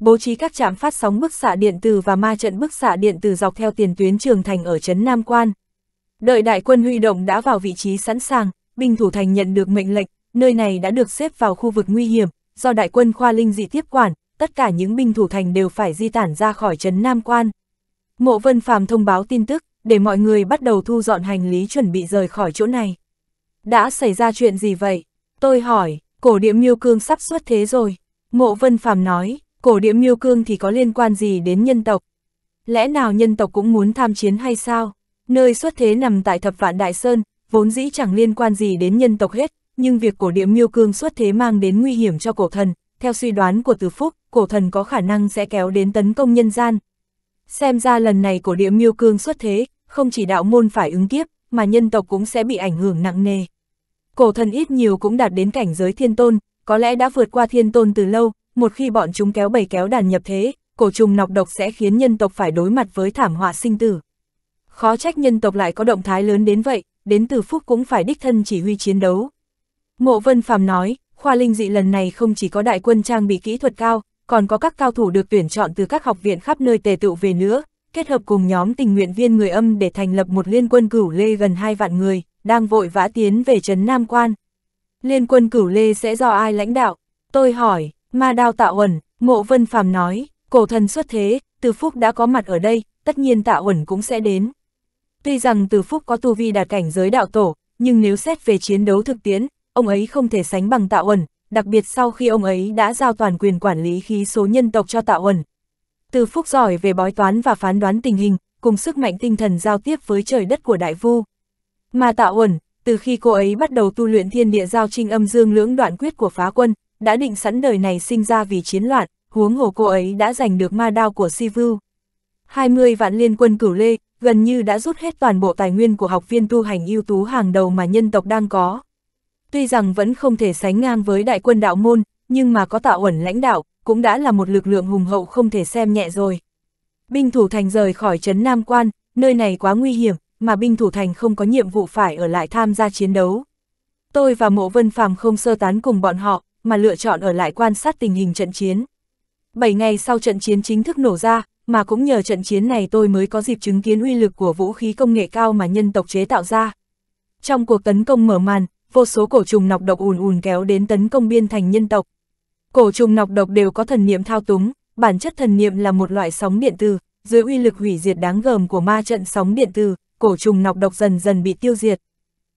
bố trí các trạm phát sóng bức xạ điện từ và ma trận bức xạ điện từ dọc theo tiền tuyến trường thành ở trấn Nam Quan. Đợi đại quân huy động đã vào vị trí sẵn sàng, binh thủ thành nhận được mệnh lệnh, nơi này đã được xếp vào khu vực nguy hiểm, do đại quân khoa linh dị tiếp quản, tất cả những binh thủ thành đều phải di tản ra khỏi trấn Nam Quan. Mộ Vân Phàm thông báo tin tức, để mọi người bắt đầu thu dọn hành lý chuẩn bị rời khỏi chỗ này. Đã xảy ra chuyện gì vậy? Tôi hỏi, cổ điệm miêu cương sắp xuất thế rồi. Mộ Vân Phàm nói, cổ địa miêu cương thì có liên quan gì đến nhân tộc? Lẽ nào nhân tộc cũng muốn tham chiến hay sao? Nơi xuất thế nằm tại thập vạn Đại Sơn, vốn dĩ chẳng liên quan gì đến nhân tộc hết, nhưng việc cổ địa miêu cương xuất thế mang đến nguy hiểm cho cổ thần, theo suy đoán của Từ Phúc, cổ thần có khả năng sẽ kéo đến tấn công nhân gian. Xem ra lần này cổ địa miêu cương xuất thế, không chỉ đạo môn phải ứng kiếp, mà nhân tộc cũng sẽ bị ảnh hưởng nặng nề. Cổ thần ít nhiều cũng đạt đến cảnh giới thiên tôn, có lẽ đã vượt qua thiên tôn từ lâu, một khi bọn chúng kéo bầy kéo đàn nhập thế, cổ trùng nọc độc sẽ khiến nhân tộc phải đối mặt với thảm họa sinh tử. Khó trách nhân tộc lại có động thái lớn đến vậy, đến từ phúc cũng phải đích thân chỉ huy chiến đấu. Mộ Vân Phàm nói, khoa linh dị lần này không chỉ có đại quân trang bị kỹ thuật cao, còn có các cao thủ được tuyển chọn từ các học viện khắp nơi tề tựu về nữa, kết hợp cùng nhóm tình nguyện viên người âm để thành lập một liên quân cửu lê gần 2 vạn người, đang vội vã tiến về trấn Nam Quan. Liên quân cửu lê sẽ do ai lãnh đạo? Tôi hỏi, Ma đao tạo ẩn, Ngộ Vân Phàm nói, cổ thần xuất thế, Từ Phúc đã có mặt ở đây, tất nhiên tạo ẩn cũng sẽ đến. Tuy rằng Từ Phúc có tu vi đạt cảnh giới đạo tổ, nhưng nếu xét về chiến đấu thực tiễn, ông ấy không thể sánh bằng tạo ẩn, đặc biệt sau khi ông ấy đã giao toàn quyền quản lý khí số nhân tộc cho tạo ẩn. Từ Phúc giỏi về bói toán và phán đoán tình hình, cùng sức mạnh tinh thần giao tiếp với trời đất của đại vu. Mà tạo ẩn, từ khi cô ấy bắt đầu tu luyện thiên địa giao trinh âm dương lưỡng đoạn quyết của phá quân, đã định sẵn đời này sinh ra vì chiến loạn, huống hồ cô ấy đã giành được ma đao của Sivu. 20 vạn liên quân cửu lê, gần như đã rút hết toàn bộ tài nguyên của học viên tu hành ưu tú hàng đầu mà nhân tộc đang có. Tuy rằng vẫn không thể sánh ngang với đại quân đạo môn, nhưng mà có tạo ẩn lãnh đạo, cũng đã là một lực lượng hùng hậu không thể xem nhẹ rồi. Binh thủ thành rời khỏi trấn Nam Quan, nơi này quá nguy hiểm, mà binh thủ thành không có nhiệm vụ phải ở lại tham gia chiến đấu. Tôi và mộ vân phàm không sơ tán cùng bọn họ, mà lựa chọn ở lại quan sát tình hình trận chiến. Bảy ngày sau trận chiến chính thức nổ ra, mà cũng nhờ trận chiến này tôi mới có dịp chứng kiến uy lực của vũ khí công nghệ cao mà nhân tộc chế tạo ra. Trong cuộc tấn công mở màn, vô số cổ trùng nọc độc ùn ùn kéo đến tấn công biên thành nhân tộc. Cổ trùng nọc độc đều có thần niệm thao túng, bản chất thần niệm là một loại sóng điện từ, dưới uy lực hủy diệt đáng gờm của ma trận sóng điện từ, cổ trùng nọc độc dần dần bị tiêu diệt.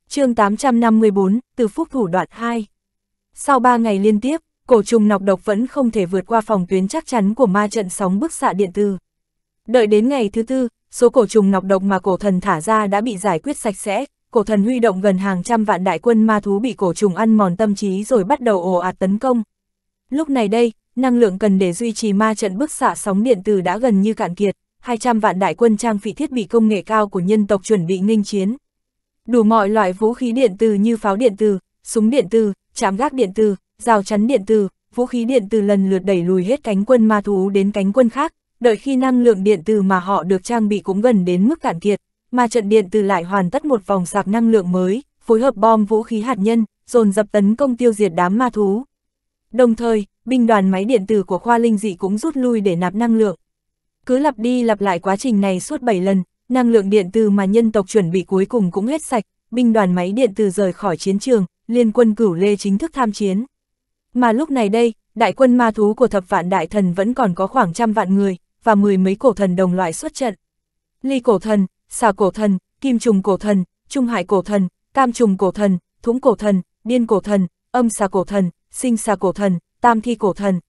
chương 854, từ phúc thủ đoạn 2 sau 3 ngày liên tiếp, cổ trùng nọc độc vẫn không thể vượt qua phòng tuyến chắc chắn của ma trận sóng bức xạ điện tử. Đợi đến ngày thứ tư, số cổ trùng nọc độc mà cổ thần thả ra đã bị giải quyết sạch sẽ, cổ thần huy động gần hàng trăm vạn đại quân ma thú bị cổ trùng ăn mòn tâm trí rồi bắt đầu ồ ạt tấn công. Lúc này đây, năng lượng cần để duy trì ma trận bức xạ sóng điện tử đã gần như cạn kiệt, 200 vạn đại quân trang bị thiết bị công nghệ cao của nhân tộc chuẩn bị nghênh chiến. Đủ mọi loại vũ khí điện tử như pháo điện tử, súng điện tử, chạm gác điện từ, rào chắn điện từ, vũ khí điện từ lần lượt đẩy lùi hết cánh quân ma thú đến cánh quân khác, đợi khi năng lượng điện từ mà họ được trang bị cũng gần đến mức cạn kiệt, mà trận điện từ lại hoàn tất một vòng sạc năng lượng mới, phối hợp bom vũ khí hạt nhân, dồn dập tấn công tiêu diệt đám ma thú. Đồng thời, binh đoàn máy điện tử của khoa linh dị cũng rút lui để nạp năng lượng. Cứ lặp đi lặp lại quá trình này suốt 7 lần, năng lượng điện tử mà nhân tộc chuẩn bị cuối cùng cũng hết sạch, binh đoàn máy điện tử rời khỏi chiến trường, liên quân cửu lê chính thức tham chiến. Mà lúc này đây, đại quân ma thú của thập vạn đại thần vẫn còn có khoảng trăm vạn người, và mười mấy cổ thần đồng loại xuất trận. Ly cổ thần, xà cổ thần, kim trùng cổ thần, trung hải cổ thần, tam trùng cổ thần, thúng cổ thần, điên cổ thần, âm xà cổ thần, sinh xà cổ thần, tam thi cổ thần.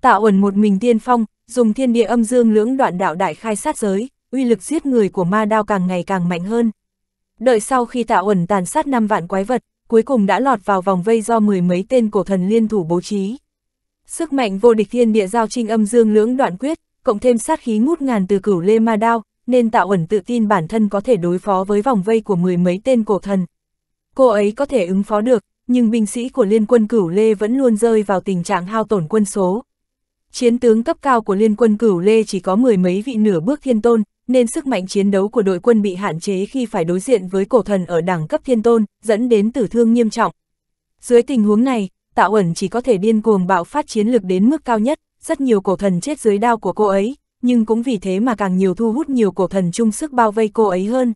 tạo ẩn một mình tiên phong, dùng thiên địa âm dương lưỡng đoạn đạo đại khai sát giới, uy lực giết người của ma đao càng ngày càng mạnh hơn. Đợi sau khi tạo ẩn tàn sát năm vạn quái vật, cuối cùng đã lọt vào vòng vây do mười mấy tên cổ thần liên thủ bố trí. Sức mạnh vô địch thiên địa giao trinh âm dương lưỡng đoạn quyết, cộng thêm sát khí ngút ngàn từ cửu lê ma đao, nên tạo ẩn tự tin bản thân có thể đối phó với vòng vây của mười mấy tên cổ thần. Cô ấy có thể ứng phó được, nhưng binh sĩ của liên quân cửu lê vẫn luôn rơi vào tình trạng hao tổn quân số. Chiến tướng cấp cao của liên quân cửu lê chỉ có mười mấy vị nửa bước thiên tôn, nên sức mạnh chiến đấu của đội quân bị hạn chế khi phải đối diện với cổ thần ở đẳng cấp thiên tôn, dẫn đến tử thương nghiêm trọng. Dưới tình huống này, Tạo ẩn chỉ có thể điên cuồng bạo phát chiến lực đến mức cao nhất, rất nhiều cổ thần chết dưới đao của cô ấy, nhưng cũng vì thế mà càng nhiều thu hút nhiều cổ thần chung sức bao vây cô ấy hơn.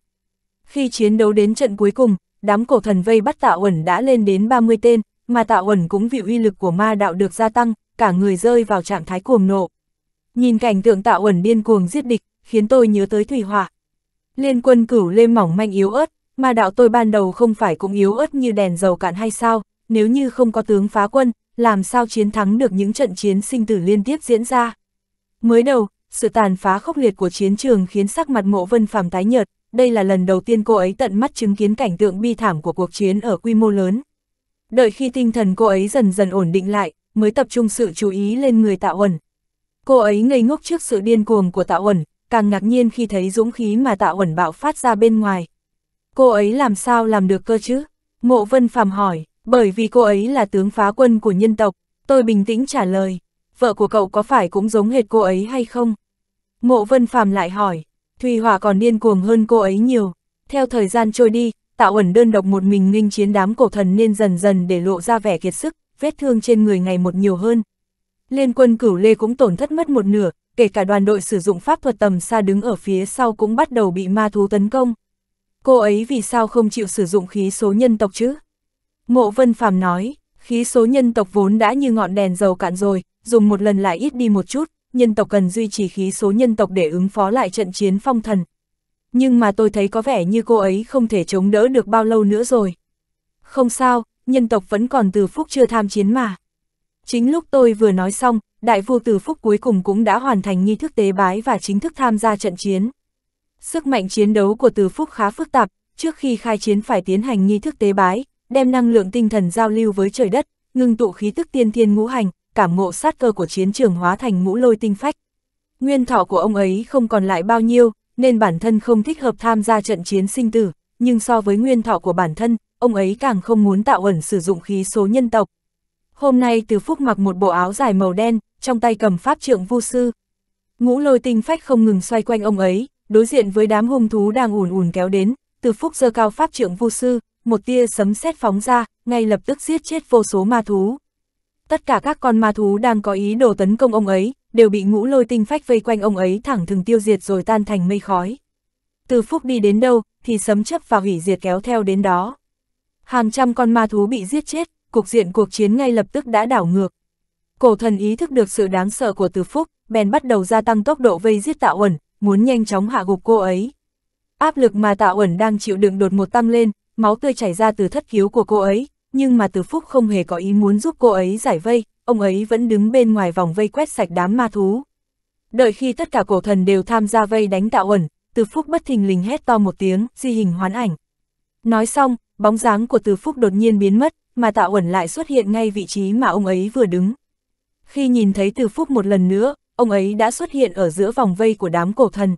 Khi chiến đấu đến trận cuối cùng, đám cổ thần vây bắt Tạo ẩn đã lên đến 30 tên, mà Tạo ẩn cũng vì uy lực của ma đạo được gia tăng, cả người rơi vào trạng thái cuồng nộ. Nhìn cảnh tượng Tạo ẩn điên cuồng giết địch, khiến tôi nhớ tới thủy họa. Liên quân cửu lê mỏng manh yếu ớt, mà đạo tôi ban đầu không phải cũng yếu ớt như đèn dầu cạn hay sao, nếu như không có tướng phá quân, làm sao chiến thắng được những trận chiến sinh tử liên tiếp diễn ra. Mới đầu, sự tàn phá khốc liệt của chiến trường khiến sắc mặt mộ vân phàm tái nhợt, đây là lần đầu tiên cô ấy tận mắt chứng kiến cảnh tượng bi thảm của cuộc chiến ở quy mô lớn. Đợi khi tinh thần cô ấy dần dần ổn định lại, mới tập trung sự chú ý lên người Tạ Uẩn. Cô ấy ngây ngốc trước sự điên cuồng của Tạ Uẩn, càng ngạc nhiên khi thấy dũng khí mà tạ ẩn bạo phát ra bên ngoài. Cô ấy làm sao làm được cơ chứ? Mộ Vân Phàm hỏi, bởi vì cô ấy là tướng phá quân của nhân tộc, tôi bình tĩnh trả lời, vợ của cậu có phải cũng giống hệt cô ấy hay không? Mộ Vân Phàm lại hỏi, Thùy Hỏa còn điên cuồng hơn cô ấy nhiều. Theo thời gian trôi đi, tạo Uẩn đơn độc một mình nghênh chiến đám cổ thần nên dần dần để lộ ra vẻ kiệt sức, vết thương trên người ngày một nhiều hơn. Liên quân cửu lê cũng tổn thất mất một nửa, kể cả đoàn đội sử dụng pháp thuật tầm xa đứng ở phía sau cũng bắt đầu bị ma thú tấn công. Cô ấy vì sao không chịu sử dụng khí số nhân tộc chứ? Mộ Vân Phàm nói, khí số nhân tộc vốn đã như ngọn đèn dầu cạn rồi, dùng một lần lại ít đi một chút, nhân tộc cần duy trì khí số nhân tộc để ứng phó lại trận chiến phong thần. Nhưng mà tôi thấy có vẻ như cô ấy không thể chống đỡ được bao lâu nữa rồi. Không sao, nhân tộc vẫn còn từ phúc chưa tham chiến mà. Chính lúc tôi vừa nói xong, đại vua Từ Phúc cuối cùng cũng đã hoàn thành nghi thức tế bái và chính thức tham gia trận chiến. Sức mạnh chiến đấu của Từ Phúc khá phức tạp, trước khi khai chiến phải tiến hành nghi thức tế bái, đem năng lượng tinh thần giao lưu với trời đất, ngưng tụ khí tức tiên thiên ngũ hành, cảm ngộ sát cơ của chiến trường hóa thành ngũ lôi tinh phách. Nguyên thọ của ông ấy không còn lại bao nhiêu, nên bản thân không thích hợp tham gia trận chiến sinh tử, nhưng so với nguyên thọ của bản thân, ông ấy càng không muốn tạo ẩn sử dụng khí số nhân tộc, Hôm nay Từ Phúc mặc một bộ áo dài màu đen, trong tay cầm pháp trượng vu sư. Ngũ lôi tinh phách không ngừng xoay quanh ông ấy, đối diện với đám hung thú đang ùn ùn kéo đến, Từ Phúc giơ cao pháp trượng vu sư, một tia sấm sét phóng ra, ngay lập tức giết chết vô số ma thú. Tất cả các con ma thú đang có ý đồ tấn công ông ấy, đều bị ngũ lôi tinh phách vây quanh ông ấy thẳng thừng tiêu diệt rồi tan thành mây khói. Từ phúc đi đến đâu, thì sấm chấp và hủy diệt kéo theo đến đó. Hàng trăm con ma thú bị giết chết, cục diện cuộc chiến ngay lập tức đã đảo ngược. Cổ thần ý thức được sự đáng sợ của Từ Phúc, bèn bắt đầu gia tăng tốc độ vây giết Tạo Uẩn, muốn nhanh chóng hạ gục cô ấy. Áp lực mà Tạ Uẩn đang chịu đựng đột một tăng lên, máu tươi chảy ra từ thất khiếu của cô ấy, nhưng mà Từ Phúc không hề có ý muốn giúp cô ấy giải vây, ông ấy vẫn đứng bên ngoài vòng vây quét sạch đám ma thú. Đợi khi tất cả cổ thần đều tham gia vây đánh Tạ Uẩn, Từ Phúc bất thình lình hét to một tiếng, di hình hoán ảnh. Nói xong, bóng dáng của Từ Phúc đột nhiên biến mất, mà Tạ Uẩn lại xuất hiện ngay vị trí mà ông ấy vừa đứng. Khi nhìn thấy Từ Phúc một lần nữa, ông ấy đã xuất hiện ở giữa vòng vây của đám cổ thần.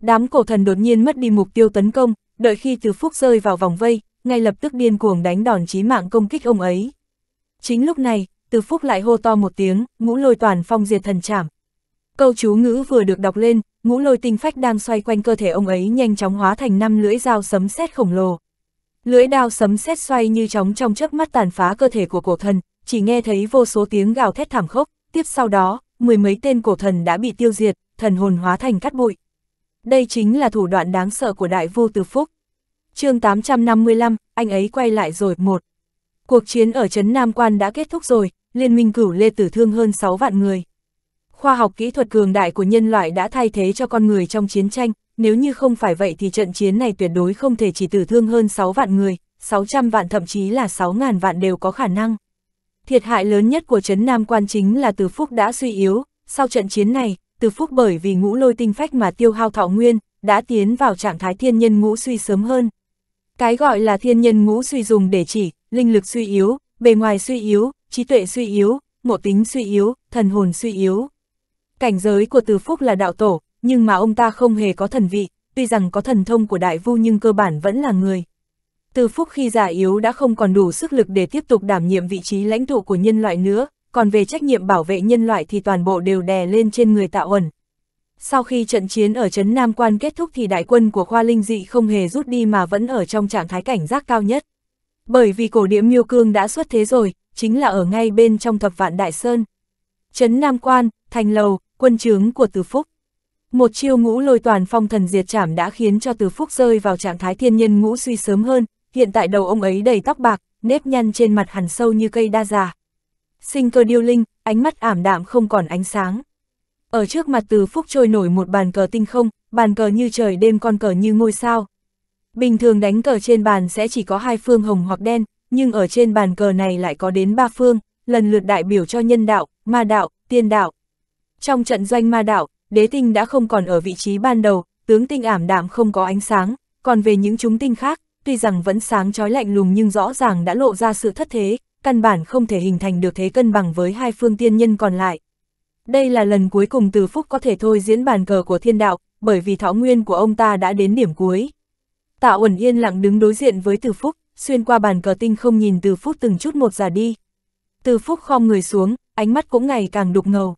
Đám cổ thần đột nhiên mất đi mục tiêu tấn công, đợi khi Từ Phúc rơi vào vòng vây, ngay lập tức điên cuồng đánh đòn chí mạng công kích ông ấy. Chính lúc này, Từ Phúc lại hô to một tiếng, ngũ lôi toàn phong diệt thần chảm. Câu chú ngữ vừa được đọc lên, ngũ lôi tinh phách đang xoay quanh cơ thể ông ấy nhanh chóng hóa thành năm lưỡi dao sấm sét khổng lồ. Lưỡi đao sấm sét xoay như chóng trong chớp mắt tàn phá cơ thể của cổ thần, chỉ nghe thấy vô số tiếng gào thét thảm khốc, tiếp sau đó, mười mấy tên cổ thần đã bị tiêu diệt, thần hồn hóa thành cát bụi. Đây chính là thủ đoạn đáng sợ của đại vô tử phúc. chương 855, anh ấy quay lại rồi, một. Cuộc chiến ở Trấn Nam Quan đã kết thúc rồi, liên minh cửu lê tử thương hơn 6 vạn người. Khoa học kỹ thuật cường đại của nhân loại đã thay thế cho con người trong chiến tranh, nếu như không phải vậy thì trận chiến này tuyệt đối không thể chỉ tử thương hơn 6 vạn người, 600 vạn thậm chí là 6.000 vạn đều có khả năng. Thiệt hại lớn nhất của Trấn Nam Quan chính là Từ Phúc đã suy yếu, sau trận chiến này, Từ Phúc bởi vì ngũ lôi tinh phách mà tiêu hao thọ nguyên, đã tiến vào trạng thái thiên nhân ngũ suy sớm hơn. Cái gọi là thiên nhân ngũ suy dùng để chỉ, linh lực suy yếu, bề ngoài suy yếu, trí tuệ suy yếu, ngộ tính suy yếu, thần hồn suy yếu. Cảnh giới của Từ Phúc là đạo tổ, nhưng mà ông ta không hề có thần vị, tuy rằng có thần thông của đại vu nhưng cơ bản vẫn là người. Từ phúc khi già yếu đã không còn đủ sức lực để tiếp tục đảm nhiệm vị trí lãnh tụ của nhân loại nữa, còn về trách nhiệm bảo vệ nhân loại thì toàn bộ đều đè lên trên người tạo ẩn. Sau khi trận chiến ở Trấn Nam Quan kết thúc thì đại quân của khoa linh dị không hề rút đi mà vẫn ở trong trạng thái cảnh giác cao nhất. Bởi vì cổ địa miêu cương đã xuất thế rồi, chính là ở ngay bên trong thập vạn Đại Sơn. Trấn Nam Quan, thành lầu, quân trướng của Từ Phúc. Một chiêu ngũ lôi toàn phong thần diệt trảm đã khiến cho Từ Phúc rơi vào trạng thái thiên nhân ngũ suy sớm hơn, hiện tại đầu ông ấy đầy tóc bạc, nếp nhăn trên mặt hẳn sâu như cây đa già. Sinh cơ điêu linh, ánh mắt ảm đạm không còn ánh sáng. Ở trước mặt Từ Phúc trôi nổi một bàn cờ tinh không, bàn cờ như trời đêm con cờ như ngôi sao. Bình thường đánh cờ trên bàn sẽ chỉ có hai phương hồng hoặc đen, nhưng ở trên bàn cờ này lại có đến ba phương, lần lượt đại biểu cho nhân đạo, ma đạo, tiên đạo. Trong trận doanh ma đạo, đế tinh đã không còn ở vị trí ban đầu, tướng tinh ảm đạm không có ánh sáng, còn về những chúng tinh khác, tuy rằng vẫn sáng chói lạnh lùng nhưng rõ ràng đã lộ ra sự thất thế, căn bản không thể hình thành được thế cân bằng với hai phương tiên nhân còn lại. Đây là lần cuối cùng Từ Phúc có thể thôi diễn bàn cờ của thiên đạo, bởi vì thọ nguyên của ông ta đã đến điểm cuối. Tạ Uẩn yên lặng đứng đối diện với Từ Phúc, xuyên qua bàn cờ tinh không nhìn Từ Phúc từng chút một già đi. Từ Phúc khom người xuống, ánh mắt cũng ngày càng đục ngầu.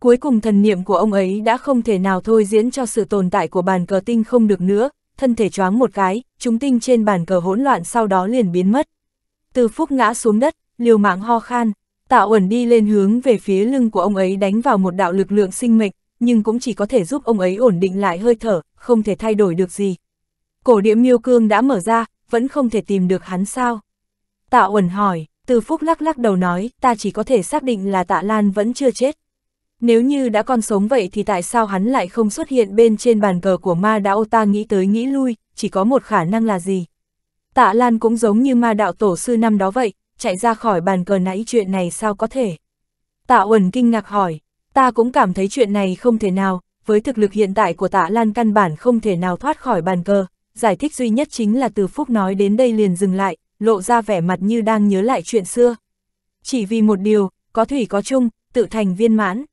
Cuối cùng thần niệm của ông ấy đã không thể nào thôi diễn cho sự tồn tại của bàn cờ tinh không được nữa, thân thể choáng một cái, chúng tinh trên bàn cờ hỗn loạn sau đó liền biến mất. Từ phúc ngã xuống đất, liều mạng ho khan, tạo ẩn đi lên hướng về phía lưng của ông ấy đánh vào một đạo lực lượng sinh mệnh, nhưng cũng chỉ có thể giúp ông ấy ổn định lại hơi thở, không thể thay đổi được gì. Cổ địa miêu cương đã mở ra, vẫn không thể tìm được hắn sao. Tạ ẩn hỏi, từ phúc lắc lắc đầu nói, ta chỉ có thể xác định là tạ Lan vẫn chưa chết. Nếu như đã còn sống vậy thì tại sao hắn lại không xuất hiện bên trên bàn cờ của ma đạo ta nghĩ tới nghĩ lui, chỉ có một khả năng là gì? Tạ Lan cũng giống như ma đạo tổ sư năm đó vậy, chạy ra khỏi bàn cờ nãy chuyện này sao có thể? Tạ Uẩn kinh ngạc hỏi, ta cũng cảm thấy chuyện này không thể nào, với thực lực hiện tại của Tạ Lan căn bản không thể nào thoát khỏi bàn cờ, giải thích duy nhất chính là từ Phúc nói đến đây liền dừng lại, lộ ra vẻ mặt như đang nhớ lại chuyện xưa. Chỉ vì một điều, có thủy có chung, tự thành viên mãn.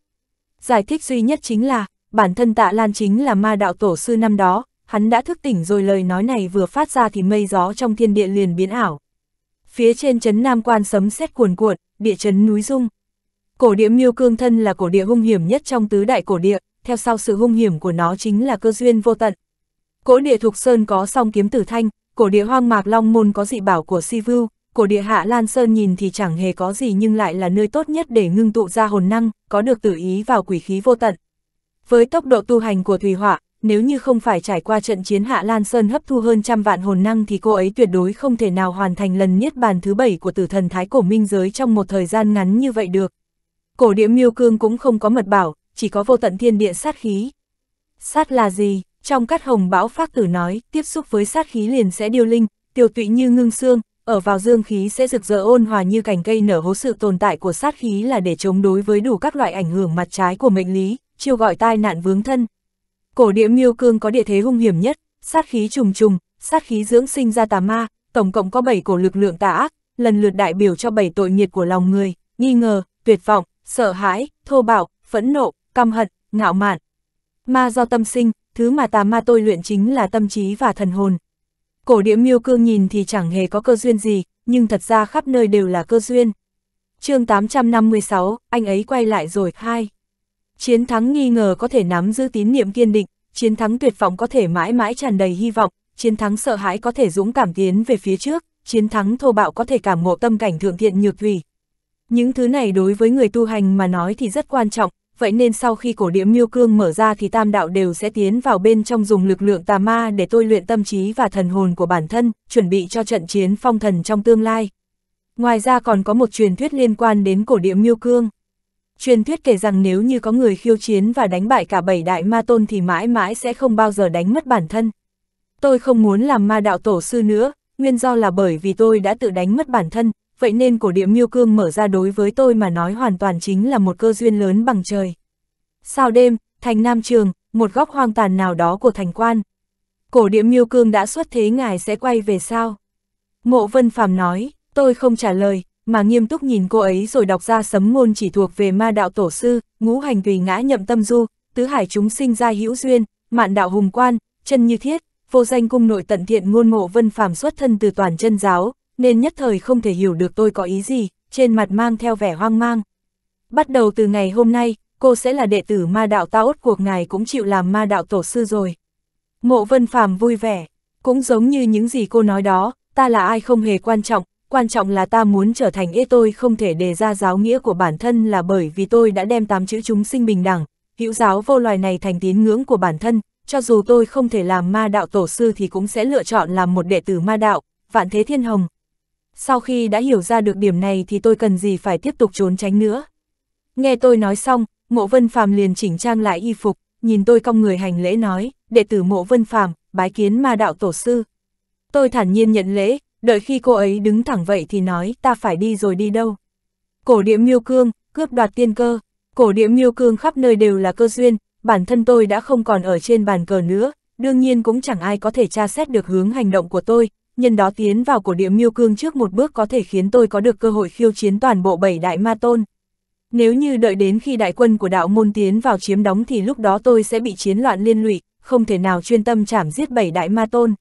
Giải thích duy nhất chính là, bản thân tạ Lan chính là ma đạo tổ sư năm đó, hắn đã thức tỉnh rồi lời nói này vừa phát ra thì mây gió trong thiên địa liền biến ảo. Phía trên chấn Nam Quan sấm sét cuồn cuộn, địa chấn núi rung. Cổ địa miêu cương thân là cổ địa hung hiểm nhất trong tứ đại cổ địa, theo sau sự hung hiểm của nó chính là cơ duyên vô tận. Cổ địa thục sơn có song kiếm tử thanh, cổ địa hoang mạc long môn có dị bảo của si vưu, cổ địa hạ Lan Sơn nhìn thì chẳng hề có gì nhưng lại là nơi tốt nhất để ngưng tụ ra hồn năng, có được tự ý vào quỷ khí vô tận. Với tốc độ tu hành của Thùy Họa, nếu như không phải trải qua trận chiến Hạ Lan Sơn hấp thu hơn trăm vạn hồn năng thì cô ấy tuyệt đối không thể nào hoàn thành lần nhất bàn thứ bảy của tử thần Thái Cổ Minh Giới trong một thời gian ngắn như vậy được. Cổ địa miêu cương cũng không có mật bảo, chỉ có vô tận thiên địa sát khí. Sát là gì? Trong cắt hồng bão phát tử nói, tiếp xúc với sát khí liền sẽ điêu linh, tiêu tụy như ngưng xương, ở vào dương khí sẽ rực rỡ ôn hòa như cành cây nở hố sự tồn tại của sát khí là để chống đối với đủ các loại ảnh hưởng mặt trái của mệnh lý, chiêu gọi tai nạn vướng thân. Cổ địa miêu cương có địa thế hung hiểm nhất, sát khí trùng trùng, sát khí dưỡng sinh ra tà ma, tổng cộng có 7 cổ lực lượng tà ác, lần lượt đại biểu cho 7 tội nghiệt của lòng người, nghi ngờ, tuyệt vọng, sợ hãi, thô bạo, phẫn nộ, căm hận, ngạo mạn. Ma do tâm sinh, thứ mà tà ma tôi luyện chính là tâm trí và thần hồn, Cổ địa miêu cương nhìn thì chẳng hề có cơ duyên gì, nhưng thật ra khắp nơi đều là cơ duyên. chương 856, anh ấy quay lại rồi, hai. Chiến thắng nghi ngờ có thể nắm giữ tín niệm kiên định, chiến thắng tuyệt vọng có thể mãi mãi tràn đầy hy vọng, chiến thắng sợ hãi có thể dũng cảm tiến về phía trước, chiến thắng thô bạo có thể cảm ngộ tâm cảnh thượng thiện nhược thủy. Những thứ này đối với người tu hành mà nói thì rất quan trọng, vậy nên sau khi cổ điếm miêu cương mở ra thì tam đạo đều sẽ tiến vào bên trong dùng lực lượng tà ma để tôi luyện tâm trí và thần hồn của bản thân, chuẩn bị cho trận chiến phong thần trong tương lai. Ngoài ra còn có một truyền thuyết liên quan đến cổ điếm miêu cương. Truyền thuyết kể rằng nếu như có người khiêu chiến và đánh bại cả bảy đại ma tôn thì mãi mãi sẽ không bao giờ đánh mất bản thân. Tôi không muốn làm ma đạo tổ sư nữa, nguyên do là bởi vì tôi đã tự đánh mất bản thân, vậy nên cổ địa miêu cương mở ra đối với tôi mà nói hoàn toàn chính là một cơ duyên lớn bằng trời. Sao đêm, thành Nam Trường, một góc hoang tàn nào đó của thành quan. Cổ địa miêu cương đã xuất thế ngài sẽ quay về sao? Mộ Vân Phàm nói, tôi không trả lời, mà nghiêm túc nhìn cô ấy rồi đọc ra sấm ngôn chỉ thuộc về ma đạo tổ sư, ngũ hành tùy ngã nhậm tâm du, tứ hải chúng sinh ra hữu duyên, mạn đạo hùng quan, chân như thiết, vô danh cung nội tận thiện ngôn mộ vân phàm xuất thân từ toàn chân giáo, nên nhất thời không thể hiểu được tôi có ý gì, trên mặt mang theo vẻ hoang mang. Bắt đầu từ ngày hôm nay, cô sẽ là đệ tử ma đạo ta ốt cuộc ngài cũng chịu làm ma đạo tổ sư rồi. Mộ Vân Phàm vui vẻ, cũng giống như những gì cô nói đó, ta là ai không hề quan trọng, quan trọng là ta muốn trở thành ế tôi không thể đề ra giáo nghĩa của bản thân là bởi vì tôi đã đem tám chữ chúng sinh bình đẳng, hữu giáo vô loài này thành tín ngưỡng của bản thân, cho dù tôi không thể làm ma đạo tổ sư thì cũng sẽ lựa chọn làm một đệ tử ma đạo, vạn thế thiên hồng, sau khi đã hiểu ra được điểm này thì tôi cần gì phải tiếp tục trốn tránh nữa. Nghe tôi nói xong, Mộ Vân Phàm liền chỉnh trang lại y phục, nhìn tôi cong người hành lễ nói, đệ tử Mộ Vân Phàm bái kiến ma đạo tổ sư. Tôi thản nhiên nhận lễ, đợi khi cô ấy đứng thẳng vậy thì nói ta phải đi rồi đi đâu. Cổ địa miêu cương, cướp đoạt tiên cơ, cổ địa miêu cương khắp nơi đều là cơ duyên, bản thân tôi đã không còn ở trên bàn cờ nữa, đương nhiên cũng chẳng ai có thể tra xét được hướng hành động của tôi, nhân đó tiến vào cổ địa miêu cương trước một bước có thể khiến tôi có được cơ hội khiêu chiến toàn bộ bảy đại ma tôn. Nếu như đợi đến khi đại quân của đạo môn tiến vào chiếm đóng thì lúc đó tôi sẽ bị chiến loạn liên lụy, không thể nào chuyên tâm chảm giết bảy đại ma tôn.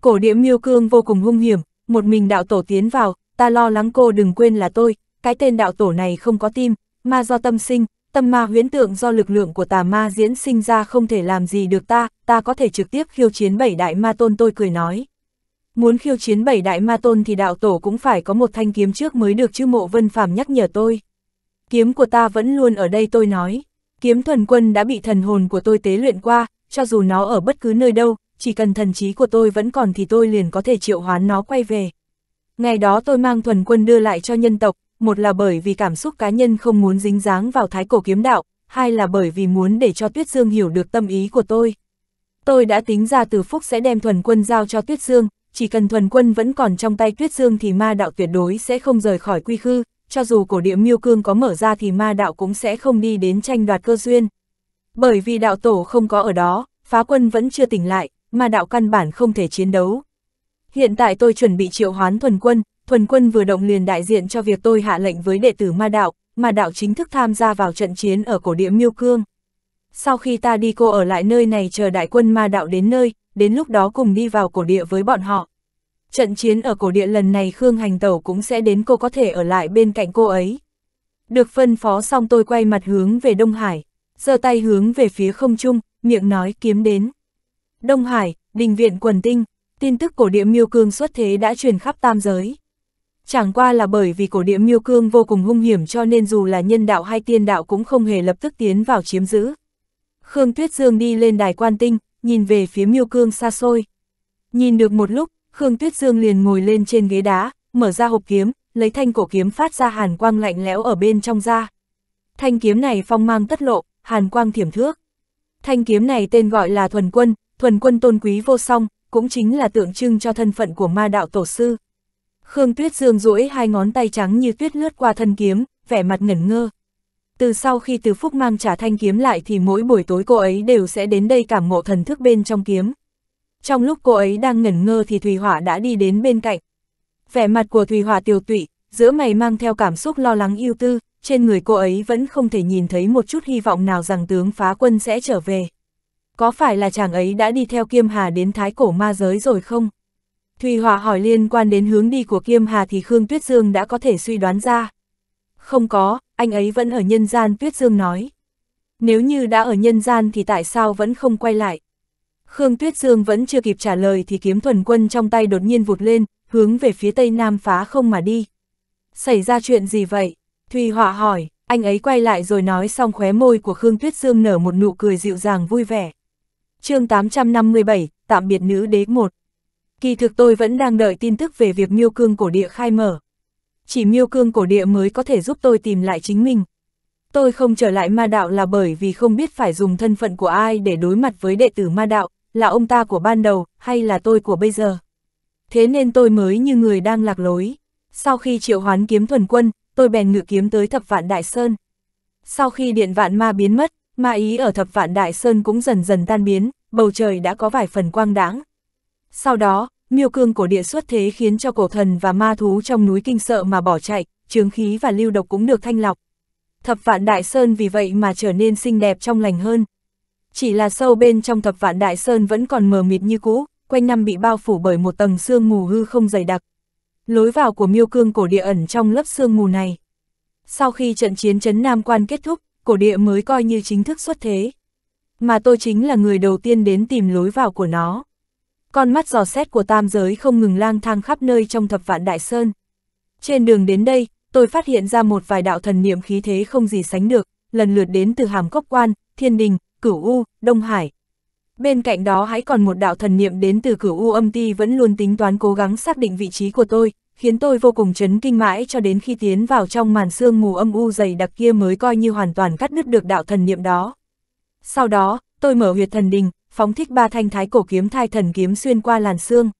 Cổ địa miêu cương vô cùng hung hiểm, một mình đạo tổ tiến vào, ta lo lắng cô đừng quên là tôi, cái tên đạo tổ này không có tim, ma do tâm sinh, tâm ma huyễn tượng do lực lượng của tà ma diễn sinh ra không thể làm gì được ta, ta có thể trực tiếp khiêu chiến bảy đại ma tôn tôi cười nói. Muốn khiêu chiến bảy đại ma tôn thì đạo tổ cũng phải có một thanh kiếm trước mới được chứ mộ vân phàm nhắc nhở tôi. Kiếm của ta vẫn luôn ở đây tôi nói. Kiếm thuần quân đã bị thần hồn của tôi tế luyện qua, cho dù nó ở bất cứ nơi đâu, chỉ cần thần trí của tôi vẫn còn thì tôi liền có thể triệu hoán nó quay về. Ngày đó tôi mang thuần quân đưa lại cho nhân tộc, một là bởi vì cảm xúc cá nhân không muốn dính dáng vào thái cổ kiếm đạo, hai là bởi vì muốn để cho Tuyết Dương hiểu được tâm ý của tôi. Tôi đã tính ra từ phúc sẽ đem thuần quân giao cho Tuyết Dương, chỉ cần thuần quân vẫn còn trong tay tuyết dương thì ma đạo tuyệt đối sẽ không rời khỏi quy khư, cho dù cổ địa miêu cương có mở ra thì ma đạo cũng sẽ không đi đến tranh đoạt cơ duyên. Bởi vì đạo tổ không có ở đó, phá quân vẫn chưa tỉnh lại, ma đạo căn bản không thể chiến đấu. Hiện tại tôi chuẩn bị triệu hoán thuần quân, thuần quân vừa động liền đại diện cho việc tôi hạ lệnh với đệ tử ma đạo, ma đạo chính thức tham gia vào trận chiến ở cổ địa miêu cương. Sau khi ta đi cô ở lại nơi này chờ đại quân ma đạo đến nơi, đến lúc đó cùng đi vào cổ địa với bọn họ. Trận chiến ở cổ địa lần này Khương Hành Tẩu cũng sẽ đến cô có thể ở lại bên cạnh cô ấy. Được phân phó xong tôi quay mặt hướng về Đông Hải, giơ tay hướng về phía không trung, miệng nói kiếm đến. Đông Hải, đình viện quần tinh, tin tức cổ địa miêu cương xuất thế đã truyền khắp tam giới. Chẳng qua là bởi vì cổ địa miêu cương vô cùng hung hiểm cho nên dù là nhân đạo hay tiên đạo cũng không hề lập tức tiến vào chiếm giữ. Khương Tuyết Dương đi lên đài quan tinh, nhìn về phía miêu cương xa xôi. Nhìn được một lúc, Khương Tuyết Dương liền ngồi lên trên ghế đá, mở ra hộp kiếm, lấy thanh cổ kiếm phát ra hàn quang lạnh lẽo ở bên trong ra. Thanh kiếm này phong mang tất lộ, hàn quang thiểm thước. Thanh kiếm này tên gọi là thuần quân, thuần quân tôn quý vô song, cũng chính là tượng trưng cho thân phận của ma đạo tổ sư. Khương Tuyết Dương duỗi hai ngón tay trắng như tuyết lướt qua thân kiếm, vẻ mặt ngẩn ngơ. Từ sau khi Từ Phúc mang trả thanh kiếm lại thì mỗi buổi tối cô ấy đều sẽ đến đây cảm ngộ thần thức bên trong kiếm. Trong lúc cô ấy đang ngẩn ngơ thì Thùy Hỏa đã đi đến bên cạnh. Vẻ mặt của Thùy Hỏa tiều tụy, giữa mày mang theo cảm xúc lo lắng yêu tư, trên người cô ấy vẫn không thể nhìn thấy một chút hy vọng nào rằng tướng phá quân sẽ trở về. Có phải là chàng ấy đã đi theo Kiêm Hà đến thái cổ ma giới rồi không? Thùy hỏa hỏi liên quan đến hướng đi của Kiêm Hà thì Khương Tuyết Dương đã có thể suy đoán ra. Không có, anh ấy vẫn ở nhân gian Tuyết Dương nói. Nếu như đã ở nhân gian thì tại sao vẫn không quay lại? Khương Tuyết Dương vẫn chưa kịp trả lời thì kiếm thuần quân trong tay đột nhiên vụt lên, hướng về phía tây nam phá không mà đi. Xảy ra chuyện gì vậy? Thùy Họa hỏi, anh ấy quay lại rồi nói xong khóe môi của Khương Tuyết Dương nở một nụ cười dịu dàng vui vẻ. chương 857, tạm biệt nữ đế 1. Kỳ thực tôi vẫn đang đợi tin tức về việc miêu cương cổ địa khai mở chỉ miêu cương cổ địa mới có thể giúp tôi tìm lại chính mình. Tôi không trở lại ma đạo là bởi vì không biết phải dùng thân phận của ai để đối mặt với đệ tử ma đạo, là ông ta của ban đầu, hay là tôi của bây giờ. Thế nên tôi mới như người đang lạc lối. Sau khi triệu hoán kiếm thuần quân, tôi bèn ngự kiếm tới thập vạn đại sơn. Sau khi điện vạn ma biến mất, ma ý ở thập vạn đại sơn cũng dần dần tan biến, bầu trời đã có vài phần quang đáng. Sau đó, Miêu cương cổ địa xuất thế khiến cho cổ thần và ma thú trong núi kinh sợ mà bỏ chạy, chướng khí và lưu độc cũng được thanh lọc. Thập vạn đại sơn vì vậy mà trở nên xinh đẹp trong lành hơn. Chỉ là sâu bên trong thập vạn đại sơn vẫn còn mờ mịt như cũ, quanh năm bị bao phủ bởi một tầng sương mù hư không dày đặc. Lối vào của miêu cương cổ địa ẩn trong lớp sương mù này. Sau khi trận chiến chấn Nam Quan kết thúc, cổ địa mới coi như chính thức xuất thế. Mà tôi chính là người đầu tiên đến tìm lối vào của nó con mắt dò xét của tam giới không ngừng lang thang khắp nơi trong thập vạn đại sơn. Trên đường đến đây, tôi phát hiện ra một vài đạo thần niệm khí thế không gì sánh được, lần lượt đến từ hàm cốc quan, thiên đình, cửu u, đông hải. Bên cạnh đó hãy còn một đạo thần niệm đến từ cửu u âm ti vẫn luôn tính toán cố gắng xác định vị trí của tôi, khiến tôi vô cùng chấn kinh mãi cho đến khi tiến vào trong màn sương mù âm u dày đặc kia mới coi như hoàn toàn cắt đứt được đạo thần niệm đó. Sau đó, tôi mở huyệt thần đình, phóng thích ba thanh thái cổ kiếm thai thần kiếm xuyên qua làn xương.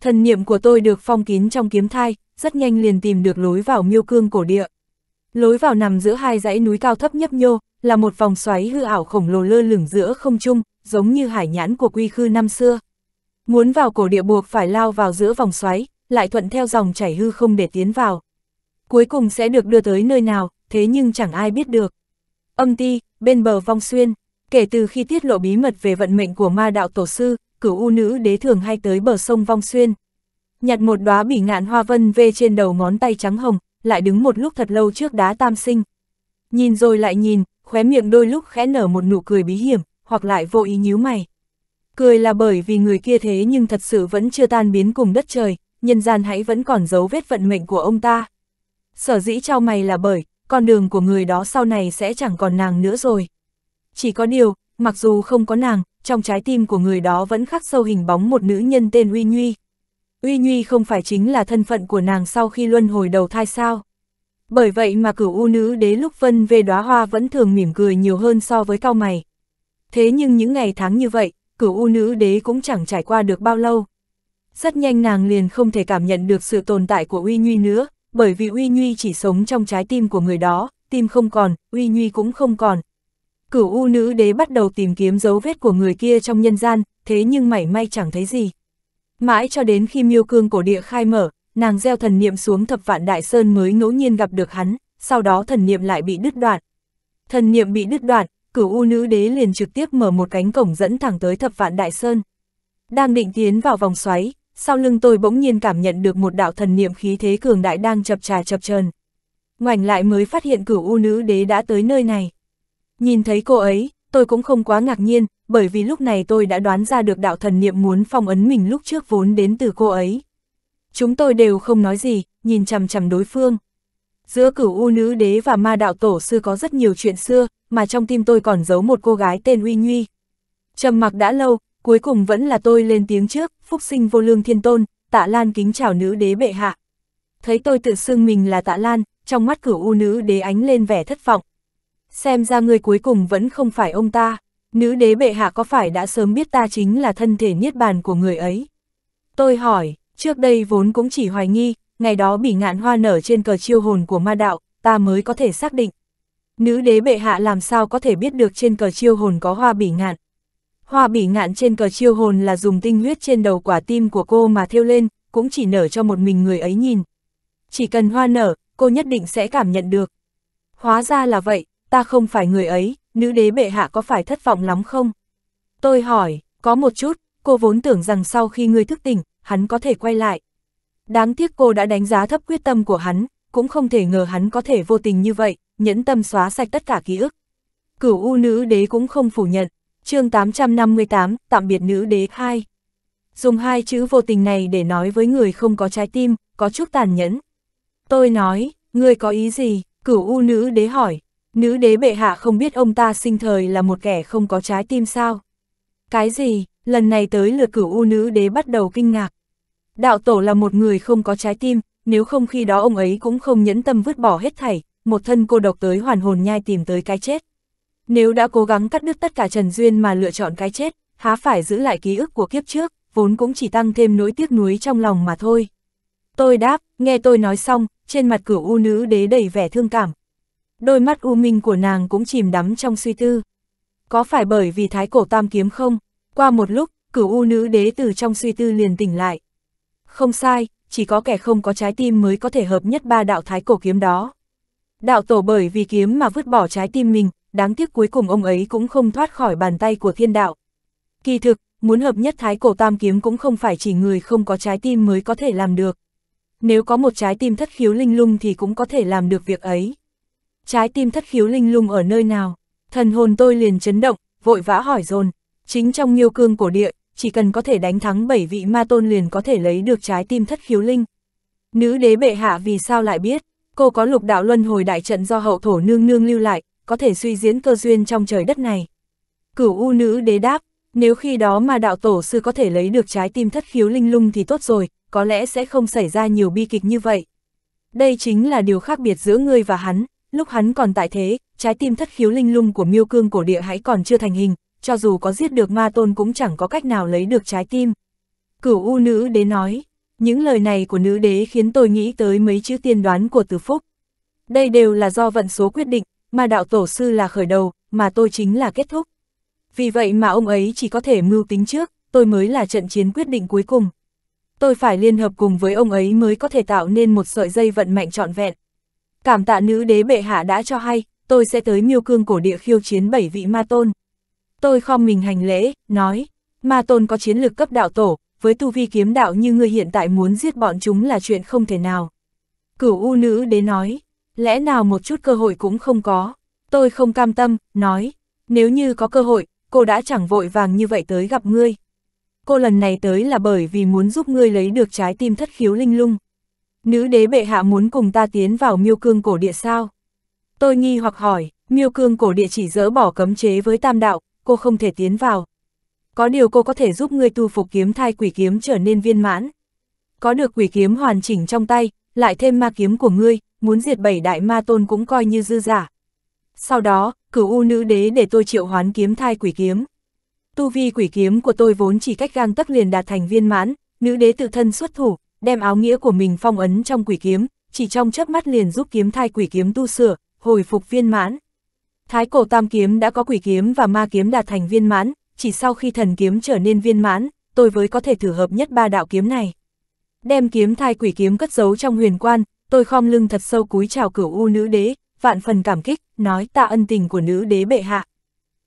Thần niệm của tôi được phong kín trong kiếm thai, rất nhanh liền tìm được lối vào miêu cương cổ địa. Lối vào nằm giữa hai dãy núi cao thấp nhấp nhô, là một vòng xoáy hư ảo khổng lồ lơ lửng giữa không trung, giống như hải nhãn của quy khư năm xưa. Muốn vào cổ địa buộc phải lao vào giữa vòng xoáy, lại thuận theo dòng chảy hư không để tiến vào. Cuối cùng sẽ được đưa tới nơi nào, thế nhưng chẳng ai biết được. Âm ti, bên bờ vong xuyên, Kể từ khi tiết lộ bí mật về vận mệnh của ma đạo tổ sư, cửu u nữ đế thường hay tới bờ sông Vong Xuyên. Nhặt một đóa bỉ ngạn hoa vân về trên đầu ngón tay trắng hồng, lại đứng một lúc thật lâu trước đá tam sinh. Nhìn rồi lại nhìn, khóe miệng đôi lúc khẽ nở một nụ cười bí hiểm, hoặc lại vô ý nhíu mày. Cười là bởi vì người kia thế nhưng thật sự vẫn chưa tan biến cùng đất trời, nhân gian hãy vẫn còn dấu vết vận mệnh của ông ta. Sở dĩ trao mày là bởi, con đường của người đó sau này sẽ chẳng còn nàng nữa rồi chỉ có điều, mặc dù không có nàng, trong trái tim của người đó vẫn khắc sâu hình bóng một nữ nhân tên Uy Nhuy. Uy Nhuy không phải chính là thân phận của nàng sau khi luân hồi đầu thai sao. Bởi vậy mà cửu u nữ đế lúc vân về đóa hoa vẫn thường mỉm cười nhiều hơn so với cao mày. Thế nhưng những ngày tháng như vậy, cửu u nữ đế cũng chẳng trải qua được bao lâu. Rất nhanh nàng liền không thể cảm nhận được sự tồn tại của Uy Nhuy nữa, bởi vì Uy Nhuy chỉ sống trong trái tim của người đó, tim không còn, Uy Nhuy cũng không còn, Cửu U nữ đế bắt đầu tìm kiếm dấu vết của người kia trong nhân gian, thế nhưng mảy may chẳng thấy gì. Mãi cho đến khi miêu cương cổ địa khai mở, nàng gieo thần niệm xuống thập vạn đại sơn mới ngẫu nhiên gặp được hắn, sau đó thần niệm lại bị đứt đoạn. Thần niệm bị đứt đoạn, cửu u nữ đế liền trực tiếp mở một cánh cổng dẫn thẳng tới thập vạn đại sơn. Đang định tiến vào vòng xoáy, sau lưng tôi bỗng nhiên cảm nhận được một đạo thần niệm khí thế cường đại đang chập trà chập trờn. Ngoảnh lại mới phát hiện cửu u nữ đế đã tới nơi này. Nhìn thấy cô ấy, tôi cũng không quá ngạc nhiên, bởi vì lúc này tôi đã đoán ra được đạo thần niệm muốn phong ấn mình lúc trước vốn đến từ cô ấy. Chúng tôi đều không nói gì, nhìn chằm chằm đối phương. Giữa cửu u nữ đế và ma đạo tổ sư có rất nhiều chuyện xưa, mà trong tim tôi còn giấu một cô gái tên Uy Nguy. Trầm mặc đã lâu, cuối cùng vẫn là tôi lên tiếng trước, phúc sinh vô lương thiên tôn, tạ lan kính chào nữ đế bệ hạ. Thấy tôi tự xưng mình là tạ lan, trong mắt cửu u nữ đế ánh lên vẻ thất vọng, xem ra người cuối cùng vẫn không phải ông ta, nữ đế bệ hạ có phải đã sớm biết ta chính là thân thể niết bàn của người ấy? Tôi hỏi, trước đây vốn cũng chỉ hoài nghi, ngày đó bị ngạn hoa nở trên cờ chiêu hồn của ma đạo, ta mới có thể xác định. Nữ đế bệ hạ làm sao có thể biết được trên cờ chiêu hồn có hoa bỉ ngạn? Hoa bỉ ngạn trên cờ chiêu hồn là dùng tinh huyết trên đầu quả tim của cô mà thiêu lên, cũng chỉ nở cho một mình người ấy nhìn. Chỉ cần hoa nở, cô nhất định sẽ cảm nhận được. Hóa ra là vậy, ta không phải người ấy, nữ đế bệ hạ có phải thất vọng lắm không? Tôi hỏi, có một chút, cô vốn tưởng rằng sau khi ngươi thức tỉnh, hắn có thể quay lại. Đáng tiếc cô đã đánh giá thấp quyết tâm của hắn, cũng không thể ngờ hắn có thể vô tình như vậy, nhẫn tâm xóa sạch tất cả ký ức. Cửu U nữ đế cũng không phủ nhận. chương 858, tạm biệt nữ đế 2. Dùng hai chữ vô tình này để nói với người không có trái tim, có chút tàn nhẫn. Tôi nói, ngươi có ý gì? Cửu U nữ đế hỏi, Nữ đế bệ hạ không biết ông ta sinh thời là một kẻ không có trái tim sao. Cái gì, lần này tới lượt cửu u nữ đế bắt đầu kinh ngạc. Đạo tổ là một người không có trái tim, nếu không khi đó ông ấy cũng không nhẫn tâm vứt bỏ hết thảy, một thân cô độc tới hoàn hồn nhai tìm tới cái chết. Nếu đã cố gắng cắt đứt tất cả trần duyên mà lựa chọn cái chết, há phải giữ lại ký ức của kiếp trước, vốn cũng chỉ tăng thêm nỗi tiếc nuối trong lòng mà thôi. Tôi đáp, nghe tôi nói xong, trên mặt cửu u nữ đế đầy vẻ thương cảm, đôi mắt u minh của nàng cũng chìm đắm trong suy tư. Có phải bởi vì thái cổ tam kiếm không? Qua một lúc, cửu u nữ đế từ trong suy tư liền tỉnh lại. Không sai, chỉ có kẻ không có trái tim mới có thể hợp nhất ba đạo thái cổ kiếm đó. Đạo tổ bởi vì kiếm mà vứt bỏ trái tim mình, đáng tiếc cuối cùng ông ấy cũng không thoát khỏi bàn tay của thiên đạo. Kỳ thực, muốn hợp nhất thái cổ tam kiếm cũng không phải chỉ người không có trái tim mới có thể làm được. Nếu có một trái tim thất khiếu linh lung thì cũng có thể làm được việc ấy trái tim thất khiếu linh lung ở nơi nào, thần hồn tôi liền chấn động, vội vã hỏi dồn chính trong nghiêu cương cổ địa, chỉ cần có thể đánh thắng bảy vị ma tôn liền có thể lấy được trái tim thất khiếu linh. Nữ đế bệ hạ vì sao lại biết, cô có lục đạo luân hồi đại trận do hậu thổ nương nương lưu lại, có thể suy diễn cơ duyên trong trời đất này. Cửu u nữ đế đáp, nếu khi đó mà đạo tổ sư có thể lấy được trái tim thất khiếu linh lung thì tốt rồi, có lẽ sẽ không xảy ra nhiều bi kịch như vậy. Đây chính là điều khác biệt giữa ngươi và hắn, Lúc hắn còn tại thế, trái tim thất khiếu linh lung của miêu cương cổ địa hãy còn chưa thành hình, cho dù có giết được ma tôn cũng chẳng có cách nào lấy được trái tim. Cửu u nữ đế nói, những lời này của nữ đế khiến tôi nghĩ tới mấy chữ tiên đoán của từ phúc. Đây đều là do vận số quyết định, mà đạo tổ sư là khởi đầu, mà tôi chính là kết thúc. Vì vậy mà ông ấy chỉ có thể mưu tính trước, tôi mới là trận chiến quyết định cuối cùng. Tôi phải liên hợp cùng với ông ấy mới có thể tạo nên một sợi dây vận mệnh trọn vẹn, cảm tạ nữ đế bệ hạ đã cho hay, tôi sẽ tới miêu cương cổ địa khiêu chiến bảy vị ma tôn. Tôi khom mình hành lễ, nói, ma tôn có chiến lược cấp đạo tổ, với tu vi kiếm đạo như ngươi hiện tại muốn giết bọn chúng là chuyện không thể nào. Cửu u nữ đế nói, lẽ nào một chút cơ hội cũng không có, tôi không cam tâm, nói, nếu như có cơ hội, cô đã chẳng vội vàng như vậy tới gặp ngươi. Cô lần này tới là bởi vì muốn giúp ngươi lấy được trái tim thất khiếu linh lung nữ đế bệ hạ muốn cùng ta tiến vào miêu cương cổ địa sao? Tôi nghi hoặc hỏi, miêu cương cổ địa chỉ dỡ bỏ cấm chế với tam đạo, cô không thể tiến vào. Có điều cô có thể giúp ngươi tu phục kiếm thai quỷ kiếm trở nên viên mãn. Có được quỷ kiếm hoàn chỉnh trong tay, lại thêm ma kiếm của ngươi, muốn diệt bảy đại ma tôn cũng coi như dư giả. Sau đó, cửu u nữ đế để tôi triệu hoán kiếm thai quỷ kiếm. Tu vi quỷ kiếm của tôi vốn chỉ cách gang tấc liền đạt thành viên mãn, nữ đế tự thân xuất thủ, đem áo nghĩa của mình phong ấn trong quỷ kiếm, chỉ trong chớp mắt liền giúp kiếm thai quỷ kiếm tu sửa, hồi phục viên mãn. Thái cổ tam kiếm đã có quỷ kiếm và ma kiếm đạt thành viên mãn, chỉ sau khi thần kiếm trở nên viên mãn, tôi mới có thể thử hợp nhất ba đạo kiếm này. Đem kiếm thai quỷ kiếm cất giấu trong huyền quan, tôi khom lưng thật sâu cúi chào cửu u nữ đế, vạn phần cảm kích, nói tạ ân tình của nữ đế bệ hạ.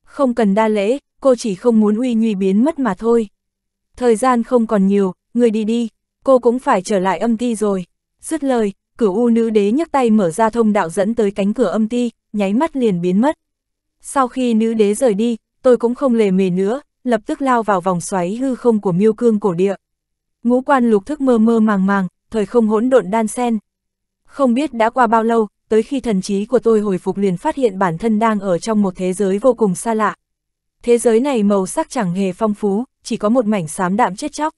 Không cần đa lễ, cô chỉ không muốn uy nhuy biến mất mà thôi. Thời gian không còn nhiều, người đi đi cô cũng phải trở lại âm ti rồi. Dứt lời, cửu u nữ đế nhấc tay mở ra thông đạo dẫn tới cánh cửa âm ti, nháy mắt liền biến mất. Sau khi nữ đế rời đi, tôi cũng không lề mề nữa, lập tức lao vào vòng xoáy hư không của miêu cương cổ địa. Ngũ quan lục thức mơ mơ màng màng, thời không hỗn độn đan sen. Không biết đã qua bao lâu, tới khi thần trí của tôi hồi phục liền phát hiện bản thân đang ở trong một thế giới vô cùng xa lạ. Thế giới này màu sắc chẳng hề phong phú, chỉ có một mảnh xám đạm chết chóc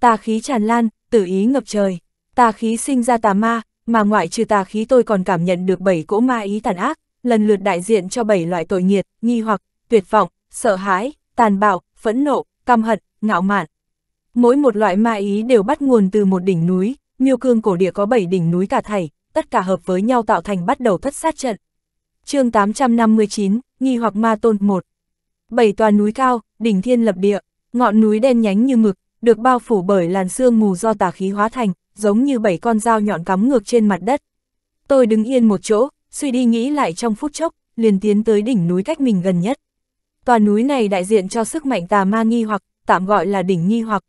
tà khí tràn lan, tử ý ngập trời, tà khí sinh ra tà ma, mà ngoại trừ tà khí tôi còn cảm nhận được bảy cỗ ma ý tàn ác, lần lượt đại diện cho bảy loại tội nghiệt, nghi hoặc, tuyệt vọng, sợ hãi, tàn bạo, phẫn nộ, căm hận, ngạo mạn. Mỗi một loại ma ý đều bắt nguồn từ một đỉnh núi, miêu cương cổ địa có bảy đỉnh núi cả thảy, tất cả hợp với nhau tạo thành bắt đầu thất sát trận. chương 859, Nghi hoặc Ma Tôn 1 Bảy tòa núi cao, đỉnh thiên lập địa, ngọn núi đen nhánh như mực, được bao phủ bởi làn sương mù do tà khí hóa thành, giống như bảy con dao nhọn cắm ngược trên mặt đất. Tôi đứng yên một chỗ, suy đi nghĩ lại trong phút chốc, liền tiến tới đỉnh núi cách mình gần nhất. Tòa núi này đại diện cho sức mạnh tà ma nghi hoặc, tạm gọi là đỉnh nghi hoặc.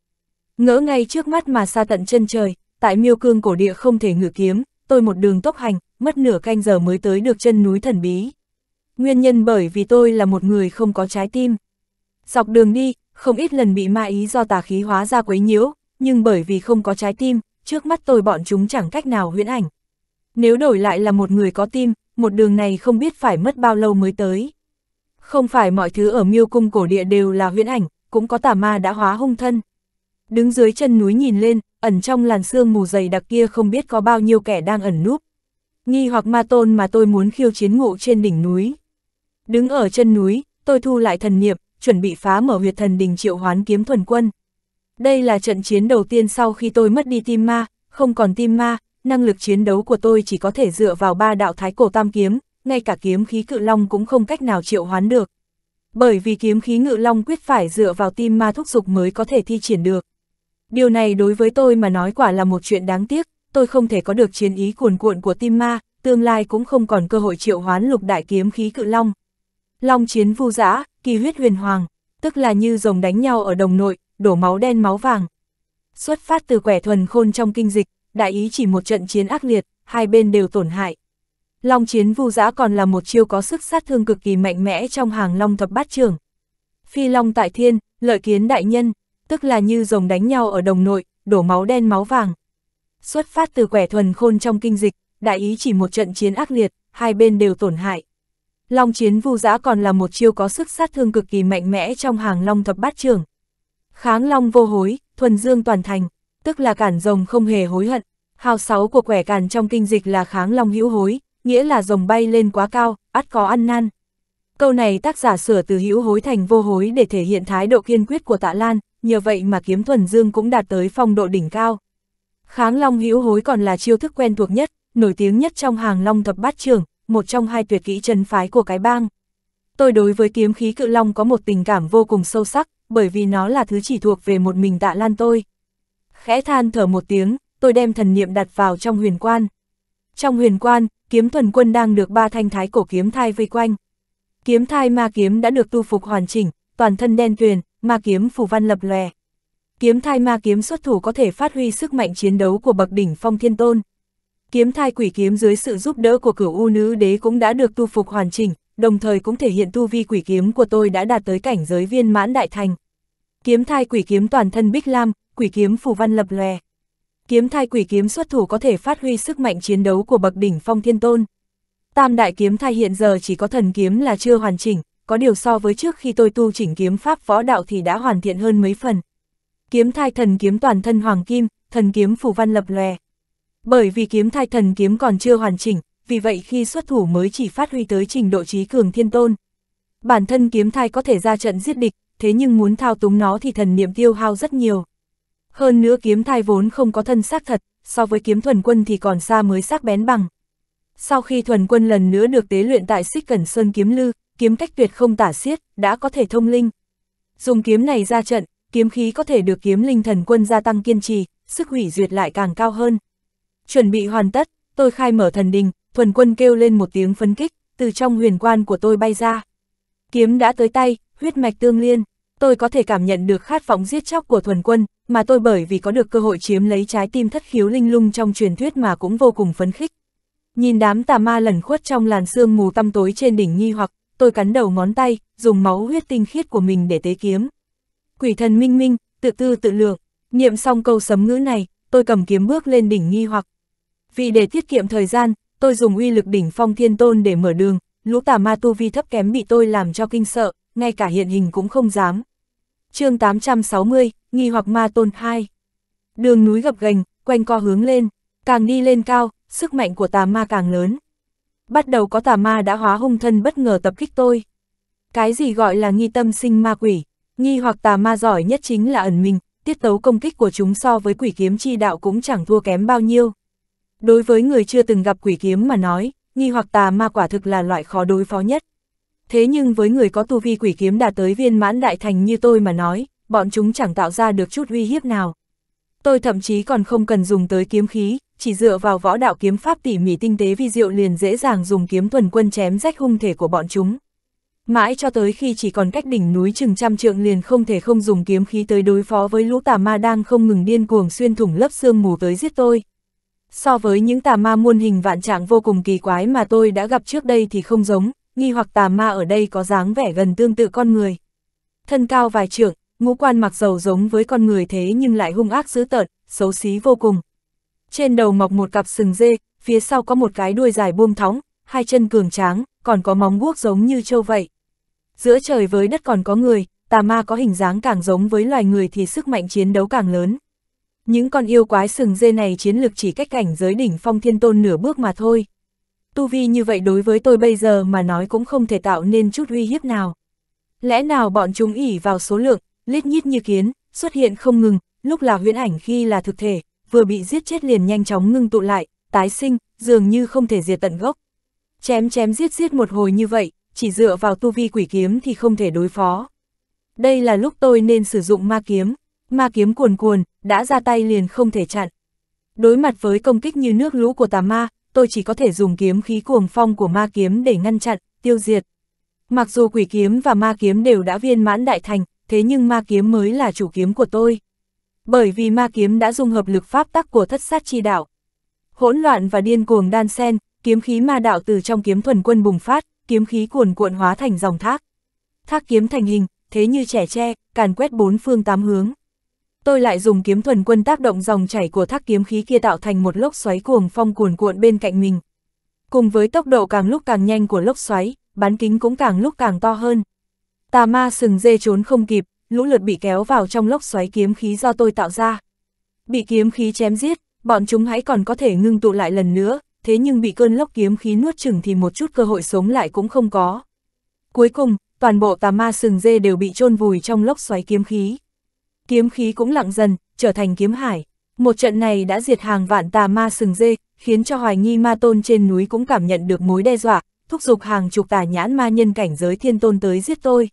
Ngỡ ngay trước mắt mà xa tận chân trời, tại miêu cương cổ địa không thể ngự kiếm, tôi một đường tốc hành, mất nửa canh giờ mới tới được chân núi thần bí. Nguyên nhân bởi vì tôi là một người không có trái tim. Dọc đường đi, không ít lần bị ma ý do tà khí hóa ra quấy nhiễu, nhưng bởi vì không có trái tim, trước mắt tôi bọn chúng chẳng cách nào huyễn ảnh. Nếu đổi lại là một người có tim, một đường này không biết phải mất bao lâu mới tới. Không phải mọi thứ ở miêu cung cổ địa đều là huyễn ảnh, cũng có tà ma đã hóa hung thân. Đứng dưới chân núi nhìn lên, ẩn trong làn sương mù dày đặc kia không biết có bao nhiêu kẻ đang ẩn núp. Nghi hoặc ma tôn mà tôi muốn khiêu chiến ngộ trên đỉnh núi. Đứng ở chân núi, tôi thu lại thần niệm, chuẩn bị phá mở huyệt thần đình triệu hoán kiếm thuần quân. Đây là trận chiến đầu tiên sau khi tôi mất đi tim ma, không còn tim ma, năng lực chiến đấu của tôi chỉ có thể dựa vào ba đạo thái cổ tam kiếm, ngay cả kiếm khí cự long cũng không cách nào triệu hoán được. Bởi vì kiếm khí ngự long quyết phải dựa vào tim ma thúc dục mới có thể thi triển được. Điều này đối với tôi mà nói quả là một chuyện đáng tiếc, tôi không thể có được chiến ý cuồn cuộn của tim ma, tương lai cũng không còn cơ hội triệu hoán lục đại kiếm khí cự long. Long chiến vu dã kỳ huyết huyền hoàng, tức là như rồng đánh nhau ở đồng nội, đổ máu đen máu vàng. Xuất phát từ quẻ thuần khôn trong kinh dịch, đại ý chỉ một trận chiến ác liệt, hai bên đều tổn hại. Long chiến vu giã còn là một chiêu có sức sát thương cực kỳ mạnh mẽ trong hàng long thập bát trưởng Phi long tại thiên, lợi kiến đại nhân, tức là như rồng đánh nhau ở đồng nội, đổ máu đen máu vàng. Xuất phát từ quẻ thuần khôn trong kinh dịch, đại ý chỉ một trận chiến ác liệt, hai bên đều tổn hại. Long chiến vu giã còn là một chiêu có sức sát thương cực kỳ mạnh mẽ trong hàng long thập bát trưởng. Kháng long vô hối, thuần dương toàn thành, tức là cản rồng không hề hối hận. Hào sáu của quẻ cản trong kinh dịch là kháng long hữu hối, nghĩa là rồng bay lên quá cao, ắt có ăn năn. Câu này tác giả sửa từ hữu hối thành vô hối để thể hiện thái độ kiên quyết của tạ Lan, nhờ vậy mà kiếm thuần dương cũng đạt tới phong độ đỉnh cao. Kháng long hữu hối còn là chiêu thức quen thuộc nhất, nổi tiếng nhất trong hàng long thập bát trưởng một trong hai tuyệt kỹ chân phái của cái bang. Tôi đối với kiếm khí cự long có một tình cảm vô cùng sâu sắc, bởi vì nó là thứ chỉ thuộc về một mình tạ lan tôi. Khẽ than thở một tiếng, tôi đem thần niệm đặt vào trong huyền quan. Trong huyền quan, kiếm thuần quân đang được ba thanh thái cổ kiếm thai vây quanh. Kiếm thai ma kiếm đã được tu phục hoàn chỉnh, toàn thân đen tuyền, ma kiếm phù văn lập lòe. Kiếm thai ma kiếm xuất thủ có thể phát huy sức mạnh chiến đấu của bậc đỉnh phong thiên tôn. Kiếm thai quỷ kiếm dưới sự giúp đỡ của cửu u nữ đế cũng đã được tu phục hoàn chỉnh, đồng thời cũng thể hiện tu vi quỷ kiếm của tôi đã đạt tới cảnh giới viên mãn đại thành. Kiếm thai quỷ kiếm toàn thân bích lam, quỷ kiếm phù văn lập lòe. Kiếm thai quỷ kiếm xuất thủ có thể phát huy sức mạnh chiến đấu của bậc đỉnh phong thiên tôn. Tam đại kiếm thai hiện giờ chỉ có thần kiếm là chưa hoàn chỉnh, có điều so với trước khi tôi tu chỉnh kiếm pháp võ đạo thì đã hoàn thiện hơn mấy phần. Kiếm thai thần kiếm toàn thân hoàng kim, thần kiếm phù văn lập lòe. Bởi vì kiếm thai thần kiếm còn chưa hoàn chỉnh, vì vậy khi xuất thủ mới chỉ phát huy tới trình độ trí cường thiên tôn. Bản thân kiếm thai có thể ra trận giết địch, thế nhưng muốn thao túng nó thì thần niệm tiêu hao rất nhiều. Hơn nữa kiếm thai vốn không có thân xác thật, so với kiếm thuần quân thì còn xa mới sắc bén bằng. Sau khi thuần quân lần nữa được tế luyện tại xích cẩn sơn kiếm lư, kiếm cách tuyệt không tả xiết, đã có thể thông linh. Dùng kiếm này ra trận, kiếm khí có thể được kiếm linh thần quân gia tăng kiên trì, sức hủy duyệt lại càng cao hơn. Chuẩn bị hoàn tất, tôi khai mở thần đình, thuần quân kêu lên một tiếng phấn kích, từ trong huyền quan của tôi bay ra. Kiếm đã tới tay, huyết mạch tương liên, tôi có thể cảm nhận được khát vọng giết chóc của thuần quân, mà tôi bởi vì có được cơ hội chiếm lấy trái tim thất khiếu linh lung trong truyền thuyết mà cũng vô cùng phấn khích. Nhìn đám tà ma lẩn khuất trong làn sương mù tăm tối trên đỉnh nghi hoặc, tôi cắn đầu ngón tay, dùng máu huyết tinh khiết của mình để tế kiếm. Quỷ thần minh minh, tự tư tự lượng, niệm xong câu sấm ngữ này, tôi cầm kiếm bước lên đỉnh nghi hoặc, vì để tiết kiệm thời gian, tôi dùng uy lực đỉnh phong thiên tôn để mở đường, lũ tà ma tu vi thấp kém bị tôi làm cho kinh sợ, ngay cả hiện hình cũng không dám. chương 860, nghi hoặc ma tôn 2. Đường núi gập ghềnh quanh co hướng lên, càng đi lên cao, sức mạnh của tà ma càng lớn. Bắt đầu có tà ma đã hóa hung thân bất ngờ tập kích tôi. Cái gì gọi là nghi tâm sinh ma quỷ, nghi hoặc tà ma giỏi nhất chính là ẩn mình, tiết tấu công kích của chúng so với quỷ kiếm chi đạo cũng chẳng thua kém bao nhiêu. Đối với người chưa từng gặp quỷ kiếm mà nói, nghi hoặc tà ma quả thực là loại khó đối phó nhất. Thế nhưng với người có tu vi quỷ kiếm đạt tới viên mãn đại thành như tôi mà nói, bọn chúng chẳng tạo ra được chút uy hiếp nào. Tôi thậm chí còn không cần dùng tới kiếm khí, chỉ dựa vào võ đạo kiếm pháp tỉ mỉ tinh tế vi diệu liền dễ dàng dùng kiếm tuần quân chém rách hung thể của bọn chúng. Mãi cho tới khi chỉ còn cách đỉnh núi chừng trăm trượng liền không thể không dùng kiếm khí tới đối phó với lũ tà ma đang không ngừng điên cuồng xuyên thủng lớp xương mù tới giết tôi. So với những tà ma muôn hình vạn trạng vô cùng kỳ quái mà tôi đã gặp trước đây thì không giống, nghi hoặc tà ma ở đây có dáng vẻ gần tương tự con người. Thân cao vài trượng, ngũ quan mặc dầu giống với con người thế nhưng lại hung ác dữ tợn, xấu xí vô cùng. Trên đầu mọc một cặp sừng dê, phía sau có một cái đuôi dài buông thóng, hai chân cường tráng, còn có móng guốc giống như trâu vậy. Giữa trời với đất còn có người, tà ma có hình dáng càng giống với loài người thì sức mạnh chiến đấu càng lớn. Những con yêu quái sừng dê này chiến lực chỉ cách cảnh giới đỉnh phong thiên tôn nửa bước mà thôi. Tu vi như vậy đối với tôi bây giờ mà nói cũng không thể tạo nên chút uy hiếp nào. Lẽ nào bọn chúng ỉ vào số lượng, lít nhít như kiến, xuất hiện không ngừng, lúc là huyễn ảnh khi là thực thể, vừa bị giết chết liền nhanh chóng ngưng tụ lại, tái sinh, dường như không thể diệt tận gốc. Chém chém giết giết một hồi như vậy, chỉ dựa vào tu vi quỷ kiếm thì không thể đối phó. Đây là lúc tôi nên sử dụng ma kiếm, ma kiếm cuồn cuồn, đã ra tay liền không thể chặn. Đối mặt với công kích như nước lũ của tà ma, tôi chỉ có thể dùng kiếm khí cuồng phong của ma kiếm để ngăn chặn, tiêu diệt. Mặc dù quỷ kiếm và ma kiếm đều đã viên mãn đại thành, thế nhưng ma kiếm mới là chủ kiếm của tôi. Bởi vì ma kiếm đã dung hợp lực pháp tắc của thất sát chi đạo. Hỗn loạn và điên cuồng đan sen, kiếm khí ma đạo từ trong kiếm thuần quân bùng phát, kiếm khí cuồn cuộn hóa thành dòng thác. Thác kiếm thành hình, thế như trẻ tre, càn quét bốn phương tám hướng. Tôi lại dùng kiếm thuần quân tác động dòng chảy của thác kiếm khí kia tạo thành một lốc xoáy cuồng phong cuồn cuộn bên cạnh mình. Cùng với tốc độ càng lúc càng nhanh của lốc xoáy, bán kính cũng càng lúc càng to hơn. Tà ma sừng dê trốn không kịp, lũ lượt bị kéo vào trong lốc xoáy kiếm khí do tôi tạo ra. Bị kiếm khí chém giết, bọn chúng hãy còn có thể ngưng tụ lại lần nữa, thế nhưng bị cơn lốc kiếm khí nuốt chừng thì một chút cơ hội sống lại cũng không có. Cuối cùng, toàn bộ tà ma sừng dê đều bị chôn vùi trong lốc xoáy kiếm khí kiếm khí cũng lặng dần, trở thành kiếm hải. Một trận này đã diệt hàng vạn tà ma sừng dê, khiến cho hoài nghi ma tôn trên núi cũng cảm nhận được mối đe dọa, thúc giục hàng chục tà nhãn ma nhân cảnh giới thiên tôn tới giết tôi.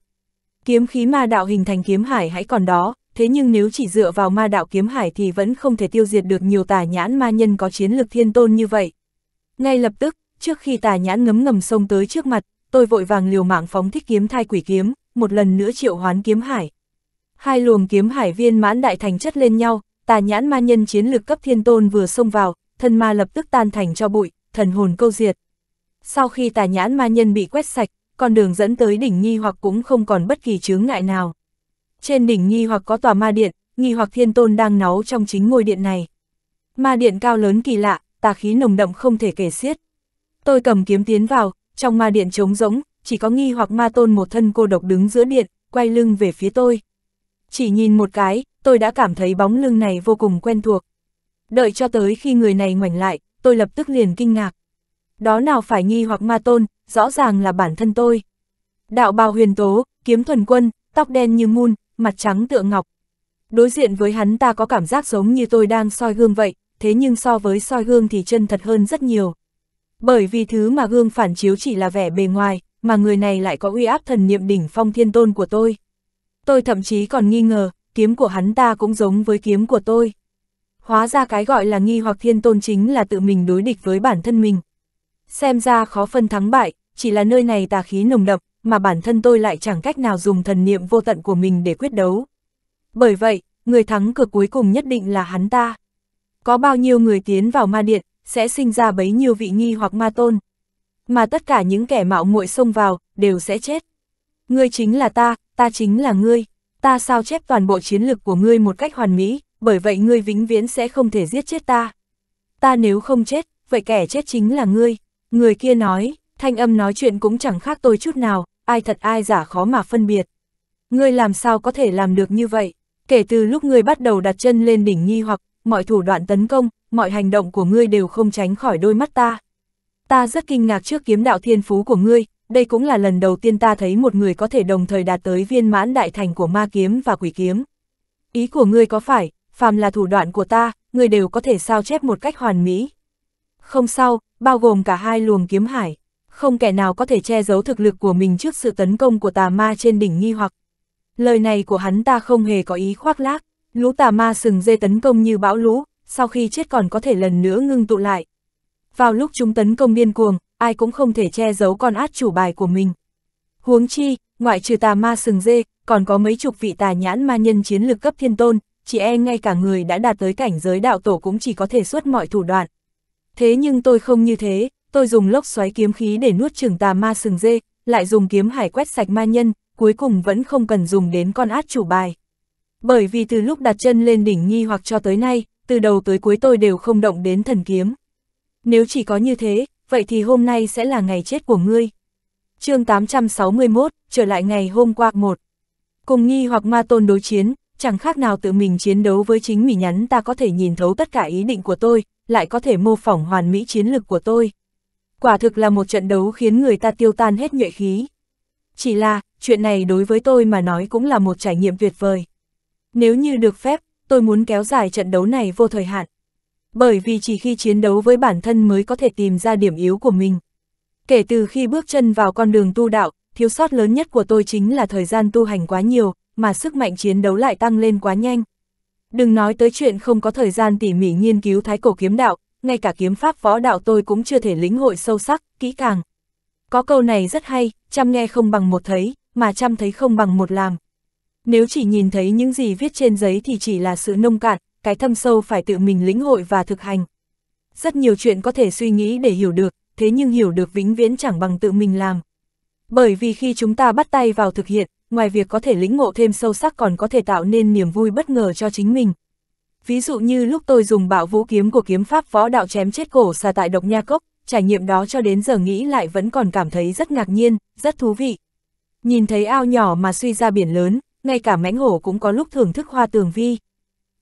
Kiếm khí ma đạo hình thành kiếm hải hãy còn đó, thế nhưng nếu chỉ dựa vào ma đạo kiếm hải thì vẫn không thể tiêu diệt được nhiều tà nhãn ma nhân có chiến lực thiên tôn như vậy. Ngay lập tức, trước khi tà nhãn ngấm ngầm sông tới trước mặt, tôi vội vàng liều mạng phóng thích kiếm thai quỷ kiếm, một lần nữa triệu hoán kiếm hải, Hai luồng kiếm hải viên mãn đại thành chất lên nhau, tà nhãn ma nhân chiến lực cấp thiên tôn vừa xông vào, thân ma lập tức tan thành cho bụi, thần hồn câu diệt. Sau khi tà nhãn ma nhân bị quét sạch, con đường dẫn tới đỉnh nghi hoặc cũng không còn bất kỳ chướng ngại nào. Trên đỉnh nghi hoặc có tòa ma điện, nghi hoặc thiên tôn đang náu trong chính ngôi điện này. Ma điện cao lớn kỳ lạ, tà khí nồng đậm không thể kể xiết. Tôi cầm kiếm tiến vào, trong ma điện trống rỗng, chỉ có nghi hoặc ma tôn một thân cô độc đứng giữa điện, quay lưng về phía tôi. Chỉ nhìn một cái, tôi đã cảm thấy bóng lưng này vô cùng quen thuộc. Đợi cho tới khi người này ngoảnh lại, tôi lập tức liền kinh ngạc. Đó nào phải nghi hoặc ma tôn, rõ ràng là bản thân tôi. Đạo bào huyền tố, kiếm thuần quân, tóc đen như mun, mặt trắng tựa ngọc. Đối diện với hắn ta có cảm giác giống như tôi đang soi gương vậy, thế nhưng so với soi gương thì chân thật hơn rất nhiều. Bởi vì thứ mà gương phản chiếu chỉ là vẻ bề ngoài, mà người này lại có uy áp thần niệm đỉnh phong thiên tôn của tôi. Tôi thậm chí còn nghi ngờ, kiếm của hắn ta cũng giống với kiếm của tôi. Hóa ra cái gọi là nghi hoặc thiên tôn chính là tự mình đối địch với bản thân mình. Xem ra khó phân thắng bại, chỉ là nơi này tà khí nồng đậm, mà bản thân tôi lại chẳng cách nào dùng thần niệm vô tận của mình để quyết đấu. Bởi vậy, người thắng cược cuối cùng nhất định là hắn ta. Có bao nhiêu người tiến vào ma điện, sẽ sinh ra bấy nhiêu vị nghi hoặc ma tôn. Mà tất cả những kẻ mạo muội xông vào, đều sẽ chết. Ngươi chính là ta, ta chính là ngươi, ta sao chép toàn bộ chiến lược của ngươi một cách hoàn mỹ, bởi vậy ngươi vĩnh viễn sẽ không thể giết chết ta. Ta nếu không chết, vậy kẻ chết chính là ngươi. Người kia nói, thanh âm nói chuyện cũng chẳng khác tôi chút nào, ai thật ai giả khó mà phân biệt. Ngươi làm sao có thể làm được như vậy? Kể từ lúc ngươi bắt đầu đặt chân lên đỉnh nghi hoặc, mọi thủ đoạn tấn công, mọi hành động của ngươi đều không tránh khỏi đôi mắt ta. Ta rất kinh ngạc trước kiếm đạo thiên phú của ngươi, đây cũng là lần đầu tiên ta thấy một người có thể đồng thời đạt tới viên mãn đại thành của ma kiếm và quỷ kiếm. Ý của ngươi có phải, phàm là thủ đoạn của ta, ngươi đều có thể sao chép một cách hoàn mỹ. Không sao, bao gồm cả hai luồng kiếm hải, không kẻ nào có thể che giấu thực lực của mình trước sự tấn công của tà ma trên đỉnh nghi hoặc. Lời này của hắn ta không hề có ý khoác lác, lũ tà ma sừng dê tấn công như bão lũ, sau khi chết còn có thể lần nữa ngưng tụ lại. Vào lúc chúng tấn công điên cuồng, ai cũng không thể che giấu con át chủ bài của mình. Huống chi, ngoại trừ tà ma sừng dê, còn có mấy chục vị tà nhãn ma nhân chiến lược cấp thiên tôn, chỉ e ngay cả người đã đạt tới cảnh giới đạo tổ cũng chỉ có thể suốt mọi thủ đoạn. Thế nhưng tôi không như thế, tôi dùng lốc xoáy kiếm khí để nuốt chừng tà ma sừng dê, lại dùng kiếm hải quét sạch ma nhân, cuối cùng vẫn không cần dùng đến con át chủ bài. Bởi vì từ lúc đặt chân lên đỉnh nghi hoặc cho tới nay, từ đầu tới cuối tôi đều không động đến thần kiếm. Nếu chỉ có như thế, vậy thì hôm nay sẽ là ngày chết của ngươi. chương 861, trở lại ngày hôm qua một Cùng nghi hoặc ma tôn đối chiến, chẳng khác nào tự mình chiến đấu với chính mỉ nhắn ta có thể nhìn thấu tất cả ý định của tôi, lại có thể mô phỏng hoàn mỹ chiến lực của tôi. Quả thực là một trận đấu khiến người ta tiêu tan hết nhuệ khí. Chỉ là, chuyện này đối với tôi mà nói cũng là một trải nghiệm tuyệt vời. Nếu như được phép, tôi muốn kéo dài trận đấu này vô thời hạn bởi vì chỉ khi chiến đấu với bản thân mới có thể tìm ra điểm yếu của mình. Kể từ khi bước chân vào con đường tu đạo, thiếu sót lớn nhất của tôi chính là thời gian tu hành quá nhiều, mà sức mạnh chiến đấu lại tăng lên quá nhanh. Đừng nói tới chuyện không có thời gian tỉ mỉ nghiên cứu thái cổ kiếm đạo, ngay cả kiếm pháp võ đạo tôi cũng chưa thể lĩnh hội sâu sắc, kỹ càng. Có câu này rất hay, chăm nghe không bằng một thấy, mà chăm thấy không bằng một làm. Nếu chỉ nhìn thấy những gì viết trên giấy thì chỉ là sự nông cạn, cái thâm sâu phải tự mình lĩnh hội và thực hành. Rất nhiều chuyện có thể suy nghĩ để hiểu được, thế nhưng hiểu được vĩnh viễn chẳng bằng tự mình làm. Bởi vì khi chúng ta bắt tay vào thực hiện, ngoài việc có thể lĩnh ngộ thêm sâu sắc còn có thể tạo nên niềm vui bất ngờ cho chính mình. Ví dụ như lúc tôi dùng bạo vũ kiếm của kiếm pháp võ đạo chém chết cổ xà tại độc nha cốc, trải nghiệm đó cho đến giờ nghĩ lại vẫn còn cảm thấy rất ngạc nhiên, rất thú vị. Nhìn thấy ao nhỏ mà suy ra biển lớn, ngay cả mãnh hổ cũng có lúc thưởng thức hoa tường vi.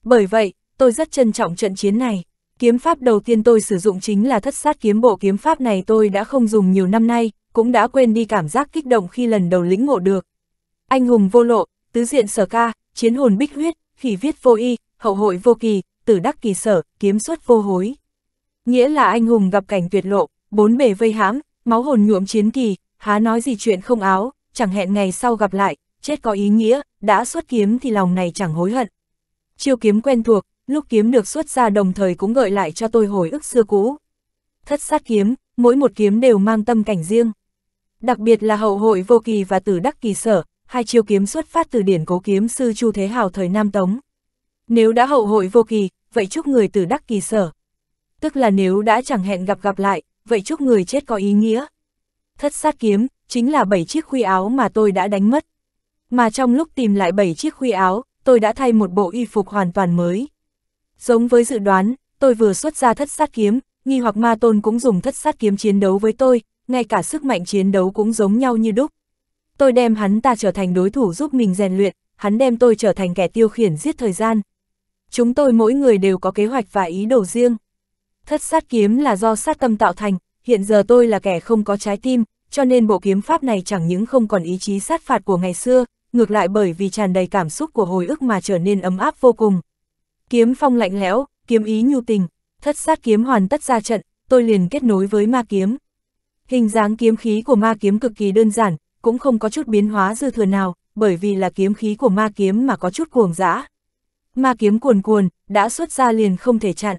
Bởi vậy, tôi rất trân trọng trận chiến này. Kiếm pháp đầu tiên tôi sử dụng chính là thất sát kiếm bộ kiếm pháp này tôi đã không dùng nhiều năm nay, cũng đã quên đi cảm giác kích động khi lần đầu lĩnh ngộ được. Anh hùng vô lộ, tứ diện sở ca, chiến hồn bích huyết, khỉ viết vô y, hậu hội vô kỳ, tử đắc kỳ sở, kiếm xuất vô hối. Nghĩa là anh hùng gặp cảnh tuyệt lộ, bốn bề vây hãm, máu hồn nhuộm chiến kỳ, há nói gì chuyện không áo, chẳng hẹn ngày sau gặp lại, chết có ý nghĩa, đã xuất kiếm thì lòng này chẳng hối hận chiêu kiếm quen thuộc, lúc kiếm được xuất ra đồng thời cũng gợi lại cho tôi hồi ức xưa cũ. Thất sát kiếm, mỗi một kiếm đều mang tâm cảnh riêng. Đặc biệt là hậu hội vô kỳ và tử đắc kỳ sở, hai chiêu kiếm xuất phát từ điển cố kiếm sư Chu Thế Hào thời Nam Tống. Nếu đã hậu hội vô kỳ, vậy chúc người tử đắc kỳ sở. Tức là nếu đã chẳng hẹn gặp gặp lại, vậy chúc người chết có ý nghĩa. Thất sát kiếm, chính là bảy chiếc khuy áo mà tôi đã đánh mất. Mà trong lúc tìm lại bảy chiếc khuy áo, tôi đã thay một bộ y phục hoàn toàn mới. Giống với dự đoán, tôi vừa xuất ra thất sát kiếm, nghi hoặc ma tôn cũng dùng thất sát kiếm chiến đấu với tôi, ngay cả sức mạnh chiến đấu cũng giống nhau như đúc. Tôi đem hắn ta trở thành đối thủ giúp mình rèn luyện, hắn đem tôi trở thành kẻ tiêu khiển giết thời gian. Chúng tôi mỗi người đều có kế hoạch và ý đồ riêng. Thất sát kiếm là do sát tâm tạo thành, hiện giờ tôi là kẻ không có trái tim, cho nên bộ kiếm pháp này chẳng những không còn ý chí sát phạt của ngày xưa, ngược lại bởi vì tràn đầy cảm xúc của hồi ức mà trở nên ấm áp vô cùng. Kiếm phong lạnh lẽo, kiếm ý nhu tình, thất sát kiếm hoàn tất ra trận, tôi liền kết nối với ma kiếm. Hình dáng kiếm khí của ma kiếm cực kỳ đơn giản, cũng không có chút biến hóa dư thừa nào, bởi vì là kiếm khí của ma kiếm mà có chút cuồng dã. Ma kiếm cuồn cuồn, đã xuất ra liền không thể chặn.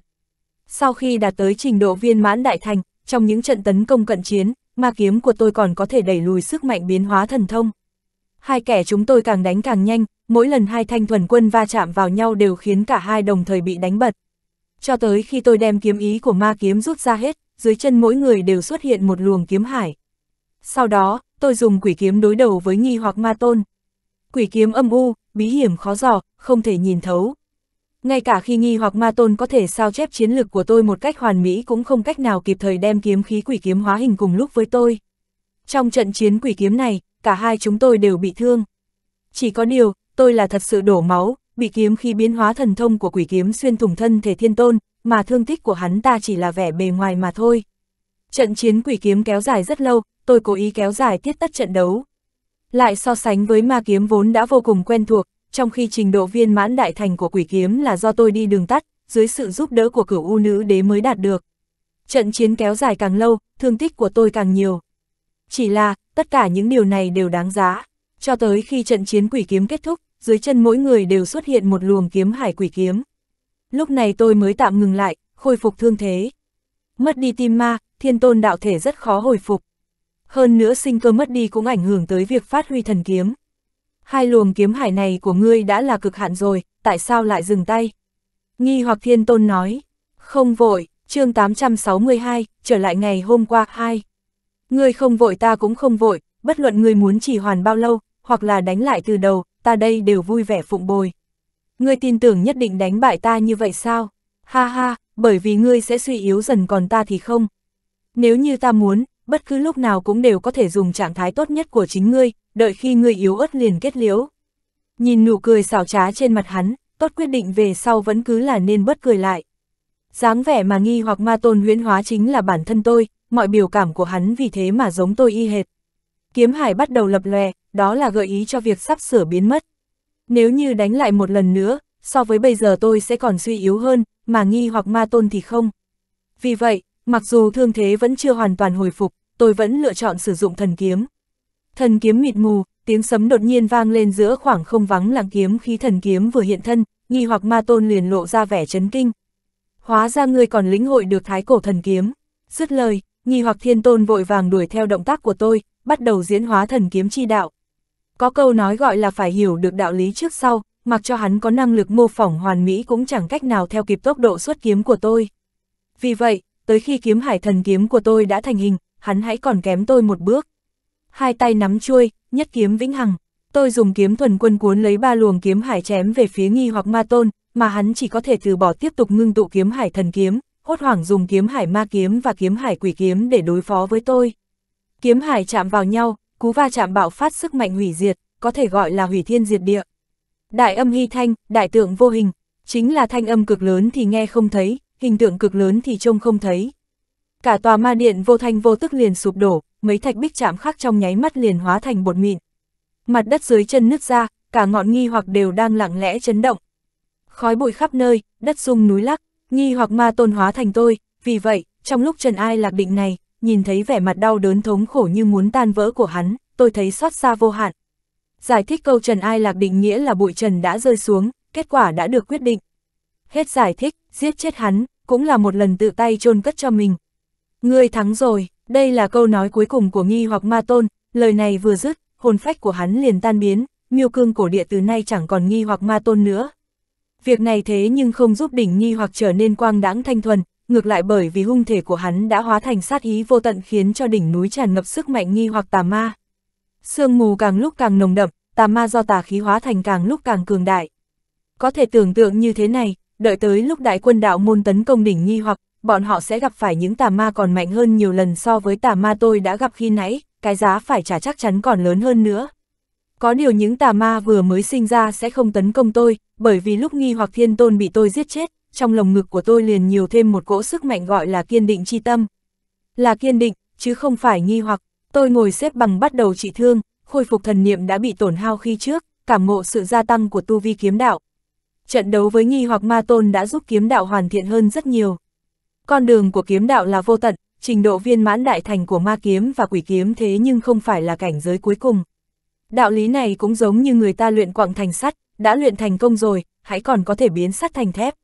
Sau khi đạt tới trình độ viên mãn đại thành, trong những trận tấn công cận chiến, ma kiếm của tôi còn có thể đẩy lùi sức mạnh biến hóa thần thông hai kẻ chúng tôi càng đánh càng nhanh, mỗi lần hai thanh thuần quân va chạm vào nhau đều khiến cả hai đồng thời bị đánh bật. Cho tới khi tôi đem kiếm ý của ma kiếm rút ra hết, dưới chân mỗi người đều xuất hiện một luồng kiếm hải. Sau đó, tôi dùng quỷ kiếm đối đầu với nghi hoặc ma tôn. Quỷ kiếm âm u, bí hiểm khó dò, không thể nhìn thấu. Ngay cả khi nghi hoặc ma tôn có thể sao chép chiến lược của tôi một cách hoàn mỹ cũng không cách nào kịp thời đem kiếm khí quỷ kiếm hóa hình cùng lúc với tôi. Trong trận chiến quỷ kiếm này, cả hai chúng tôi đều bị thương. Chỉ có điều, tôi là thật sự đổ máu, bị kiếm khi biến hóa thần thông của quỷ kiếm xuyên thủng thân thể thiên tôn, mà thương tích của hắn ta chỉ là vẻ bề ngoài mà thôi. Trận chiến quỷ kiếm kéo dài rất lâu, tôi cố ý kéo dài tiết tất trận đấu. Lại so sánh với ma kiếm vốn đã vô cùng quen thuộc, trong khi trình độ viên mãn đại thành của quỷ kiếm là do tôi đi đường tắt, dưới sự giúp đỡ của cửu u nữ đế mới đạt được. Trận chiến kéo dài càng lâu, thương tích của tôi càng nhiều. Chỉ là, tất cả những điều này đều đáng giá. Cho tới khi trận chiến quỷ kiếm kết thúc, dưới chân mỗi người đều xuất hiện một luồng kiếm hải quỷ kiếm. Lúc này tôi mới tạm ngừng lại, khôi phục thương thế. Mất đi tim ma, thiên tôn đạo thể rất khó hồi phục. Hơn nữa sinh cơ mất đi cũng ảnh hưởng tới việc phát huy thần kiếm. Hai luồng kiếm hải này của ngươi đã là cực hạn rồi, tại sao lại dừng tay? Nghi hoặc thiên tôn nói, không vội, chương 862, trở lại ngày hôm qua, hai. Ngươi không vội ta cũng không vội, bất luận ngươi muốn chỉ hoàn bao lâu, hoặc là đánh lại từ đầu, ta đây đều vui vẻ phụng bồi. Ngươi tin tưởng nhất định đánh bại ta như vậy sao? Ha ha, bởi vì ngươi sẽ suy yếu dần còn ta thì không. Nếu như ta muốn, bất cứ lúc nào cũng đều có thể dùng trạng thái tốt nhất của chính ngươi, đợi khi ngươi yếu ớt liền kết liễu. Nhìn nụ cười xảo trá trên mặt hắn, tốt quyết định về sau vẫn cứ là nên bất cười lại. dáng vẻ mà nghi hoặc ma tôn huyễn hóa chính là bản thân tôi, mọi biểu cảm của hắn vì thế mà giống tôi y hệt. Kiếm hải bắt đầu lập lòe, đó là gợi ý cho việc sắp sửa biến mất. Nếu như đánh lại một lần nữa, so với bây giờ tôi sẽ còn suy yếu hơn, mà nghi hoặc ma tôn thì không. Vì vậy, mặc dù thương thế vẫn chưa hoàn toàn hồi phục, tôi vẫn lựa chọn sử dụng thần kiếm. Thần kiếm mịt mù, tiếng sấm đột nhiên vang lên giữa khoảng không vắng lặng kiếm khi thần kiếm vừa hiện thân, nghi hoặc ma tôn liền lộ ra vẻ chấn kinh. Hóa ra ngươi còn lĩnh hội được thái cổ thần kiếm. Dứt lời, Nghi hoặc thiên tôn vội vàng đuổi theo động tác của tôi, bắt đầu diễn hóa thần kiếm chi đạo. Có câu nói gọi là phải hiểu được đạo lý trước sau, mặc cho hắn có năng lực mô phỏng hoàn mỹ cũng chẳng cách nào theo kịp tốc độ xuất kiếm của tôi. Vì vậy, tới khi kiếm hải thần kiếm của tôi đã thành hình, hắn hãy còn kém tôi một bước. Hai tay nắm chuôi, nhất kiếm vĩnh hằng, tôi dùng kiếm thuần quân cuốn lấy ba luồng kiếm hải chém về phía nghi hoặc ma tôn, mà hắn chỉ có thể từ bỏ tiếp tục ngưng tụ kiếm hải thần kiếm, hốt hoảng dùng kiếm hải ma kiếm và kiếm hải quỷ kiếm để đối phó với tôi. Kiếm hải chạm vào nhau, cú va chạm bạo phát sức mạnh hủy diệt, có thể gọi là hủy thiên diệt địa. Đại âm hy thanh, đại tượng vô hình, chính là thanh âm cực lớn thì nghe không thấy, hình tượng cực lớn thì trông không thấy. Cả tòa ma điện vô thanh vô tức liền sụp đổ, mấy thạch bích chạm khắc trong nháy mắt liền hóa thành bột mịn. Mặt đất dưới chân nứt ra, cả ngọn nghi hoặc đều đang lặng lẽ chấn động. Khói bụi khắp nơi, đất rung núi lắc nghi hoặc ma tôn hóa thành tôi, vì vậy, trong lúc Trần Ai lạc định này, nhìn thấy vẻ mặt đau đớn thống khổ như muốn tan vỡ của hắn, tôi thấy xót xa vô hạn. Giải thích câu Trần Ai lạc định nghĩa là bụi trần đã rơi xuống, kết quả đã được quyết định. Hết giải thích, giết chết hắn, cũng là một lần tự tay chôn cất cho mình. Ngươi thắng rồi, đây là câu nói cuối cùng của nghi hoặc ma tôn, lời này vừa dứt, hồn phách của hắn liền tan biến, miêu cương cổ địa từ nay chẳng còn nghi hoặc ma tôn nữa, Việc này thế nhưng không giúp đỉnh nhi hoặc trở nên quang đãng thanh thuần, ngược lại bởi vì hung thể của hắn đã hóa thành sát ý vô tận khiến cho đỉnh núi tràn ngập sức mạnh nghi hoặc tà ma. Sương mù càng lúc càng nồng đậm, tà ma do tà khí hóa thành càng lúc càng cường đại. Có thể tưởng tượng như thế này, đợi tới lúc đại quân đạo môn tấn công đỉnh nghi hoặc, bọn họ sẽ gặp phải những tà ma còn mạnh hơn nhiều lần so với tà ma tôi đã gặp khi nãy, cái giá phải trả chắc chắn còn lớn hơn nữa. Có điều những tà ma vừa mới sinh ra sẽ không tấn công tôi, bởi vì lúc nghi hoặc thiên tôn bị tôi giết chết, trong lồng ngực của tôi liền nhiều thêm một cỗ sức mạnh gọi là kiên định chi tâm. Là kiên định, chứ không phải nghi hoặc, tôi ngồi xếp bằng bắt đầu trị thương, khôi phục thần niệm đã bị tổn hao khi trước, cảm ngộ sự gia tăng của tu vi kiếm đạo. Trận đấu với nghi hoặc ma tôn đã giúp kiếm đạo hoàn thiện hơn rất nhiều. Con đường của kiếm đạo là vô tận, trình độ viên mãn đại thành của ma kiếm và quỷ kiếm thế nhưng không phải là cảnh giới cuối cùng. Đạo lý này cũng giống như người ta luyện quặng thành sắt, đã luyện thành công rồi, hãy còn có thể biến sắt thành thép.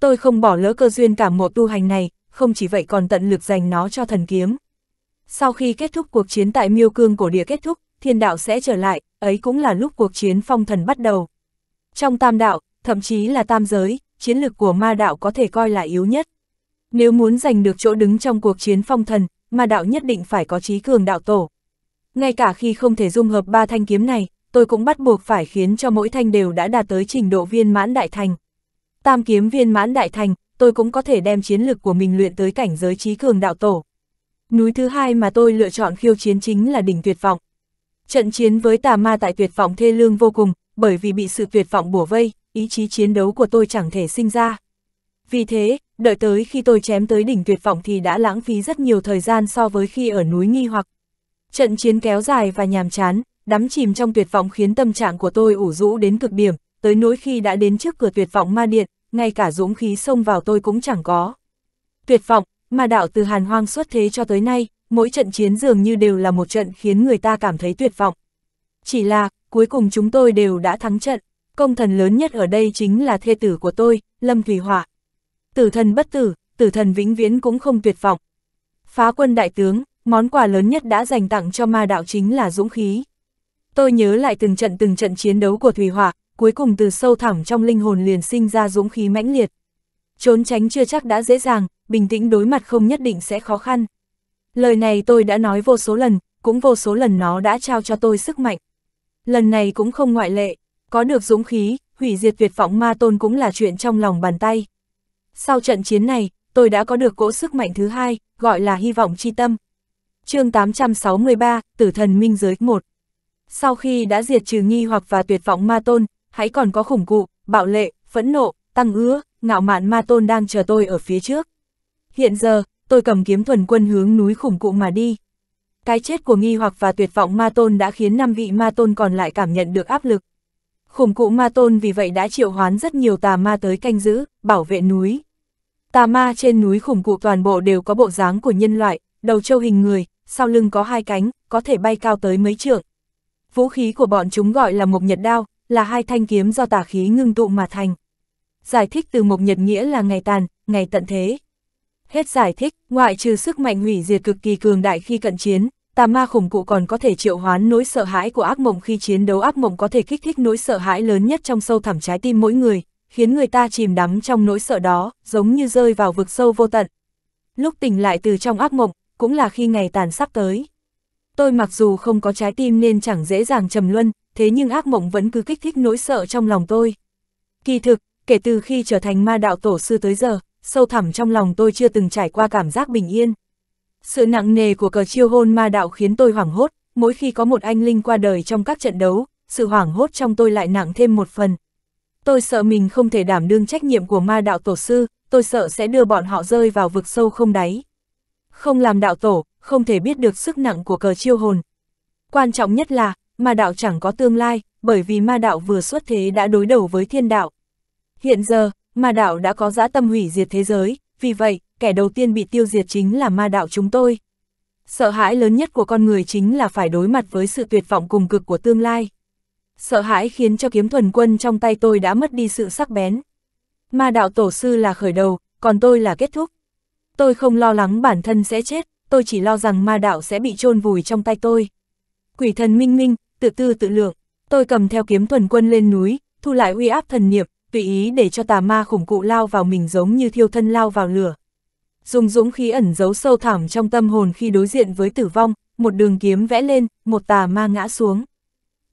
Tôi không bỏ lỡ cơ duyên cả một tu hành này, không chỉ vậy còn tận lực dành nó cho thần kiếm. Sau khi kết thúc cuộc chiến tại Miêu Cương cổ địa kết thúc, thiên đạo sẽ trở lại, ấy cũng là lúc cuộc chiến phong thần bắt đầu. Trong tam đạo, thậm chí là tam giới, chiến lực của ma đạo có thể coi là yếu nhất. Nếu muốn giành được chỗ đứng trong cuộc chiến phong thần, ma đạo nhất định phải có trí cường đạo tổ ngay cả khi không thể dung hợp ba thanh kiếm này, tôi cũng bắt buộc phải khiến cho mỗi thanh đều đã đạt tới trình độ viên mãn đại thành. Tam kiếm viên mãn đại thành, tôi cũng có thể đem chiến lực của mình luyện tới cảnh giới trí cường đạo tổ. Núi thứ hai mà tôi lựa chọn khiêu chiến chính là đỉnh tuyệt vọng. Trận chiến với tà ma tại tuyệt vọng thê lương vô cùng, bởi vì bị sự tuyệt vọng bủa vây, ý chí chiến đấu của tôi chẳng thể sinh ra. Vì thế, đợi tới khi tôi chém tới đỉnh tuyệt vọng thì đã lãng phí rất nhiều thời gian so với khi ở núi nghi hoặc Trận chiến kéo dài và nhàm chán, đắm chìm trong tuyệt vọng khiến tâm trạng của tôi ủ rũ đến cực điểm, tới nỗi khi đã đến trước cửa tuyệt vọng ma điện, ngay cả dũng khí xông vào tôi cũng chẳng có. Tuyệt vọng, mà đạo từ hàn hoang xuất thế cho tới nay, mỗi trận chiến dường như đều là một trận khiến người ta cảm thấy tuyệt vọng. Chỉ là, cuối cùng chúng tôi đều đã thắng trận, công thần lớn nhất ở đây chính là thê tử của tôi, Lâm Thủy Họa. Tử thần bất tử, tử thần vĩnh viễn cũng không tuyệt vọng. Phá quân đại tướng, món quà lớn nhất đã dành tặng cho ma đạo chính là dũng khí. Tôi nhớ lại từng trận từng trận chiến đấu của Thủy Hỏa, cuối cùng từ sâu thẳm trong linh hồn liền sinh ra dũng khí mãnh liệt. Trốn tránh chưa chắc đã dễ dàng, bình tĩnh đối mặt không nhất định sẽ khó khăn. Lời này tôi đã nói vô số lần, cũng vô số lần nó đã trao cho tôi sức mạnh. Lần này cũng không ngoại lệ, có được dũng khí, hủy diệt tuyệt vọng ma tôn cũng là chuyện trong lòng bàn tay. Sau trận chiến này, tôi đã có được cỗ sức mạnh thứ hai, gọi là hy vọng chi tâm chương 863, Tử thần minh giới 1. Sau khi đã diệt trừ nghi hoặc và tuyệt vọng ma tôn, hãy còn có khủng cụ, bạo lệ, phẫn nộ, tăng ứa, ngạo mạn ma tôn đang chờ tôi ở phía trước. Hiện giờ, tôi cầm kiếm thuần quân hướng núi khủng cụ mà đi. Cái chết của nghi hoặc và tuyệt vọng ma tôn đã khiến năm vị ma tôn còn lại cảm nhận được áp lực. Khủng cụ ma tôn vì vậy đã triệu hoán rất nhiều tà ma tới canh giữ, bảo vệ núi. Tà ma trên núi khủng cụ toàn bộ đều có bộ dáng của nhân loại, đầu trâu hình người, sau lưng có hai cánh, có thể bay cao tới mấy trượng. Vũ khí của bọn chúng gọi là Mộc Nhật Đao, là hai thanh kiếm do tà khí ngưng tụ mà thành. Giải thích từ Mộc Nhật nghĩa là ngày tàn, ngày tận thế. Hết giải thích, ngoại trừ sức mạnh hủy diệt cực kỳ cường đại khi cận chiến, tà ma khủng cụ còn có thể triệu hoán nỗi sợ hãi của ác mộng khi chiến đấu ác mộng có thể kích thích nỗi sợ hãi lớn nhất trong sâu thẳm trái tim mỗi người, khiến người ta chìm đắm trong nỗi sợ đó, giống như rơi vào vực sâu vô tận. Lúc tỉnh lại từ trong ác mộng, cũng là khi ngày tàn sắp tới. Tôi mặc dù không có trái tim nên chẳng dễ dàng trầm luân, thế nhưng ác mộng vẫn cứ kích thích nỗi sợ trong lòng tôi. Kỳ thực, kể từ khi trở thành ma đạo tổ sư tới giờ, sâu thẳm trong lòng tôi chưa từng trải qua cảm giác bình yên. Sự nặng nề của cờ chiêu hôn ma đạo khiến tôi hoảng hốt, mỗi khi có một anh linh qua đời trong các trận đấu, sự hoảng hốt trong tôi lại nặng thêm một phần. Tôi sợ mình không thể đảm đương trách nhiệm của ma đạo tổ sư, tôi sợ sẽ đưa bọn họ rơi vào vực sâu không đáy không làm đạo tổ, không thể biết được sức nặng của cờ chiêu hồn. Quan trọng nhất là, ma đạo chẳng có tương lai, bởi vì ma đạo vừa xuất thế đã đối đầu với thiên đạo. Hiện giờ, ma đạo đã có dã tâm hủy diệt thế giới, vì vậy, kẻ đầu tiên bị tiêu diệt chính là ma đạo chúng tôi. Sợ hãi lớn nhất của con người chính là phải đối mặt với sự tuyệt vọng cùng cực của tương lai. Sợ hãi khiến cho kiếm thuần quân trong tay tôi đã mất đi sự sắc bén. Ma đạo tổ sư là khởi đầu, còn tôi là kết thúc. Tôi không lo lắng bản thân sẽ chết, tôi chỉ lo rằng ma đạo sẽ bị chôn vùi trong tay tôi. Quỷ thần minh minh, tự tư tự lượng, tôi cầm theo kiếm thuần quân lên núi, thu lại uy áp thần niệm, tùy ý để cho tà ma khủng cụ lao vào mình giống như thiêu thân lao vào lửa. Dùng dũng khí ẩn giấu sâu thẳm trong tâm hồn khi đối diện với tử vong, một đường kiếm vẽ lên, một tà ma ngã xuống.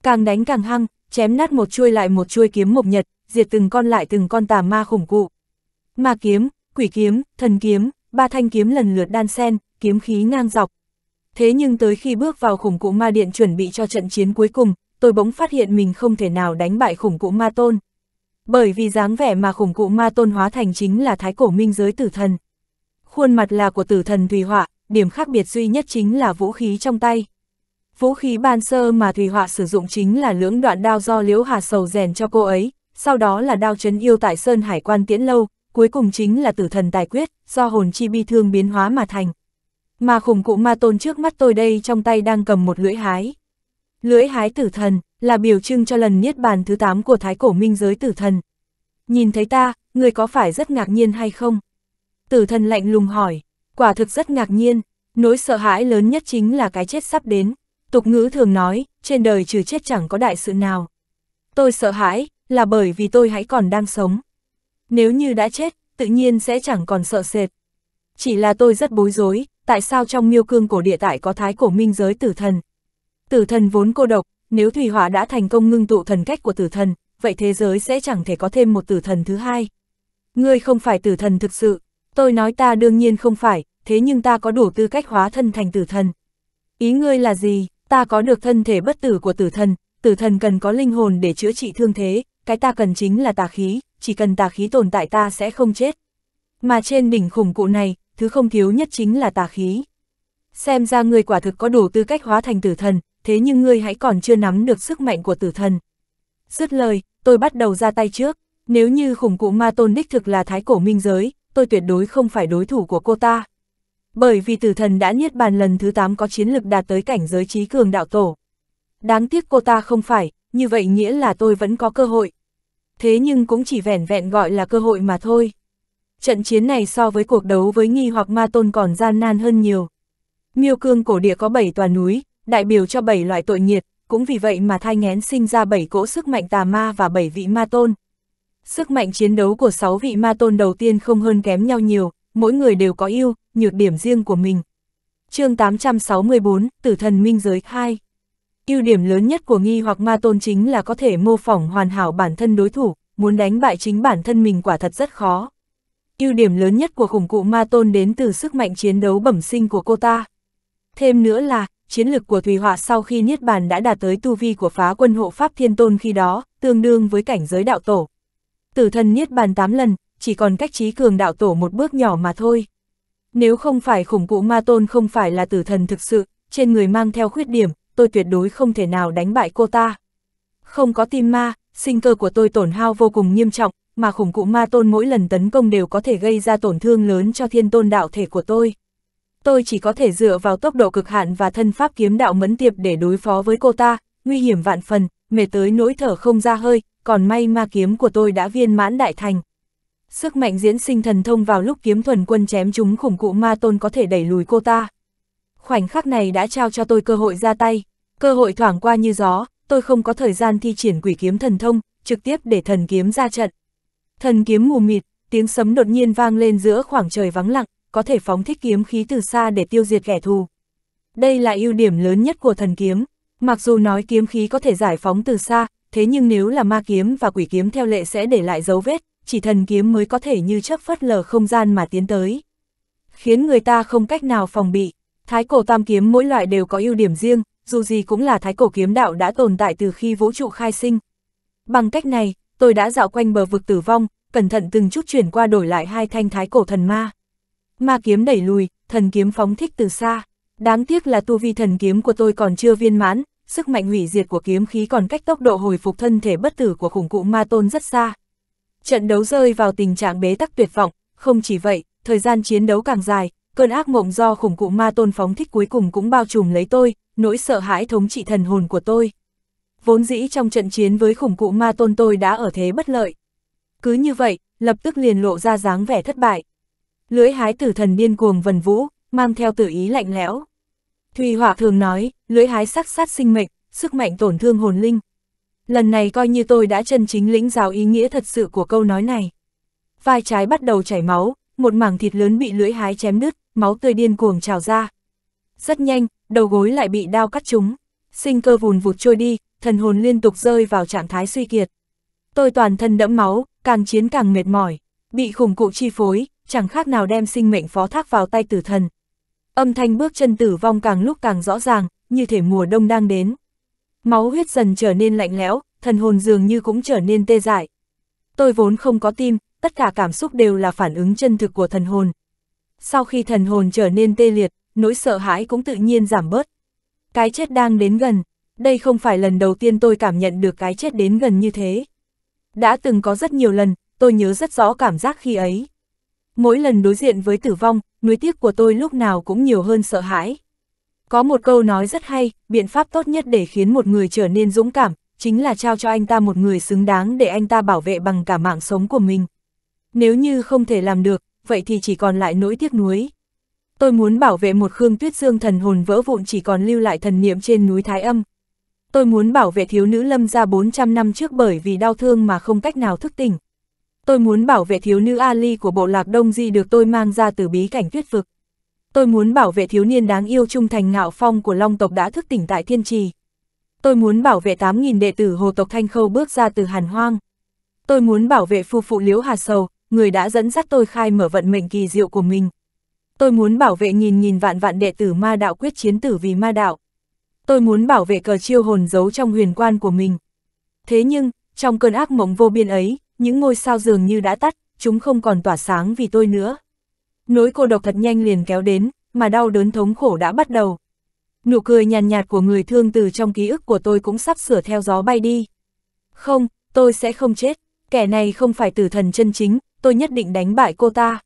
Càng đánh càng hăng, chém nát một chuôi lại một chuôi kiếm mộc nhật, diệt từng con lại từng con tà ma khủng cụ. Ma kiếm, quỷ kiếm, thần kiếm, ba thanh kiếm lần lượt đan sen, kiếm khí ngang dọc. Thế nhưng tới khi bước vào khủng cụ ma điện chuẩn bị cho trận chiến cuối cùng, tôi bỗng phát hiện mình không thể nào đánh bại khủng cụ ma tôn. Bởi vì dáng vẻ mà khủng cụ ma tôn hóa thành chính là thái cổ minh giới tử thần. Khuôn mặt là của tử thần Thùy Họa, điểm khác biệt duy nhất chính là vũ khí trong tay. Vũ khí ban sơ mà Thùy Họa sử dụng chính là lưỡng đoạn đao do Liễu Hà Sầu rèn cho cô ấy, sau đó là đao chấn yêu tại Sơn Hải Quan Tiễn Lâu, cuối cùng chính là tử thần tài quyết, do hồn chi bi thương biến hóa mà thành. Mà khủng cụ ma tôn trước mắt tôi đây trong tay đang cầm một lưỡi hái. Lưỡi hái tử thần, là biểu trưng cho lần niết bàn thứ 8 của thái cổ minh giới tử thần. Nhìn thấy ta, người có phải rất ngạc nhiên hay không? Tử thần lạnh lùng hỏi, quả thực rất ngạc nhiên, nỗi sợ hãi lớn nhất chính là cái chết sắp đến. Tục ngữ thường nói, trên đời trừ chết chẳng có đại sự nào. Tôi sợ hãi, là bởi vì tôi hãy còn đang sống nếu như đã chết, tự nhiên sẽ chẳng còn sợ sệt. Chỉ là tôi rất bối rối, tại sao trong miêu cương cổ địa tại có thái cổ minh giới tử thần? Tử thần vốn cô độc, nếu thủy hỏa đã thành công ngưng tụ thần cách của tử thần, vậy thế giới sẽ chẳng thể có thêm một tử thần thứ hai. Ngươi không phải tử thần thực sự, tôi nói ta đương nhiên không phải, thế nhưng ta có đủ tư cách hóa thân thành tử thần. Ý ngươi là gì, ta có được thân thể bất tử của tử thần, tử thần cần có linh hồn để chữa trị thương thế, cái ta cần chính là tà khí, chỉ cần tà khí tồn tại ta sẽ không chết. Mà trên đỉnh khủng cụ này, thứ không thiếu nhất chính là tà khí. Xem ra ngươi quả thực có đủ tư cách hóa thành tử thần, thế nhưng ngươi hãy còn chưa nắm được sức mạnh của tử thần. Dứt lời, tôi bắt đầu ra tay trước, nếu như khủng cụ ma tôn đích thực là thái cổ minh giới, tôi tuyệt đối không phải đối thủ của cô ta. Bởi vì tử thần đã niết bàn lần thứ 8 có chiến lực đạt tới cảnh giới trí cường đạo tổ. Đáng tiếc cô ta không phải, như vậy nghĩa là tôi vẫn có cơ hội thế nhưng cũng chỉ vẻn vẹn gọi là cơ hội mà thôi. Trận chiến này so với cuộc đấu với nghi hoặc ma tôn còn gian nan hơn nhiều. Miêu cương cổ địa có 7 tòa núi, đại biểu cho 7 loại tội nhiệt cũng vì vậy mà thai ngén sinh ra 7 cỗ sức mạnh tà ma và 7 vị ma tôn. Sức mạnh chiến đấu của 6 vị ma tôn đầu tiên không hơn kém nhau nhiều, mỗi người đều có ưu, nhược điểm riêng của mình. chương 864, Tử thần Minh Giới 2 ưu điểm lớn nhất của nghi hoặc ma tôn chính là có thể mô phỏng hoàn hảo bản thân đối thủ, muốn đánh bại chính bản thân mình quả thật rất khó. ưu điểm lớn nhất của khủng cụ ma tôn đến từ sức mạnh chiến đấu bẩm sinh của cô ta. Thêm nữa là, chiến lực của Thùy Họa sau khi Niết Bàn đã đạt tới tu vi của phá quân hộ Pháp Thiên Tôn khi đó, tương đương với cảnh giới đạo tổ. Tử thần Niết Bàn 8 lần, chỉ còn cách trí cường đạo tổ một bước nhỏ mà thôi. Nếu không phải khủng cụ ma tôn không phải là tử thần thực sự, trên người mang theo khuyết điểm, tôi tuyệt đối không thể nào đánh bại cô ta. Không có tim ma, sinh cơ của tôi tổn hao vô cùng nghiêm trọng, mà khủng cụ ma tôn mỗi lần tấn công đều có thể gây ra tổn thương lớn cho thiên tôn đạo thể của tôi. Tôi chỉ có thể dựa vào tốc độ cực hạn và thân pháp kiếm đạo mẫn tiệp để đối phó với cô ta, nguy hiểm vạn phần, mệt tới nỗi thở không ra hơi, còn may ma kiếm của tôi đã viên mãn đại thành. Sức mạnh diễn sinh thần thông vào lúc kiếm thuần quân chém chúng khủng cụ ma tôn có thể đẩy lùi cô ta. Khoảnh khắc này đã trao cho tôi cơ hội ra tay. Cơ hội thoảng qua như gió, tôi không có thời gian thi triển quỷ kiếm thần thông, trực tiếp để thần kiếm ra trận. Thần kiếm mù mịt, tiếng sấm đột nhiên vang lên giữa khoảng trời vắng lặng, có thể phóng thích kiếm khí từ xa để tiêu diệt kẻ thù. Đây là ưu điểm lớn nhất của thần kiếm. Mặc dù nói kiếm khí có thể giải phóng từ xa, thế nhưng nếu là ma kiếm và quỷ kiếm theo lệ sẽ để lại dấu vết, chỉ thần kiếm mới có thể như chấp phất lờ không gian mà tiến tới. Khiến người ta không cách nào phòng bị. Thái cổ tam kiếm mỗi loại đều có ưu điểm riêng, dù gì cũng là thái cổ kiếm đạo đã tồn tại từ khi vũ trụ khai sinh. Bằng cách này, tôi đã dạo quanh bờ vực tử vong, cẩn thận từng chút chuyển qua đổi lại hai thanh thái cổ thần ma. Ma kiếm đẩy lùi, thần kiếm phóng thích từ xa. Đáng tiếc là tu vi thần kiếm của tôi còn chưa viên mãn, sức mạnh hủy diệt của kiếm khí còn cách tốc độ hồi phục thân thể bất tử của khủng cụ ma tôn rất xa. Trận đấu rơi vào tình trạng bế tắc tuyệt vọng, không chỉ vậy, thời gian chiến đấu càng dài, cơn ác mộng do khủng cụ ma tôn phóng thích cuối cùng cũng bao trùm lấy tôi, nỗi sợ hãi thống trị thần hồn của tôi. Vốn dĩ trong trận chiến với khủng cụ ma tôn tôi đã ở thế bất lợi. Cứ như vậy, lập tức liền lộ ra dáng vẻ thất bại. Lưỡi hái tử thần điên cuồng vần vũ, mang theo tử ý lạnh lẽo. Thùy Hỏa thường nói, lưỡi hái sắc sát sinh mệnh, sức mạnh tổn thương hồn linh. Lần này coi như tôi đã chân chính lĩnh giáo ý nghĩa thật sự của câu nói này. Vai trái bắt đầu chảy máu, một mảng thịt lớn bị lưỡi hái chém đứt, máu tươi điên cuồng trào ra. Rất nhanh, đầu gối lại bị đao cắt trúng, sinh cơ vùn vụt trôi đi, thần hồn liên tục rơi vào trạng thái suy kiệt. Tôi toàn thân đẫm máu, càng chiến càng mệt mỏi, bị khủng cụ chi phối, chẳng khác nào đem sinh mệnh phó thác vào tay tử thần. Âm thanh bước chân tử vong càng lúc càng rõ ràng, như thể mùa đông đang đến. Máu huyết dần trở nên lạnh lẽo, thần hồn dường như cũng trở nên tê dại. Tôi vốn không có tim, tất cả cảm xúc đều là phản ứng chân thực của thần hồn. Sau khi thần hồn trở nên tê liệt, nỗi sợ hãi cũng tự nhiên giảm bớt. Cái chết đang đến gần, đây không phải lần đầu tiên tôi cảm nhận được cái chết đến gần như thế. Đã từng có rất nhiều lần, tôi nhớ rất rõ cảm giác khi ấy. Mỗi lần đối diện với tử vong, nuối tiếc của tôi lúc nào cũng nhiều hơn sợ hãi. Có một câu nói rất hay, biện pháp tốt nhất để khiến một người trở nên dũng cảm, chính là trao cho anh ta một người xứng đáng để anh ta bảo vệ bằng cả mạng sống của mình. Nếu như không thể làm được, vậy thì chỉ còn lại nỗi tiếc nuối. Tôi muốn bảo vệ một Khương Tuyết Dương thần hồn vỡ vụn chỉ còn lưu lại thần niệm trên núi Thái Âm. Tôi muốn bảo vệ thiếu nữ Lâm ra 400 năm trước bởi vì đau thương mà không cách nào thức tỉnh. Tôi muốn bảo vệ thiếu nữ Ali của bộ lạc Đông Di được tôi mang ra từ bí cảnh tuyết vực. Tôi muốn bảo vệ thiếu niên đáng yêu trung thành ngạo phong của Long tộc đã thức tỉnh tại Thiên Trì. Tôi muốn bảo vệ 8.000 đệ tử hồ tộc Thanh Khâu bước ra từ Hàn Hoang. Tôi muốn bảo vệ phu phụ Liễu Hà Sầu, người đã dẫn dắt tôi khai mở vận mệnh kỳ diệu của mình. Tôi muốn bảo vệ nghìn nghìn vạn vạn đệ tử ma đạo quyết chiến tử vì ma đạo. Tôi muốn bảo vệ cờ chiêu hồn giấu trong huyền quan của mình. Thế nhưng, trong cơn ác mộng vô biên ấy, những ngôi sao dường như đã tắt, chúng không còn tỏa sáng vì tôi nữa. Nỗi cô độc thật nhanh liền kéo đến, mà đau đớn thống khổ đã bắt đầu. Nụ cười nhàn nhạt, nhạt của người thương từ trong ký ức của tôi cũng sắp sửa theo gió bay đi. Không, tôi sẽ không chết, kẻ này không phải tử thần chân chính, tôi nhất định đánh bại cô ta.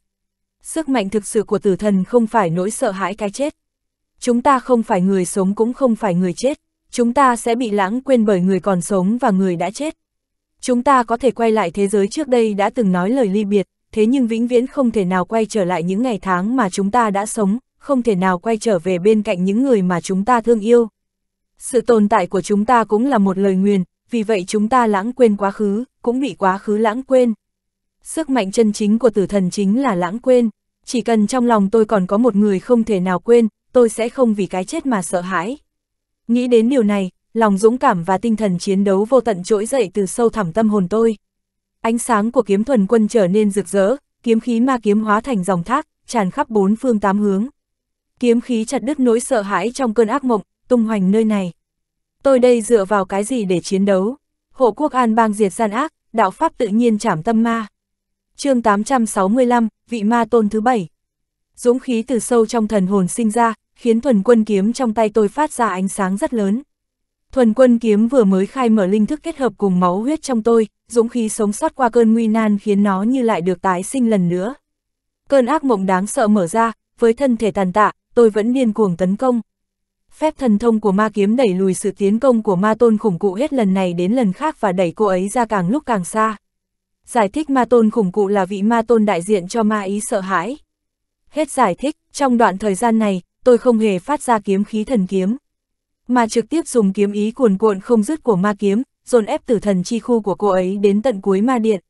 Sức mạnh thực sự của tử thần không phải nỗi sợ hãi cái chết. Chúng ta không phải người sống cũng không phải người chết, chúng ta sẽ bị lãng quên bởi người còn sống và người đã chết. Chúng ta có thể quay lại thế giới trước đây đã từng nói lời ly biệt, thế nhưng vĩnh viễn không thể nào quay trở lại những ngày tháng mà chúng ta đã sống, không thể nào quay trở về bên cạnh những người mà chúng ta thương yêu. Sự tồn tại của chúng ta cũng là một lời nguyền, vì vậy chúng ta lãng quên quá khứ, cũng bị quá khứ lãng quên. Sức mạnh chân chính của tử thần chính là lãng quên. Chỉ cần trong lòng tôi còn có một người không thể nào quên, tôi sẽ không vì cái chết mà sợ hãi. Nghĩ đến điều này, lòng dũng cảm và tinh thần chiến đấu vô tận trỗi dậy từ sâu thẳm tâm hồn tôi. Ánh sáng của kiếm thuần quân trở nên rực rỡ, kiếm khí ma kiếm hóa thành dòng thác, tràn khắp bốn phương tám hướng. Kiếm khí chặt đứt nỗi sợ hãi trong cơn ác mộng, tung hoành nơi này. Tôi đây dựa vào cái gì để chiến đấu? Hộ quốc an bang diệt gian ác, đạo pháp tự nhiên trảm tâm ma chương 865, vị ma tôn thứ bảy. Dũng khí từ sâu trong thần hồn sinh ra, khiến thuần quân kiếm trong tay tôi phát ra ánh sáng rất lớn. Thuần quân kiếm vừa mới khai mở linh thức kết hợp cùng máu huyết trong tôi, dũng khí sống sót qua cơn nguy nan khiến nó như lại được tái sinh lần nữa. Cơn ác mộng đáng sợ mở ra, với thân thể tàn tạ, tôi vẫn điên cuồng tấn công. Phép thần thông của ma kiếm đẩy lùi sự tiến công của ma tôn khủng cụ hết lần này đến lần khác và đẩy cô ấy ra càng lúc càng xa. Giải thích ma tôn khủng cụ là vị ma tôn đại diện cho ma ý sợ hãi. Hết giải thích, trong đoạn thời gian này, tôi không hề phát ra kiếm khí thần kiếm. Mà trực tiếp dùng kiếm ý cuồn cuộn không dứt của ma kiếm, dồn ép tử thần chi khu của cô ấy đến tận cuối ma điện.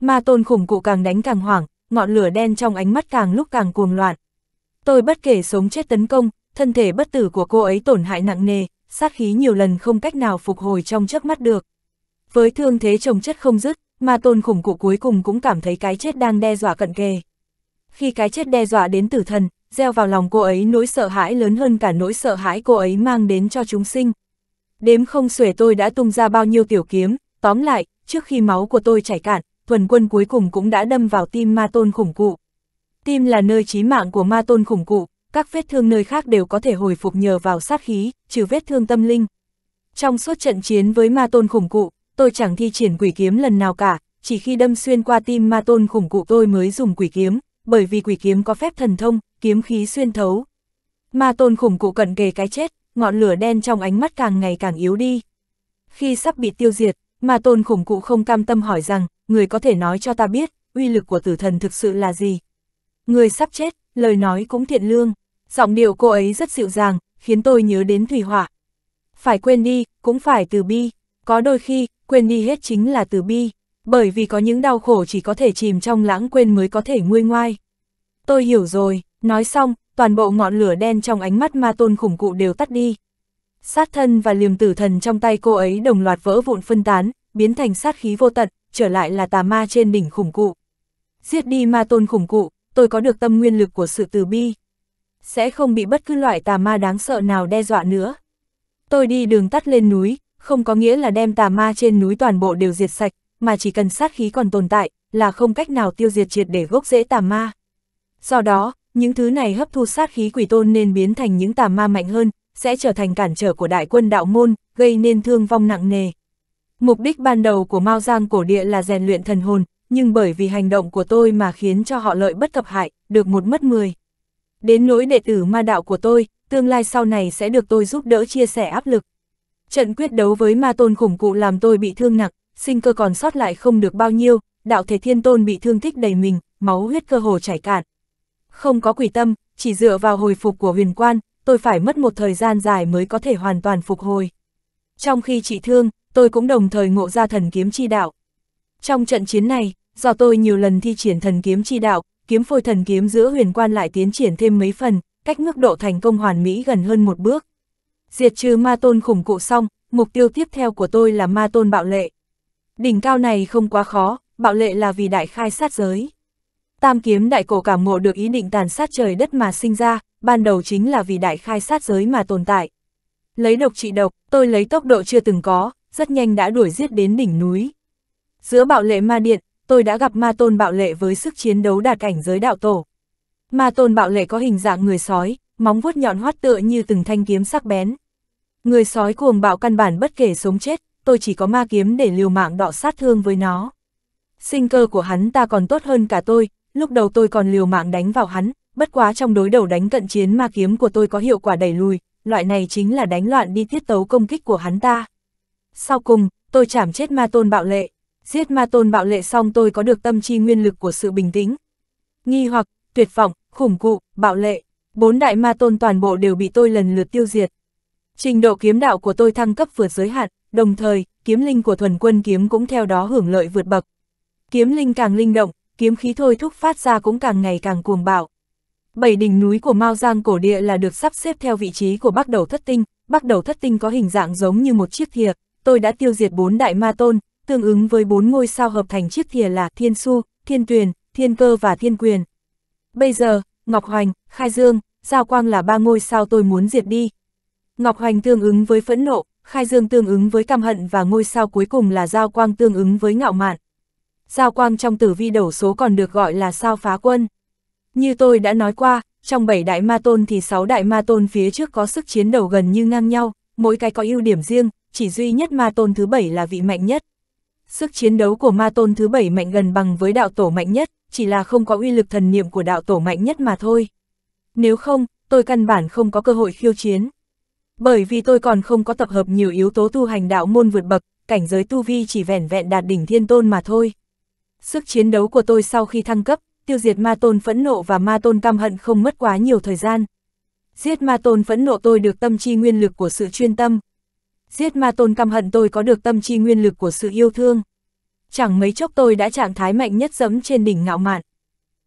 Ma tôn khủng cụ càng đánh càng hoảng, ngọn lửa đen trong ánh mắt càng lúc càng cuồng loạn. Tôi bất kể sống chết tấn công, thân thể bất tử của cô ấy tổn hại nặng nề, sát khí nhiều lần không cách nào phục hồi trong chớp mắt được. Với thương thế chồng chất không dứt, mà tôn khủng cụ cuối cùng cũng cảm thấy cái chết đang đe dọa cận kề. Khi cái chết đe dọa đến tử thần, gieo vào lòng cô ấy nỗi sợ hãi lớn hơn cả nỗi sợ hãi cô ấy mang đến cho chúng sinh. Đếm không xuể tôi đã tung ra bao nhiêu tiểu kiếm, tóm lại, trước khi máu của tôi chảy cạn, thuần quân cuối cùng cũng đã đâm vào tim ma tôn khủng cụ. Tim là nơi chí mạng của ma tôn khủng cụ, các vết thương nơi khác đều có thể hồi phục nhờ vào sát khí, trừ vết thương tâm linh. Trong suốt trận chiến với ma tôn khủng cụ, tôi chẳng thi triển quỷ kiếm lần nào cả, chỉ khi đâm xuyên qua tim ma tôn khủng cụ tôi mới dùng quỷ kiếm, bởi vì quỷ kiếm có phép thần thông, kiếm khí xuyên thấu. Ma tôn khủng cụ cận kề cái chết, ngọn lửa đen trong ánh mắt càng ngày càng yếu đi. Khi sắp bị tiêu diệt, ma tôn khủng cụ không cam tâm hỏi rằng, người có thể nói cho ta biết, uy lực của tử thần thực sự là gì? Người sắp chết, lời nói cũng thiện lương, giọng điệu cô ấy rất dịu dàng, khiến tôi nhớ đến thủy hỏa. Phải quên đi, cũng phải từ bi, có đôi khi, quên đi hết chính là từ bi, bởi vì có những đau khổ chỉ có thể chìm trong lãng quên mới có thể nguôi ngoai. Tôi hiểu rồi, nói xong, toàn bộ ngọn lửa đen trong ánh mắt ma tôn khủng cụ đều tắt đi. Sát thân và liềm tử thần trong tay cô ấy đồng loạt vỡ vụn phân tán, biến thành sát khí vô tận, trở lại là tà ma trên đỉnh khủng cụ. Giết đi ma tôn khủng cụ, tôi có được tâm nguyên lực của sự từ bi. Sẽ không bị bất cứ loại tà ma đáng sợ nào đe dọa nữa. Tôi đi đường tắt lên núi, không có nghĩa là đem tà ma trên núi toàn bộ đều diệt sạch, mà chỉ cần sát khí còn tồn tại, là không cách nào tiêu diệt triệt để gốc rễ tà ma. Do đó, những thứ này hấp thu sát khí quỷ tôn nên biến thành những tà ma mạnh hơn, sẽ trở thành cản trở của đại quân đạo môn, gây nên thương vong nặng nề. Mục đích ban đầu của Mao Giang cổ địa là rèn luyện thần hồn, nhưng bởi vì hành động của tôi mà khiến cho họ lợi bất cập hại, được một mất mười. Đến nỗi đệ tử ma đạo của tôi, tương lai sau này sẽ được tôi giúp đỡ chia sẻ áp lực. Trận quyết đấu với ma tôn khủng cụ làm tôi bị thương nặng, sinh cơ còn sót lại không được bao nhiêu, đạo thể thiên tôn bị thương tích đầy mình, máu huyết cơ hồ chảy cạn. Không có quỷ tâm, chỉ dựa vào hồi phục của huyền quan, tôi phải mất một thời gian dài mới có thể hoàn toàn phục hồi. Trong khi trị thương, tôi cũng đồng thời ngộ ra thần kiếm chi đạo. Trong trận chiến này, do tôi nhiều lần thi triển thần kiếm chi đạo, kiếm phôi thần kiếm giữa huyền quan lại tiến triển thêm mấy phần, cách mức độ thành công hoàn mỹ gần hơn một bước diệt trừ ma tôn khủng cụ xong, mục tiêu tiếp theo của tôi là ma tôn bạo lệ. Đỉnh cao này không quá khó, bạo lệ là vì đại khai sát giới. Tam kiếm đại cổ cảm ngộ được ý định tàn sát trời đất mà sinh ra, ban đầu chính là vì đại khai sát giới mà tồn tại. Lấy độc trị độc, tôi lấy tốc độ chưa từng có, rất nhanh đã đuổi giết đến đỉnh núi. Giữa bạo lệ ma điện, tôi đã gặp ma tôn bạo lệ với sức chiến đấu đạt cảnh giới đạo tổ. Ma tôn bạo lệ có hình dạng người sói, móng vuốt nhọn hoắt tựa như từng thanh kiếm sắc bén. Người sói cuồng bạo căn bản bất kể sống chết, tôi chỉ có ma kiếm để liều mạng đọ sát thương với nó. Sinh cơ của hắn ta còn tốt hơn cả tôi, lúc đầu tôi còn liều mạng đánh vào hắn, bất quá trong đối đầu đánh cận chiến ma kiếm của tôi có hiệu quả đẩy lùi, loại này chính là đánh loạn đi tiết tấu công kích của hắn ta. Sau cùng, tôi chảm chết ma tôn bạo lệ, giết ma tôn bạo lệ xong tôi có được tâm chi nguyên lực của sự bình tĩnh. Nghi hoặc, tuyệt vọng, khủng cụ, bạo lệ, bốn đại ma tôn toàn bộ đều bị tôi lần lượt tiêu diệt. Trình độ kiếm đạo của tôi thăng cấp vượt giới hạn, đồng thời, kiếm linh của thuần quân kiếm cũng theo đó hưởng lợi vượt bậc. Kiếm linh càng linh động, kiếm khí thôi thúc phát ra cũng càng ngày càng cuồng bạo. Bảy đỉnh núi của Mao Giang cổ địa là được sắp xếp theo vị trí của Bắc Đầu Thất Tinh, Bắc Đầu Thất Tinh có hình dạng giống như một chiếc thìa, tôi đã tiêu diệt bốn đại ma tôn, tương ứng với bốn ngôi sao hợp thành chiếc thìa là Thiên Su, Thiên Tuyền, Thiên Cơ và Thiên Quyền. Bây giờ, Ngọc Hoành, Khai Dương, Giao Quang là ba ngôi sao tôi muốn diệt đi, Ngọc Hoành tương ứng với phẫn nộ, Khai Dương tương ứng với căm hận và ngôi sao cuối cùng là Giao Quang tương ứng với ngạo mạn. Giao Quang trong tử vi đầu số còn được gọi là sao phá quân. Như tôi đã nói qua, trong 7 đại ma tôn thì 6 đại ma tôn phía trước có sức chiến đầu gần như ngang nhau, mỗi cái có ưu điểm riêng, chỉ duy nhất ma tôn thứ 7 là vị mạnh nhất. Sức chiến đấu của ma tôn thứ 7 mạnh gần bằng với đạo tổ mạnh nhất, chỉ là không có uy lực thần niệm của đạo tổ mạnh nhất mà thôi. Nếu không, tôi căn bản không có cơ hội khiêu chiến. Bởi vì tôi còn không có tập hợp nhiều yếu tố tu hành đạo môn vượt bậc, cảnh giới tu vi chỉ vẻn vẹn đạt đỉnh thiên tôn mà thôi. Sức chiến đấu của tôi sau khi thăng cấp, tiêu diệt ma tôn phẫn nộ và ma tôn căm hận không mất quá nhiều thời gian. Giết ma tôn phẫn nộ tôi được tâm chi nguyên lực của sự chuyên tâm. Giết ma tôn căm hận tôi có được tâm chi nguyên lực của sự yêu thương. Chẳng mấy chốc tôi đã trạng thái mạnh nhất dẫm trên đỉnh ngạo mạn.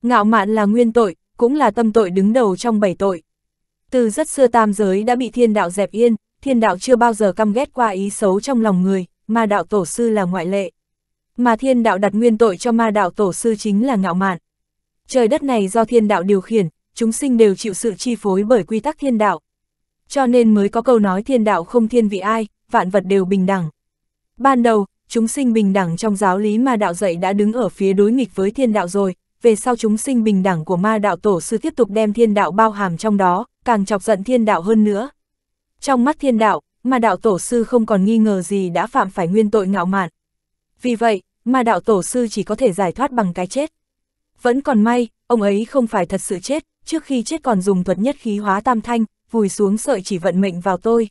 Ngạo mạn là nguyên tội, cũng là tâm tội đứng đầu trong bảy tội. Từ rất xưa tam giới đã bị thiên đạo dẹp yên, thiên đạo chưa bao giờ căm ghét qua ý xấu trong lòng người, mà đạo tổ sư là ngoại lệ. Mà thiên đạo đặt nguyên tội cho ma đạo tổ sư chính là ngạo mạn. Trời đất này do thiên đạo điều khiển, chúng sinh đều chịu sự chi phối bởi quy tắc thiên đạo. Cho nên mới có câu nói thiên đạo không thiên vị ai, vạn vật đều bình đẳng. Ban đầu, chúng sinh bình đẳng trong giáo lý mà đạo dạy đã đứng ở phía đối nghịch với thiên đạo rồi, về sau chúng sinh bình đẳng của ma đạo tổ sư tiếp tục đem thiên đạo bao hàm trong đó, càng chọc giận thiên đạo hơn nữa. Trong mắt thiên đạo, ma đạo tổ sư không còn nghi ngờ gì đã phạm phải nguyên tội ngạo mạn. Vì vậy, ma đạo tổ sư chỉ có thể giải thoát bằng cái chết. Vẫn còn may, ông ấy không phải thật sự chết, trước khi chết còn dùng thuật nhất khí hóa tam thanh, vùi xuống sợi chỉ vận mệnh vào tôi.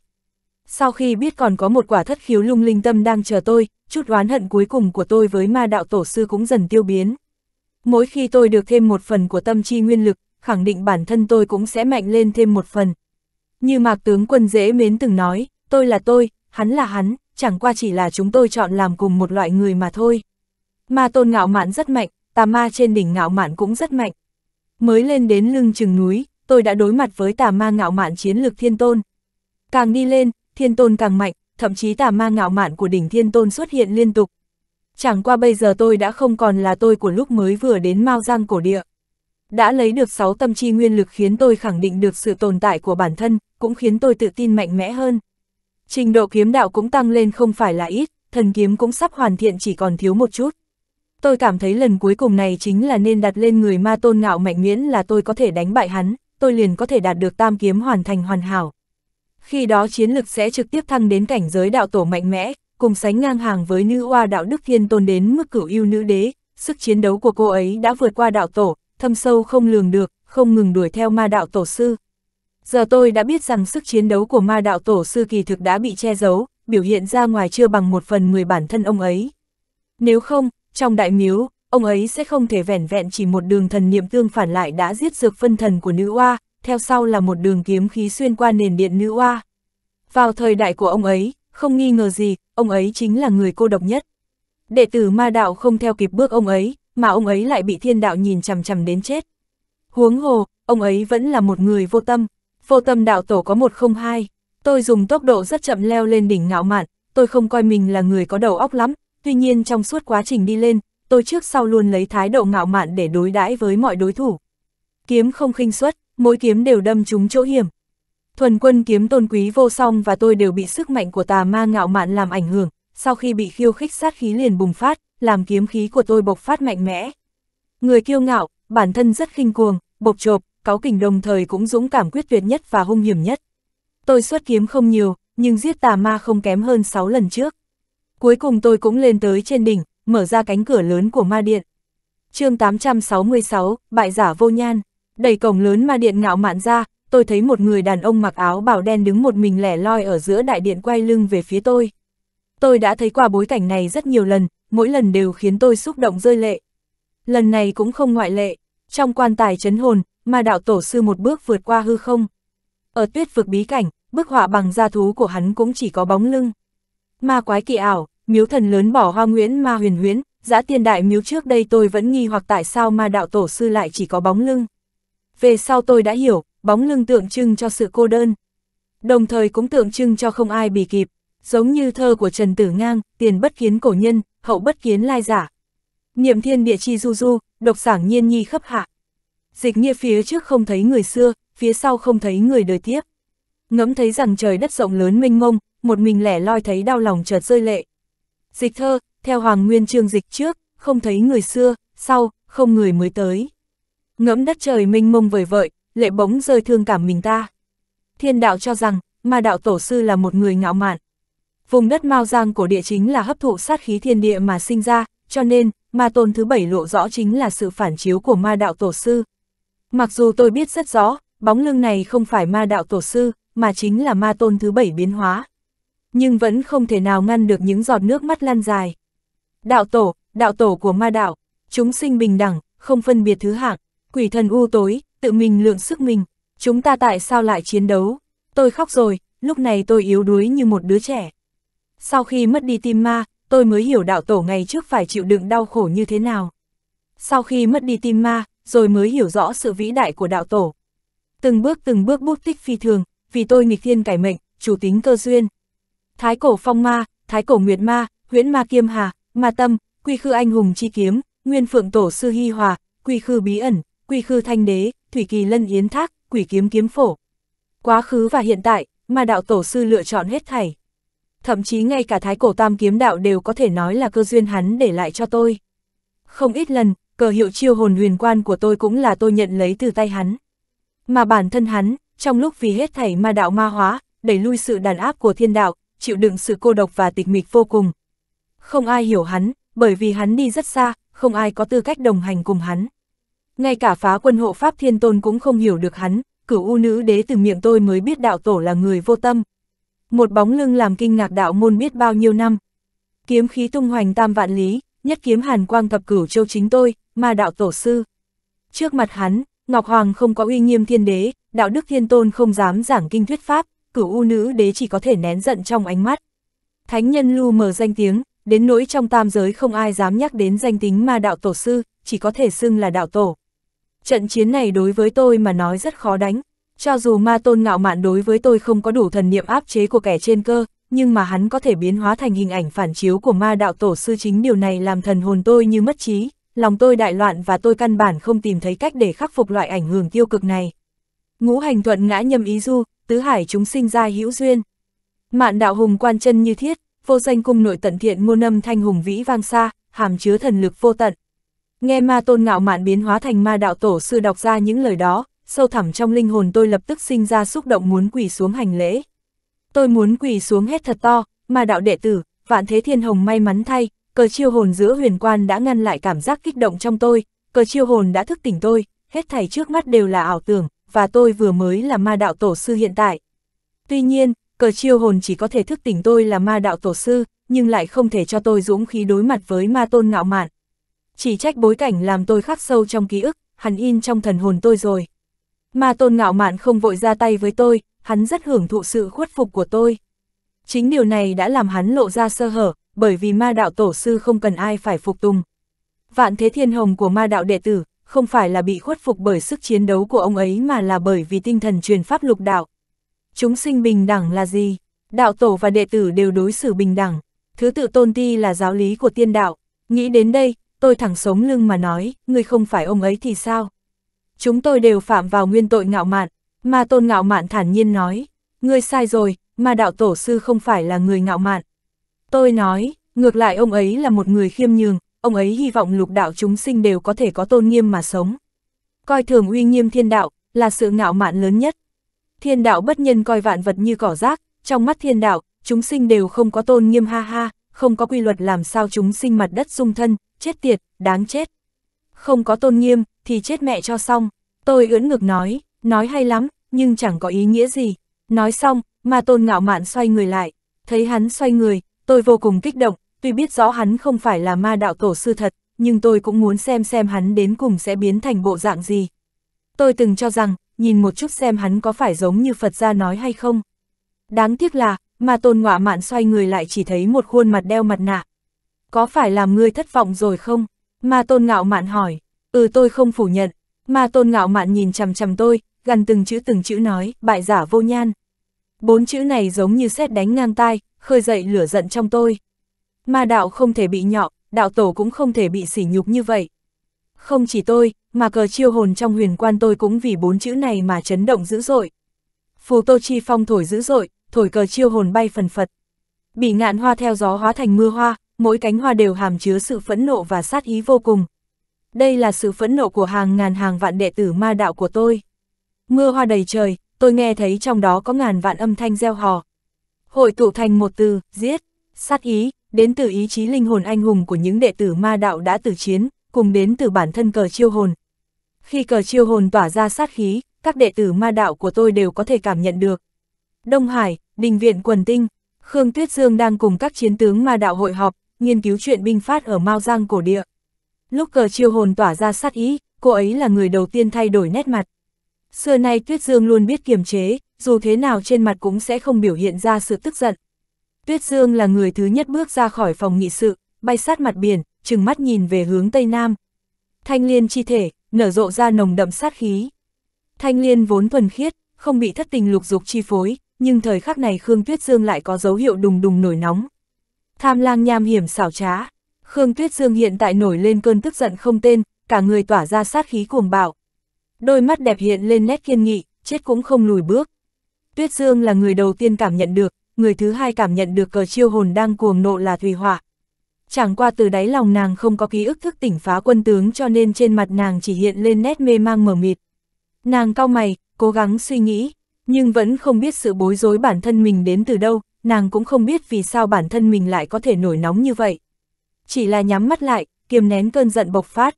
Sau khi biết còn có một quả thất khiếu lung linh tâm đang chờ tôi, chút oán hận cuối cùng của tôi với ma đạo tổ sư cũng dần tiêu biến. Mỗi khi tôi được thêm một phần của tâm chi nguyên lực, khẳng định bản thân tôi cũng sẽ mạnh lên thêm một phần. Như Mạc Tướng Quân dễ mến từng nói, tôi là tôi, hắn là hắn, chẳng qua chỉ là chúng tôi chọn làm cùng một loại người mà thôi. Ma tôn ngạo mạn rất mạnh, tà ma trên đỉnh ngạo mạn cũng rất mạnh. Mới lên đến lưng chừng núi, tôi đã đối mặt với tà ma ngạo mạn chiến lược thiên tôn. Càng đi lên, thiên tôn càng mạnh, thậm chí tà ma ngạo mạn của đỉnh thiên tôn xuất hiện liên tục, chẳng qua bây giờ tôi đã không còn là tôi của lúc mới vừa đến Mao Giang cổ địa. Đã lấy được 6 tâm chi nguyên lực khiến tôi khẳng định được sự tồn tại của bản thân, cũng khiến tôi tự tin mạnh mẽ hơn. Trình độ kiếm đạo cũng tăng lên không phải là ít, thần kiếm cũng sắp hoàn thiện chỉ còn thiếu một chút. Tôi cảm thấy lần cuối cùng này chính là nên đặt lên người ma tôn ngạo mạnh miễn là tôi có thể đánh bại hắn, tôi liền có thể đạt được tam kiếm hoàn thành hoàn hảo. Khi đó chiến lực sẽ trực tiếp thăng đến cảnh giới đạo tổ mạnh mẽ, cùng sánh ngang hàng với nữ oa đạo đức thiên tôn đến mức cửu yêu nữ đế, sức chiến đấu của cô ấy đã vượt qua đạo tổ, thâm sâu không lường được, không ngừng đuổi theo ma đạo tổ sư. Giờ tôi đã biết rằng sức chiến đấu của ma đạo tổ sư kỳ thực đã bị che giấu, biểu hiện ra ngoài chưa bằng một phần mười bản thân ông ấy. Nếu không, trong đại miếu, ông ấy sẽ không thể vẻn vẹn chỉ một đường thần niệm tương phản lại đã giết dược phân thần của nữ oa, theo sau là một đường kiếm khí xuyên qua nền điện nữ oa. Vào thời đại của ông ấy, không nghi ngờ gì, ông ấy chính là người cô độc nhất. Đệ tử ma đạo không theo kịp bước ông ấy, mà ông ấy lại bị thiên đạo nhìn chằm chằm đến chết. Huống hồ, ông ấy vẫn là một người vô tâm. Vô tâm đạo tổ có một không hai. Tôi dùng tốc độ rất chậm leo lên đỉnh ngạo mạn, tôi không coi mình là người có đầu óc lắm. Tuy nhiên trong suốt quá trình đi lên, tôi trước sau luôn lấy thái độ ngạo mạn để đối đãi với mọi đối thủ. Kiếm không khinh suất, mỗi kiếm đều đâm trúng chỗ hiểm. Thuần quân kiếm tôn quý vô song và tôi đều bị sức mạnh của tà ma ngạo mạn làm ảnh hưởng, sau khi bị khiêu khích sát khí liền bùng phát, làm kiếm khí của tôi bộc phát mạnh mẽ. Người kiêu ngạo, bản thân rất khinh cuồng, bộc chộp, cáo kình đồng thời cũng dũng cảm quyết tuyệt nhất và hung hiểm nhất. Tôi xuất kiếm không nhiều, nhưng giết tà ma không kém hơn 6 lần trước. Cuối cùng tôi cũng lên tới trên đỉnh, mở ra cánh cửa lớn của ma điện. chương 866, Bại giả vô nhan, đẩy cổng lớn ma điện ngạo mạn ra, tôi thấy một người đàn ông mặc áo bào đen đứng một mình lẻ loi ở giữa đại điện quay lưng về phía tôi. Tôi đã thấy qua bối cảnh này rất nhiều lần, mỗi lần đều khiến tôi xúc động rơi lệ. Lần này cũng không ngoại lệ, trong quan tài chấn hồn, mà đạo tổ sư một bước vượt qua hư không. Ở tuyết vực bí cảnh, bức họa bằng da thú của hắn cũng chỉ có bóng lưng. Ma quái kỳ ảo, miếu thần lớn bỏ hoa nguyễn ma huyền huyễn, giã tiên đại miếu trước đây tôi vẫn nghi hoặc tại sao ma đạo tổ sư lại chỉ có bóng lưng. Về sau tôi đã hiểu, bóng lưng tượng trưng cho sự cô đơn. Đồng thời cũng tượng trưng cho không ai bì kịp, giống như thơ của Trần Tử Ngang, tiền bất kiến cổ nhân, hậu bất kiến lai giả. Niệm thiên địa chi du du, độc giảng nhiên nhi khắp hạ. Dịch nghĩa phía trước không thấy người xưa, phía sau không thấy người đời tiếp. Ngẫm thấy rằng trời đất rộng lớn mênh mông, một mình lẻ loi thấy đau lòng chợt rơi lệ. Dịch thơ, theo Hoàng Nguyên Trương dịch trước, không thấy người xưa, sau, không người mới tới. Ngẫm đất trời mênh mông vời vợi, lệ bóng rơi thương cảm mình ta. Thiên đạo cho rằng, ma đạo tổ sư là một người ngạo mạn. Vùng đất Mao Giang cổ địa chính là hấp thụ sát khí thiên địa mà sinh ra, cho nên, ma tôn thứ bảy lộ rõ chính là sự phản chiếu của ma đạo tổ sư. Mặc dù tôi biết rất rõ, bóng lưng này không phải ma đạo tổ sư, mà chính là ma tôn thứ bảy biến hóa. Nhưng vẫn không thể nào ngăn được những giọt nước mắt lan dài. Đạo tổ, đạo tổ của ma đạo, chúng sinh bình đẳng, không phân biệt thứ hạng, quỷ thần u tối, tự mình lượng sức mình, chúng ta tại sao lại chiến đấu, tôi khóc rồi, lúc này tôi yếu đuối như một đứa trẻ. Sau khi mất đi tim ma, tôi mới hiểu đạo tổ ngày trước phải chịu đựng đau khổ như thế nào. Sau khi mất đi tim ma, rồi mới hiểu rõ sự vĩ đại của đạo tổ. Từng bước từng bước bút tích phi thường, vì tôi nghịch thiên cải mệnh, chủ tính cơ duyên. Thái cổ phong ma, thái cổ nguyệt ma, huyễn ma kiêm hà, ma tâm, quy khư anh hùng chi kiếm, nguyên phượng tổ sư hy hòa, quy khư bí ẩn, quy khư thanh đế, Thủy Kỳ Lân Yến Thác, Quỷ Kiếm Kiếm Phổ. Quá khứ và hiện tại, mà đạo tổ sư lựa chọn hết thảy. Thậm chí ngay cả thái cổ tam kiếm đạo đều có thể nói là cơ duyên hắn để lại cho tôi. Không ít lần, cờ hiệu chiêu hồn huyền quan của tôi cũng là tôi nhận lấy từ tay hắn. Mà bản thân hắn, trong lúc vì hết thảy ma đạo ma hóa, đẩy lui sự đàn áp của thiên đạo, chịu đựng sự cô độc và tịch mịch vô cùng. Không ai hiểu hắn, bởi vì hắn đi rất xa, không ai có tư cách đồng hành cùng hắn ngay cả phá quân hộ Pháp Thiên Tôn cũng không hiểu được hắn, cửu u nữ đế từ miệng tôi mới biết đạo tổ là người vô tâm. Một bóng lưng làm kinh ngạc đạo môn biết bao nhiêu năm. Kiếm khí tung hoành tam vạn lý, nhất kiếm hàn quang tập cửu châu chính tôi, mà đạo tổ sư. Trước mặt hắn, Ngọc Hoàng không có uy nghiêm thiên đế, đạo đức thiên tôn không dám giảng kinh thuyết pháp, cửu u nữ đế chỉ có thể nén giận trong ánh mắt. Thánh nhân lưu mờ danh tiếng, đến nỗi trong tam giới không ai dám nhắc đến danh tính ma đạo tổ sư, chỉ có thể xưng là đạo tổ. Trận chiến này đối với tôi mà nói rất khó đánh, cho dù ma tôn ngạo mạn đối với tôi không có đủ thần niệm áp chế của kẻ trên cơ, nhưng mà hắn có thể biến hóa thành hình ảnh phản chiếu của ma đạo tổ sư chính điều này làm thần hồn tôi như mất trí, lòng tôi đại loạn và tôi căn bản không tìm thấy cách để khắc phục loại ảnh hưởng tiêu cực này. Ngũ hành thuận ngã nhầm ý du, tứ hải chúng sinh ra hữu duyên. Mạn đạo hùng quan chân như thiết, vô danh cung nội tận thiện ngôn âm thanh hùng vĩ vang xa, hàm chứa thần lực vô tận, Nghe ma tôn ngạo mạn biến hóa thành ma đạo tổ sư đọc ra những lời đó, sâu thẳm trong linh hồn tôi lập tức sinh ra xúc động muốn quỳ xuống hành lễ. Tôi muốn quỳ xuống hết thật to, ma đạo đệ tử, vạn thế thiên hồng may mắn thay, cờ chiêu hồn giữa huyền quan đã ngăn lại cảm giác kích động trong tôi, cờ chiêu hồn đã thức tỉnh tôi, hết thảy trước mắt đều là ảo tưởng, và tôi vừa mới là ma đạo tổ sư hiện tại. Tuy nhiên, cờ chiêu hồn chỉ có thể thức tỉnh tôi là ma đạo tổ sư, nhưng lại không thể cho tôi dũng khí đối mặt với ma tôn ngạo mạn chỉ trách bối cảnh làm tôi khắc sâu trong ký ức, hắn in trong thần hồn tôi rồi. Mà tôn ngạo mạn không vội ra tay với tôi, hắn rất hưởng thụ sự khuất phục của tôi. Chính điều này đã làm hắn lộ ra sơ hở, bởi vì ma đạo tổ sư không cần ai phải phục tùng. Vạn thế thiên hồng của ma đạo đệ tử, không phải là bị khuất phục bởi sức chiến đấu của ông ấy mà là bởi vì tinh thần truyền pháp lục đạo. Chúng sinh bình đẳng là gì? Đạo tổ và đệ tử đều đối xử bình đẳng. Thứ tự tôn ti là giáo lý của tiên đạo. Nghĩ đến đây, tôi thẳng sống lưng mà nói, ngươi không phải ông ấy thì sao? Chúng tôi đều phạm vào nguyên tội ngạo mạn, mà tôn ngạo mạn thản nhiên nói, ngươi sai rồi, mà đạo tổ sư không phải là người ngạo mạn. Tôi nói, ngược lại ông ấy là một người khiêm nhường, ông ấy hy vọng lục đạo chúng sinh đều có thể có tôn nghiêm mà sống. Coi thường uy nghiêm thiên đạo, là sự ngạo mạn lớn nhất. Thiên đạo bất nhân coi vạn vật như cỏ rác, trong mắt thiên đạo, chúng sinh đều không có tôn nghiêm ha ha không có quy luật làm sao chúng sinh mặt đất dung thân, chết tiệt, đáng chết. Không có tôn nghiêm, thì chết mẹ cho xong. Tôi ưỡn ngực nói, nói hay lắm, nhưng chẳng có ý nghĩa gì. Nói xong, mà tôn ngạo mạn xoay người lại. Thấy hắn xoay người, tôi vô cùng kích động, tuy biết rõ hắn không phải là ma đạo tổ sư thật, nhưng tôi cũng muốn xem xem hắn đến cùng sẽ biến thành bộ dạng gì. Tôi từng cho rằng, nhìn một chút xem hắn có phải giống như Phật gia nói hay không. Đáng tiếc là, mà tôn ngọa mạn xoay người lại chỉ thấy một khuôn mặt đeo mặt nạ. Có phải làm ngươi thất vọng rồi không? Mà tôn ngạo mạn hỏi, ừ tôi không phủ nhận, mà tôn ngạo mạn nhìn chằm chằm tôi, gần từng chữ từng chữ nói, bại giả vô nhan. Bốn chữ này giống như xét đánh ngang tai, khơi dậy lửa giận trong tôi. Mà đạo không thể bị nhọ, đạo tổ cũng không thể bị sỉ nhục như vậy. Không chỉ tôi, mà cờ chiêu hồn trong huyền quan tôi cũng vì bốn chữ này mà chấn động dữ dội. Phù Tô Chi Phong thổi dữ dội, thổi cờ chiêu hồn bay phần phật. Bị ngạn hoa theo gió hóa thành mưa hoa, mỗi cánh hoa đều hàm chứa sự phẫn nộ và sát ý vô cùng. Đây là sự phẫn nộ của hàng ngàn hàng vạn đệ tử ma đạo của tôi. Mưa hoa đầy trời, tôi nghe thấy trong đó có ngàn vạn âm thanh gieo hò. Hội tụ thành một từ, giết, sát ý, đến từ ý chí linh hồn anh hùng của những đệ tử ma đạo đã tử chiến, cùng đến từ bản thân cờ chiêu hồn. Khi cờ chiêu hồn tỏa ra sát khí, các đệ tử ma đạo của tôi đều có thể cảm nhận được. Đông Hải, Đình viện quần tinh, Khương Tuyết Dương đang cùng các chiến tướng ma đạo hội họp, nghiên cứu chuyện binh phát ở Mao Giang cổ địa. Lúc cờ chiêu hồn tỏa ra sát ý, cô ấy là người đầu tiên thay đổi nét mặt. Xưa nay Tuyết Dương luôn biết kiềm chế, dù thế nào trên mặt cũng sẽ không biểu hiện ra sự tức giận. Tuyết Dương là người thứ nhất bước ra khỏi phòng nghị sự, bay sát mặt biển, trừng mắt nhìn về hướng Tây Nam. Thanh liên chi thể, nở rộ ra nồng đậm sát khí. Thanh liên vốn thuần khiết, không bị thất tình lục dục chi phối, nhưng thời khắc này Khương Tuyết Dương lại có dấu hiệu đùng đùng nổi nóng. Tham lang nham hiểm xảo trá, Khương Tuyết Dương hiện tại nổi lên cơn tức giận không tên, cả người tỏa ra sát khí cuồng bạo. Đôi mắt đẹp hiện lên nét kiên nghị, chết cũng không lùi bước. Tuyết Dương là người đầu tiên cảm nhận được, người thứ hai cảm nhận được cờ chiêu hồn đang cuồng nộ là Thùy Hỏa. Chẳng qua từ đáy lòng nàng không có ký ức thức tỉnh phá quân tướng cho nên trên mặt nàng chỉ hiện lên nét mê mang mờ mịt. Nàng cau mày, cố gắng suy nghĩ, nhưng vẫn không biết sự bối rối bản thân mình đến từ đâu, nàng cũng không biết vì sao bản thân mình lại có thể nổi nóng như vậy. Chỉ là nhắm mắt lại, kiềm nén cơn giận bộc phát.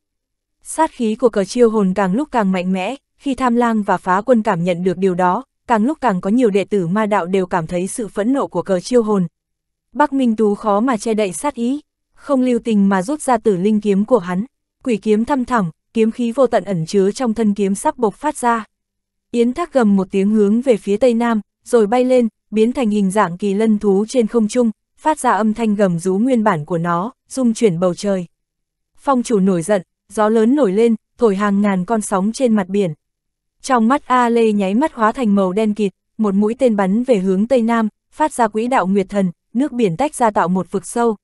Sát khí của cờ chiêu hồn càng lúc càng mạnh mẽ, khi tham lang và phá quân cảm nhận được điều đó, càng lúc càng có nhiều đệ tử ma đạo đều cảm thấy sự phẫn nộ của cờ chiêu hồn. Bắc Minh Tú khó mà che đậy sát ý, không lưu tình mà rút ra tử linh kiếm của hắn, quỷ kiếm thăm thẳm, kiếm khí vô tận ẩn chứa trong thân kiếm sắp bộc phát ra. Yến Thác gầm một tiếng hướng về phía tây nam, rồi bay lên, biến thành hình dạng kỳ lân thú trên không trung, phát ra âm thanh gầm rú nguyên bản của nó, rung chuyển bầu trời. Phong chủ nổi giận, gió lớn nổi lên, thổi hàng ngàn con sóng trên mặt biển. Trong mắt A Lê nháy mắt hóa thành màu đen kịt, một mũi tên bắn về hướng tây nam, phát ra quỹ đạo nguyệt thần, nước biển tách ra tạo một vực sâu.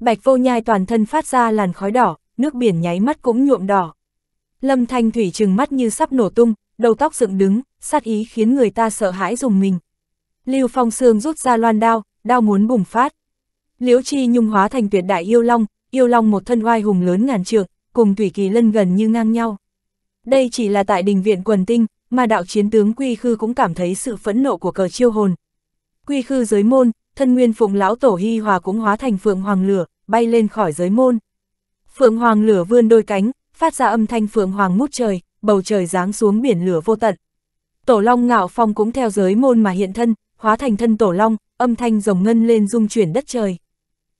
Bạch vô nhai toàn thân phát ra làn khói đỏ, nước biển nháy mắt cũng nhuộm đỏ. Lâm Thanh Thủy trừng mắt như sắp nổ tung, đầu tóc dựng đứng, sát ý khiến người ta sợ hãi dùng mình. Lưu Phong Sương rút ra loan đao, đao muốn bùng phát. Liễu Chi Nhung hóa thành tuyệt đại yêu long, yêu long một thân oai hùng lớn ngàn trượng, cùng Thủy Kỳ Lân gần như ngang nhau. Đây chỉ là tại đình viện quần tinh, mà đạo chiến tướng Quy Khư cũng cảm thấy sự phẫn nộ của cờ chiêu hồn. Quy Khư giới môn, thân nguyên phụng lão tổ Hy Hòa cũng hóa thành phượng hoàng lửa, bay lên khỏi giới môn. Phượng hoàng lửa vươn đôi cánh, phát ra âm thanh phượng hoàng mút trời bầu trời giáng xuống biển lửa vô tận. Tổ long ngạo phong cũng theo giới môn mà hiện thân, hóa thành thân tổ long, âm thanh rồng ngân lên rung chuyển đất trời.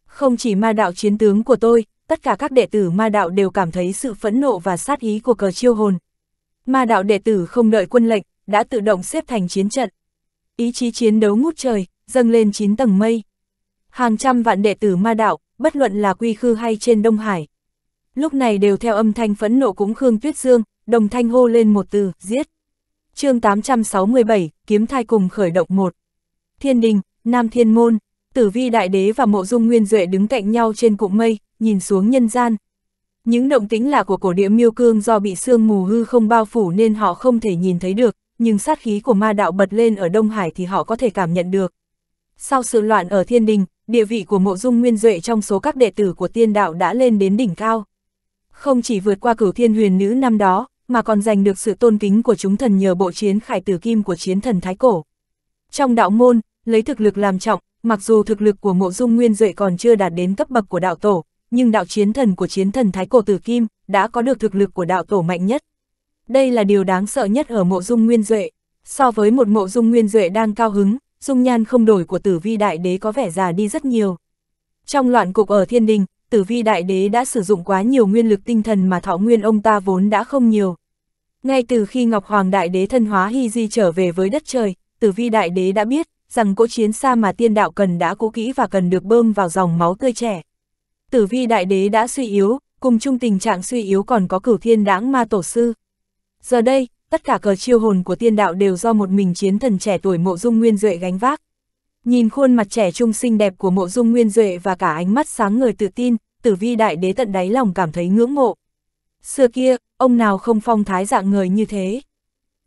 Không chỉ ma đạo chiến tướng của tôi, tất cả các đệ tử ma đạo đều cảm thấy sự phẫn nộ và sát ý của cờ chiêu hồn. Ma đạo đệ tử không đợi quân lệnh, đã tự động xếp thành chiến trận. Ý chí chiến đấu ngút trời, dâng lên chín tầng mây. Hàng trăm vạn đệ tử ma đạo, bất luận là quy khư hay trên Đông Hải. Lúc này đều theo âm thanh phẫn nộ cúng Khương Tuyết Dương, đồng thanh hô lên một từ, giết. chương 867, kiếm thai cùng khởi động một. Thiên đình, Nam Thiên Môn, tử vi đại đế và mộ dung nguyên duệ đứng cạnh nhau trên cụm mây, nhìn xuống nhân gian. Những động tĩnh lạ của cổ địa miêu cương do bị sương mù hư không bao phủ nên họ không thể nhìn thấy được, nhưng sát khí của ma đạo bật lên ở Đông Hải thì họ có thể cảm nhận được. Sau sự loạn ở thiên đình, địa vị của mộ dung nguyên duệ trong số các đệ tử của tiên đạo đã lên đến đỉnh cao. Không chỉ vượt qua cửu thiên huyền nữ năm đó, mà còn giành được sự tôn kính của chúng thần nhờ bộ chiến khải tử kim của chiến thần Thái Cổ. Trong đạo môn, lấy thực lực làm trọng, mặc dù thực lực của mộ dung nguyên duệ còn chưa đạt đến cấp bậc của đạo tổ, nhưng đạo chiến thần của chiến thần Thái Cổ Tử Kim đã có được thực lực của đạo tổ mạnh nhất. Đây là điều đáng sợ nhất ở mộ dung nguyên duệ. So với một mộ dung nguyên duệ đang cao hứng, dung nhan không đổi của tử vi đại đế có vẻ già đi rất nhiều. Trong loạn cục ở thiên đình, tử vi đại đế đã sử dụng quá nhiều nguyên lực tinh thần mà thọ nguyên ông ta vốn đã không nhiều. Ngay từ khi Ngọc Hoàng đại đế thân hóa Hy Di trở về với đất trời, tử vi đại đế đã biết rằng cỗ chiến xa mà tiên đạo cần đã cố kỹ và cần được bơm vào dòng máu tươi trẻ. Tử vi đại đế đã suy yếu, cùng chung tình trạng suy yếu còn có cửu thiên đáng ma tổ sư. Giờ đây, tất cả cờ chiêu hồn của tiên đạo đều do một mình chiến thần trẻ tuổi mộ dung nguyên duệ gánh vác. Nhìn khuôn mặt trẻ trung xinh đẹp của mộ dung nguyên duệ và cả ánh mắt sáng người tự tin, tử vi đại đế tận đáy lòng cảm thấy ngưỡng mộ. Xưa kia, ông nào không phong thái dạng người như thế.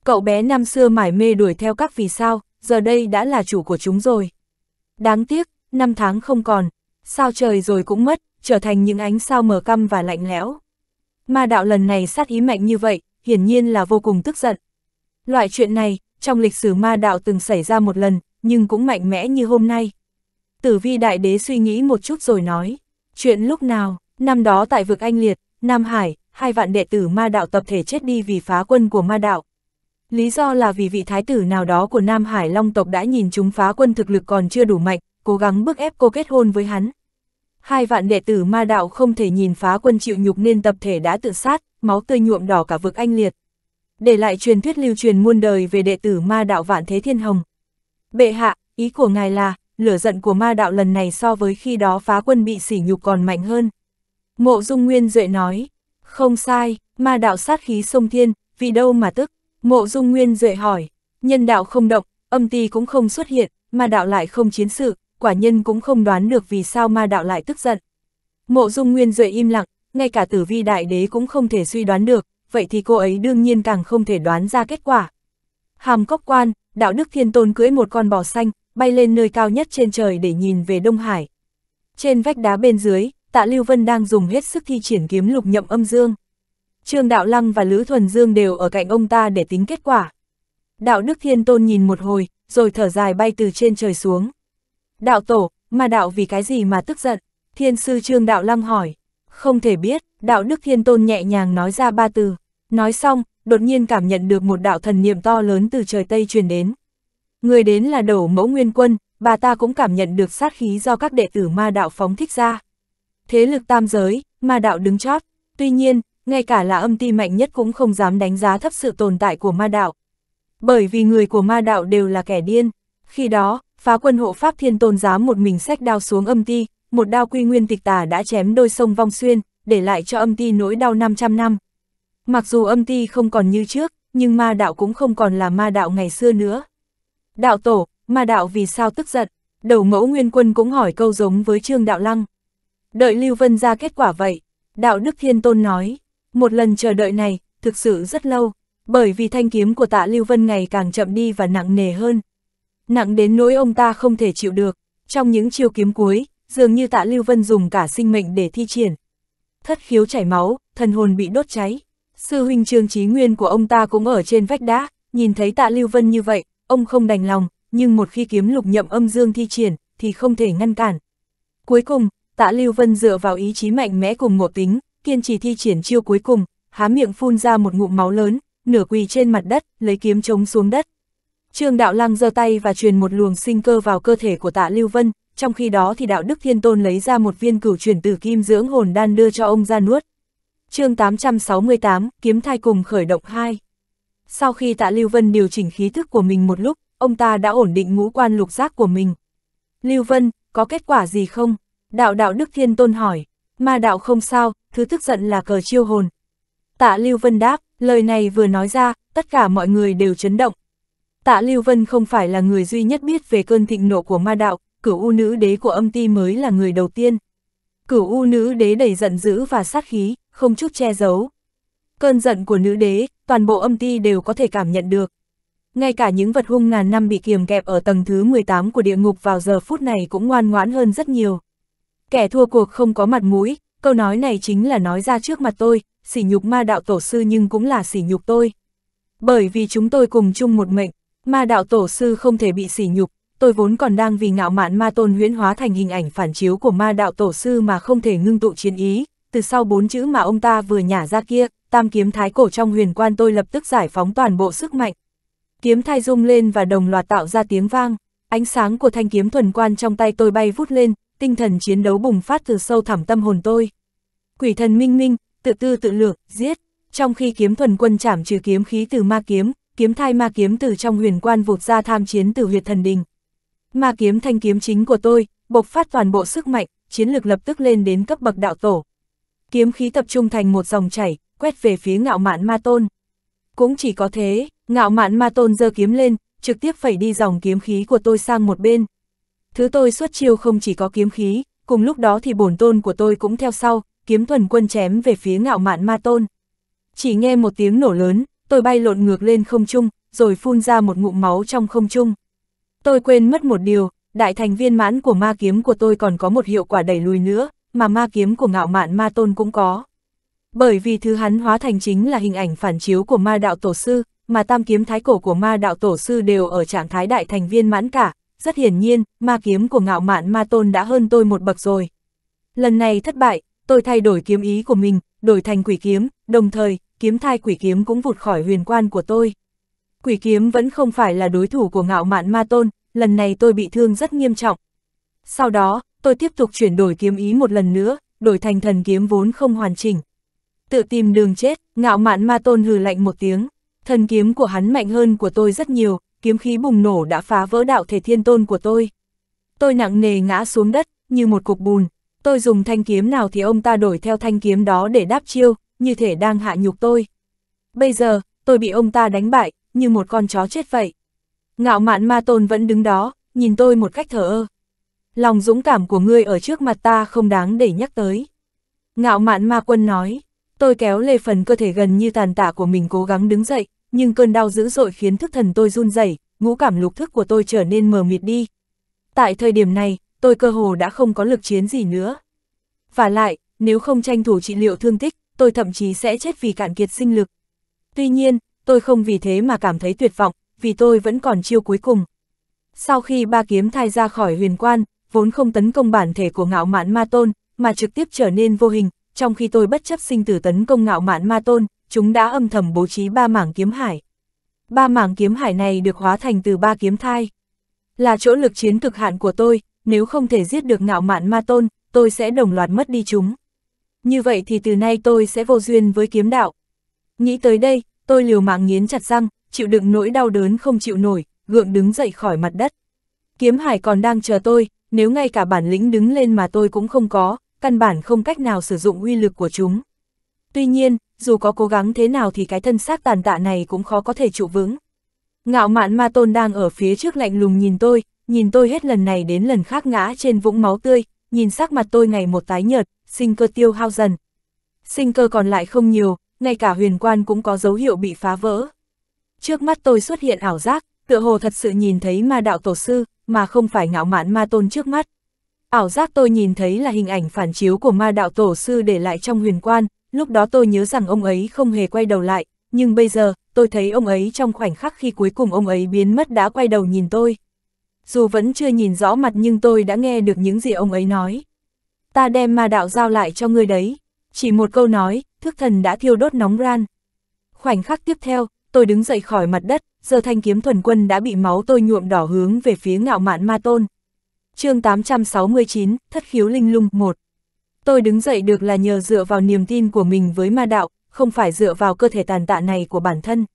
Cậu bé năm xưa mải mê đuổi theo các vì sao, giờ đây đã là chủ của chúng rồi. Đáng tiếc, năm tháng không còn, sao trời rồi cũng mất, trở thành những ánh sao mờ căm và lạnh lẽo. ma đạo lần này sát ý mạnh như vậy, hiển nhiên là vô cùng tức giận. Loại chuyện này, trong lịch sử ma đạo từng xảy ra một lần, nhưng cũng mạnh mẽ như hôm nay. Tử vi đại đế suy nghĩ một chút rồi nói, chuyện lúc nào, năm đó tại vực Anh Liệt, Nam Hải, hai vạn đệ tử ma đạo tập thể chết đi vì phá quân của ma đạo. Lý do là vì vị thái tử nào đó của Nam Hải Long tộc đã nhìn chúng phá quân thực lực còn chưa đủ mạnh, cố gắng bức ép cô kết hôn với hắn. Hai vạn đệ tử ma đạo không thể nhìn phá quân chịu nhục nên tập thể đã tự sát, máu tươi nhuộm đỏ cả vực Anh Liệt. Để lại truyền thuyết lưu truyền muôn đời về đệ tử ma đạo vạn thế thiên hồng, Bệ hạ, ý của ngài là, lửa giận của ma đạo lần này so với khi đó phá quân bị sỉ nhục còn mạnh hơn. Mộ Dung Nguyên Duệ nói, không sai, ma đạo sát khí sông thiên, vì đâu mà tức? Mộ Dung Nguyên Duệ hỏi, nhân đạo không động, âm ti cũng không xuất hiện, ma đạo lại không chiến sự, quả nhân cũng không đoán được vì sao ma đạo lại tức giận. Mộ Dung Nguyên Duệ im lặng, ngay cả tử vi đại đế cũng không thể suy đoán được, vậy thì cô ấy đương nhiên càng không thể đoán ra kết quả. Hàm Cốc Quan, đạo đức thiên tôn cưỡi một con bò xanh, bay lên nơi cao nhất trên trời để nhìn về Đông Hải. Trên vách đá bên dưới, tạ Lưu Vân đang dùng hết sức thi triển kiếm lục nhậm âm dương. Trương Đạo Lăng và Lữ Thuần Dương đều ở cạnh ông ta để tính kết quả. Đạo Đức Thiên Tôn nhìn một hồi, rồi thở dài bay từ trên trời xuống. Đạo Tổ, mà đạo vì cái gì mà tức giận? Thiên Sư Trương Đạo Lăng hỏi. Không thể biết, Đạo Đức Thiên Tôn nhẹ nhàng nói ra ba từ. Nói xong, đột nhiên cảm nhận được một đạo thần niệm to lớn từ trời Tây truyền đến. Người đến là đầu mẫu nguyên quân, bà ta cũng cảm nhận được sát khí do các đệ tử ma đạo phóng thích ra. Thế lực tam giới, ma đạo đứng chót, tuy nhiên, ngay cả là âm ti mạnh nhất cũng không dám đánh giá thấp sự tồn tại của ma đạo. Bởi vì người của ma đạo đều là kẻ điên. Khi đó, phá quân hộ pháp thiên tôn dám một mình sách đao xuống âm ti, một đao quy nguyên tịch tà đã chém đôi sông vong xuyên, để lại cho âm ti nỗi đau 500 năm. Mặc dù âm ti không còn như trước, nhưng ma đạo cũng không còn là ma đạo ngày xưa nữa. Đạo tổ, ma đạo vì sao tức giận? Đầu mẫu nguyên quân cũng hỏi câu giống với trương đạo lăng. Đợi Lưu Vân ra kết quả vậy, đạo đức thiên tôn nói, một lần chờ đợi này, thực sự rất lâu, bởi vì thanh kiếm của tạ Lưu Vân ngày càng chậm đi và nặng nề hơn. Nặng đến nỗi ông ta không thể chịu được, trong những chiêu kiếm cuối, dường như tạ Lưu Vân dùng cả sinh mệnh để thi triển. Thất khiếu chảy máu, thần hồn bị đốt cháy. Sư huynh Trương Chí Nguyên của ông ta cũng ở trên vách đá, nhìn thấy tạ Lưu Vân như vậy, ông không đành lòng, nhưng một khi kiếm lục nhậm âm dương thi triển, thì không thể ngăn cản. Cuối cùng, tạ Lưu Vân dựa vào ý chí mạnh mẽ cùng ngộ tính, kiên trì thi triển chiêu cuối cùng, há miệng phun ra một ngụm máu lớn, nửa quỳ trên mặt đất, lấy kiếm chống xuống đất. Trương Đạo Lăng giơ tay và truyền một luồng sinh cơ vào cơ thể của tạ Lưu Vân, trong khi đó thì Đạo Đức Thiên Tôn lấy ra một viên cửu chuyển tử kim dưỡng hồn đan đưa cho ông ra nuốt chương 868, kiếm thai cùng khởi động 2. Sau khi tạ Lưu Vân điều chỉnh khí thức của mình một lúc, ông ta đã ổn định ngũ quan lục giác của mình. Lưu Vân, có kết quả gì không? Đạo đạo Đức Thiên Tôn hỏi, ma đạo không sao, thứ tức giận là cờ chiêu hồn. Tạ Lưu Vân đáp, lời này vừa nói ra, tất cả mọi người đều chấn động. Tạ Lưu Vân không phải là người duy nhất biết về cơn thịnh nộ của ma đạo, cửu u nữ đế của âm ti mới là người đầu tiên. Cửu u nữ đế đầy giận dữ và sát khí, không chút che giấu. Cơn giận của nữ đế, toàn bộ âm ti đều có thể cảm nhận được. Ngay cả những vật hung ngàn năm bị kiềm kẹp ở tầng thứ 18 của địa ngục vào giờ phút này cũng ngoan ngoãn hơn rất nhiều. Kẻ thua cuộc không có mặt mũi, câu nói này chính là nói ra trước mặt tôi, sỉ nhục ma đạo tổ sư nhưng cũng là sỉ nhục tôi. Bởi vì chúng tôi cùng chung một mệnh, ma đạo tổ sư không thể bị sỉ nhục, tôi vốn còn đang vì ngạo mạn ma tôn huyễn hóa thành hình ảnh phản chiếu của ma đạo tổ sư mà không thể ngưng tụ chiến ý, từ sau bốn chữ mà ông ta vừa nhả ra kia, tam kiếm thái cổ trong huyền quan tôi lập tức giải phóng toàn bộ sức mạnh. Kiếm thai rung lên và đồng loạt tạo ra tiếng vang, ánh sáng của thanh kiếm thuần quan trong tay tôi bay vút lên, tinh thần chiến đấu bùng phát từ sâu thẳm tâm hồn tôi. Quỷ thần minh minh, tự tư tự lược, giết, trong khi kiếm thuần quân chảm trừ kiếm khí từ ma kiếm, kiếm thai ma kiếm từ trong huyền quan vụt ra tham chiến từ huyệt thần đình. Ma kiếm thanh kiếm chính của tôi, bộc phát toàn bộ sức mạnh, chiến lực lập tức lên đến cấp bậc đạo tổ kiếm khí tập trung thành một dòng chảy, quét về phía ngạo mạn ma tôn. Cũng chỉ có thế, ngạo mạn ma tôn giơ kiếm lên, trực tiếp phẩy đi dòng kiếm khí của tôi sang một bên. Thứ tôi xuất chiêu không chỉ có kiếm khí, cùng lúc đó thì bổn tôn của tôi cũng theo sau, kiếm thuần quân chém về phía ngạo mạn ma tôn. Chỉ nghe một tiếng nổ lớn, tôi bay lộn ngược lên không trung, rồi phun ra một ngụm máu trong không trung. Tôi quên mất một điều, đại thành viên mãn của ma kiếm của tôi còn có một hiệu quả đẩy lùi nữa, mà ma kiếm của ngạo mạn ma tôn cũng có. Bởi vì thứ hắn hóa thành chính là hình ảnh phản chiếu của ma đạo tổ sư, mà tam kiếm thái cổ của ma đạo tổ sư đều ở trạng thái đại thành viên mãn cả, rất hiển nhiên, ma kiếm của ngạo mạn ma tôn đã hơn tôi một bậc rồi. Lần này thất bại, tôi thay đổi kiếm ý của mình, đổi thành quỷ kiếm, đồng thời, kiếm thai quỷ kiếm cũng vụt khỏi huyền quan của tôi. Quỷ kiếm vẫn không phải là đối thủ của ngạo mạn ma tôn, lần này tôi bị thương rất nghiêm trọng. Sau đó, tôi tiếp tục chuyển đổi kiếm ý một lần nữa, đổi thành thần kiếm vốn không hoàn chỉnh. Tự tìm đường chết, ngạo mạn ma tôn hừ lạnh một tiếng, thần kiếm của hắn mạnh hơn của tôi rất nhiều, kiếm khí bùng nổ đã phá vỡ đạo thể thiên tôn của tôi. Tôi nặng nề ngã xuống đất, như một cục bùn, tôi dùng thanh kiếm nào thì ông ta đổi theo thanh kiếm đó để đáp chiêu, như thể đang hạ nhục tôi. Bây giờ, tôi bị ông ta đánh bại, như một con chó chết vậy. Ngạo mạn ma tôn vẫn đứng đó, nhìn tôi một cách thờ ơ lòng dũng cảm của ngươi ở trước mặt ta không đáng để nhắc tới. Ngạo mạn ma quân nói, tôi kéo lê phần cơ thể gần như tàn tạ của mình cố gắng đứng dậy, nhưng cơn đau dữ dội khiến thức thần tôi run rẩy, ngũ cảm lục thức của tôi trở nên mờ mịt đi. Tại thời điểm này, tôi cơ hồ đã không có lực chiến gì nữa. Và lại, nếu không tranh thủ trị liệu thương tích, tôi thậm chí sẽ chết vì cạn kiệt sinh lực. Tuy nhiên, tôi không vì thế mà cảm thấy tuyệt vọng, vì tôi vẫn còn chiêu cuối cùng. Sau khi ba kiếm thai ra khỏi huyền quan, vốn không tấn công bản thể của ngạo mạn ma tôn, mà trực tiếp trở nên vô hình, trong khi tôi bất chấp sinh tử tấn công ngạo mạn ma tôn, chúng đã âm thầm bố trí ba mảng kiếm hải. Ba mảng kiếm hải này được hóa thành từ ba kiếm thai. Là chỗ lực chiến cực hạn của tôi, nếu không thể giết được ngạo mạn ma tôn, tôi sẽ đồng loạt mất đi chúng. Như vậy thì từ nay tôi sẽ vô duyên với kiếm đạo. Nghĩ tới đây, tôi liều mạng nghiến chặt răng, chịu đựng nỗi đau đớn không chịu nổi, gượng đứng dậy khỏi mặt đất. Kiếm hải còn đang chờ tôi, nếu ngay cả bản lĩnh đứng lên mà tôi cũng không có, căn bản không cách nào sử dụng uy lực của chúng. Tuy nhiên, dù có cố gắng thế nào thì cái thân xác tàn tạ này cũng khó có thể trụ vững. Ngạo mạn ma tôn đang ở phía trước lạnh lùng nhìn tôi, nhìn tôi hết lần này đến lần khác ngã trên vũng máu tươi, nhìn sắc mặt tôi ngày một tái nhợt, sinh cơ tiêu hao dần. Sinh cơ còn lại không nhiều, ngay cả huyền quan cũng có dấu hiệu bị phá vỡ. Trước mắt tôi xuất hiện ảo giác, tựa hồ thật sự nhìn thấy ma đạo tổ sư, mà không phải ngạo mạn ma tôn trước mắt. Ảo giác tôi nhìn thấy là hình ảnh phản chiếu của ma đạo tổ sư để lại trong huyền quan, lúc đó tôi nhớ rằng ông ấy không hề quay đầu lại, nhưng bây giờ, tôi thấy ông ấy trong khoảnh khắc khi cuối cùng ông ấy biến mất đã quay đầu nhìn tôi. Dù vẫn chưa nhìn rõ mặt nhưng tôi đã nghe được những gì ông ấy nói. Ta đem ma đạo giao lại cho ngươi đấy. Chỉ một câu nói, thức thần đã thiêu đốt nóng ran. Khoảnh khắc tiếp theo, tôi đứng dậy khỏi mặt đất, giờ thanh kiếm thuần quân đã bị máu tôi nhuộm đỏ hướng về phía ngạo mạn ma tôn. chương 869, Thất khiếu linh lung 1 Tôi đứng dậy được là nhờ dựa vào niềm tin của mình với ma đạo, không phải dựa vào cơ thể tàn tạ này của bản thân.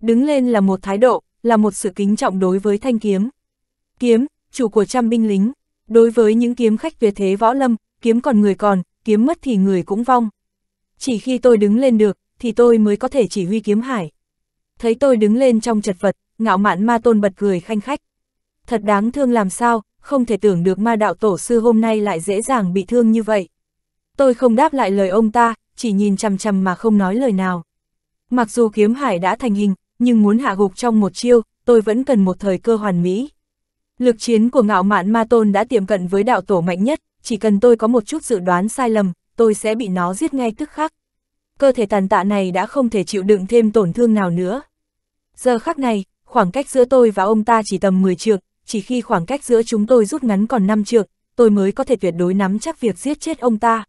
Đứng lên là một thái độ, là một sự kính trọng đối với thanh kiếm. Kiếm, chủ của trăm binh lính. Đối với những kiếm khách tuyệt thế võ lâm, kiếm còn người còn, kiếm mất thì người cũng vong. Chỉ khi tôi đứng lên được, thì tôi mới có thể chỉ huy kiếm hải thấy tôi đứng lên trong chật vật, ngạo mạn ma tôn bật cười khanh khách. Thật đáng thương làm sao, không thể tưởng được ma đạo tổ sư hôm nay lại dễ dàng bị thương như vậy. Tôi không đáp lại lời ông ta, chỉ nhìn chằm chằm mà không nói lời nào. Mặc dù kiếm hải đã thành hình, nhưng muốn hạ gục trong một chiêu, tôi vẫn cần một thời cơ hoàn mỹ. Lực chiến của ngạo mạn ma tôn đã tiệm cận với đạo tổ mạnh nhất, chỉ cần tôi có một chút dự đoán sai lầm, tôi sẽ bị nó giết ngay tức khắc cơ thể tàn tạ này đã không thể chịu đựng thêm tổn thương nào nữa. Giờ khắc này, khoảng cách giữa tôi và ông ta chỉ tầm 10 trượng, chỉ khi khoảng cách giữa chúng tôi rút ngắn còn 5 trượng, tôi mới có thể tuyệt đối nắm chắc việc giết chết ông ta.